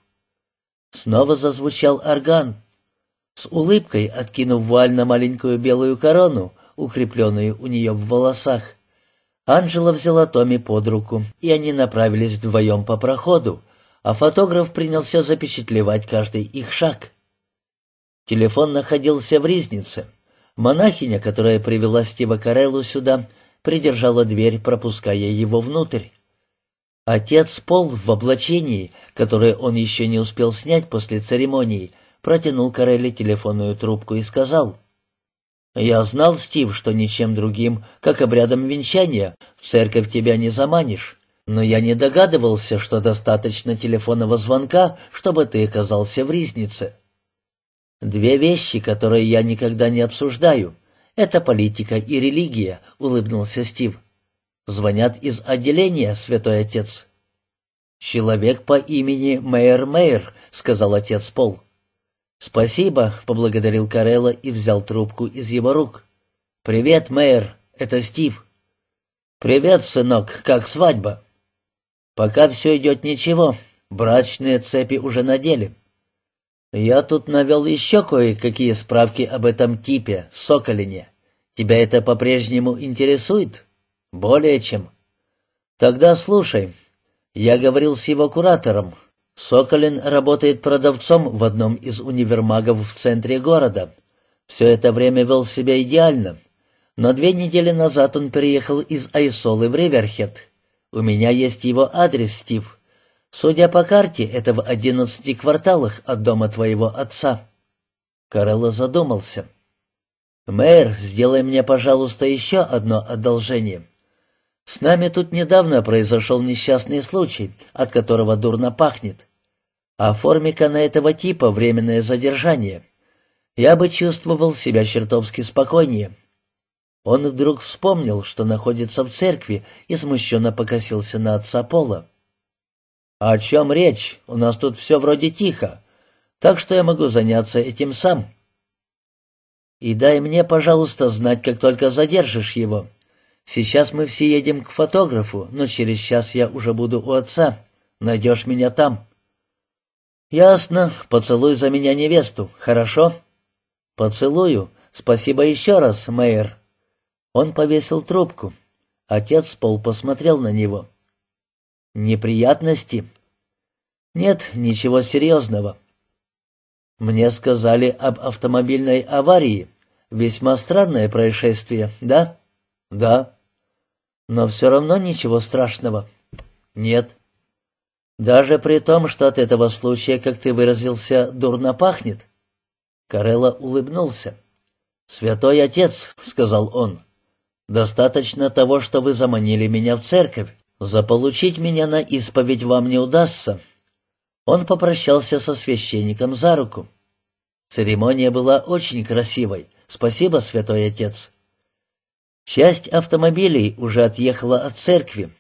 Снова зазвучал орган. С улыбкой, откинув вуаль на маленькую белую корону, укрепленную у нее в волосах, Анжела взяла Томми под руку, и они направились вдвоем по проходу, а фотограф принялся запечатлевать каждый их шаг. Телефон находился в ризнице. Монахиня, которая привела Стива Кареллу сюда, — придержала дверь, пропуская его внутрь. Отец Пол в облачении, которое он еще не успел снять после церемонии, протянул Карелли телефонную трубку и сказал. «Я знал, Стив, что ничем другим, как обрядом венчания, в церковь тебя не заманишь, но я не догадывался, что достаточно телефонного звонка, чтобы ты оказался в ризнице. Две вещи, которые я никогда не обсуждаю. «Это политика и религия», — улыбнулся Стив. «Звонят из отделения, святой отец». «Человек по имени Мэйр Мэйр», — сказал отец Пол. «Спасибо», — поблагодарил Карелла и взял трубку из его рук. «Привет, Мэйр, это Стив». «Привет, сынок, как свадьба?» «Пока все идет ничего, брачные цепи уже надели. Я тут навел еще кое-какие справки об этом типе, Соколине. Тебя это по-прежнему интересует? Более чем. Тогда слушай. Я говорил с его куратором. Соколин работает продавцом в одном из универмагов в центре города. Все это время вел себя идеально. Но две недели назад он переехал из Айсолы в Риверхед. У меня есть его адрес, Стив. Судя по карте, это в одиннадцати кварталах от дома твоего отца». Карелло задумался. «Мэр, сделай мне, пожалуйста, еще одно одолжение. С нами тут недавно произошел несчастный случай, от которого дурно пахнет. Оформи-ка на этого типа временное задержание. Я бы чувствовал себя чертовски спокойнее». Он вдруг вспомнил, что находится в церкви, и смущенно покосился на отца Пола. «А «О чем речь? У нас тут все вроде тихо, так что я могу заняться этим сам». «И дай мне, пожалуйста, знать, как только задержишь его. Сейчас мы все едем к фотографу, но через час я уже буду у отца. Найдешь меня там». «Ясно. Поцелуй за меня невесту, хорошо?» «Поцелую. Спасибо еще раз, мэйр». Он повесил трубку. Отец Пол посмотрел на него. «Неприятности?» «Нет, ничего серьезного». «Мне сказали об автомобильной аварии. Весьма странное происшествие, да?» «Да». «Но все равно ничего страшного?» «Нет». «Даже при том, что от этого случая, как ты выразился, дурно пахнет?» Карелла улыбнулся. «Святой отец», — сказал он, — «достаточно того, что вы заманили меня в церковь. Заполучить меня на исповедь вам не удастся. Он попрощался со священником за руку. Церемония была очень красивой. Спасибо, святой отец. Часть автомобилей уже отъехала от церкви.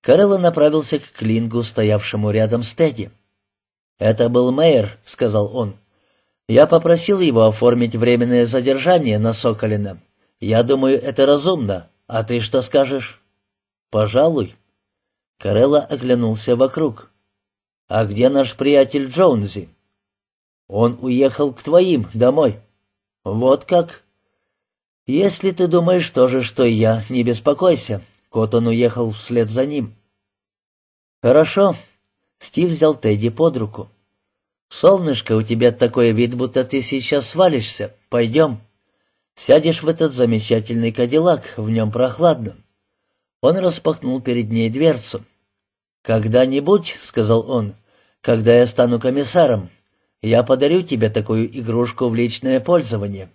Карелло направился к Клингу, стоявшему рядом с Тедди. «Это был мэйр», — сказал он. «Я попросил его оформить временное задержание на Соколина. Я думаю, это разумно. А ты что скажешь?» «Пожалуй». Карелла оглянулся вокруг. «А где наш приятель Джонзи?» «Он уехал к твоим домой». «Вот как?» «Если ты думаешь то же, что и я, не беспокойся». Коттон уехал вслед за ним. «Хорошо». Стив взял Тедди под руку. «Солнышко, у тебя такой вид, будто ты сейчас свалишься. Пойдем. Сядешь в этот замечательный кадиллак, в нем прохладно». Он распахнул перед ней дверцу. «Когда-нибудь», — сказал он, — «когда я стану комиссаром, я подарю тебе такую игрушку в личное пользование».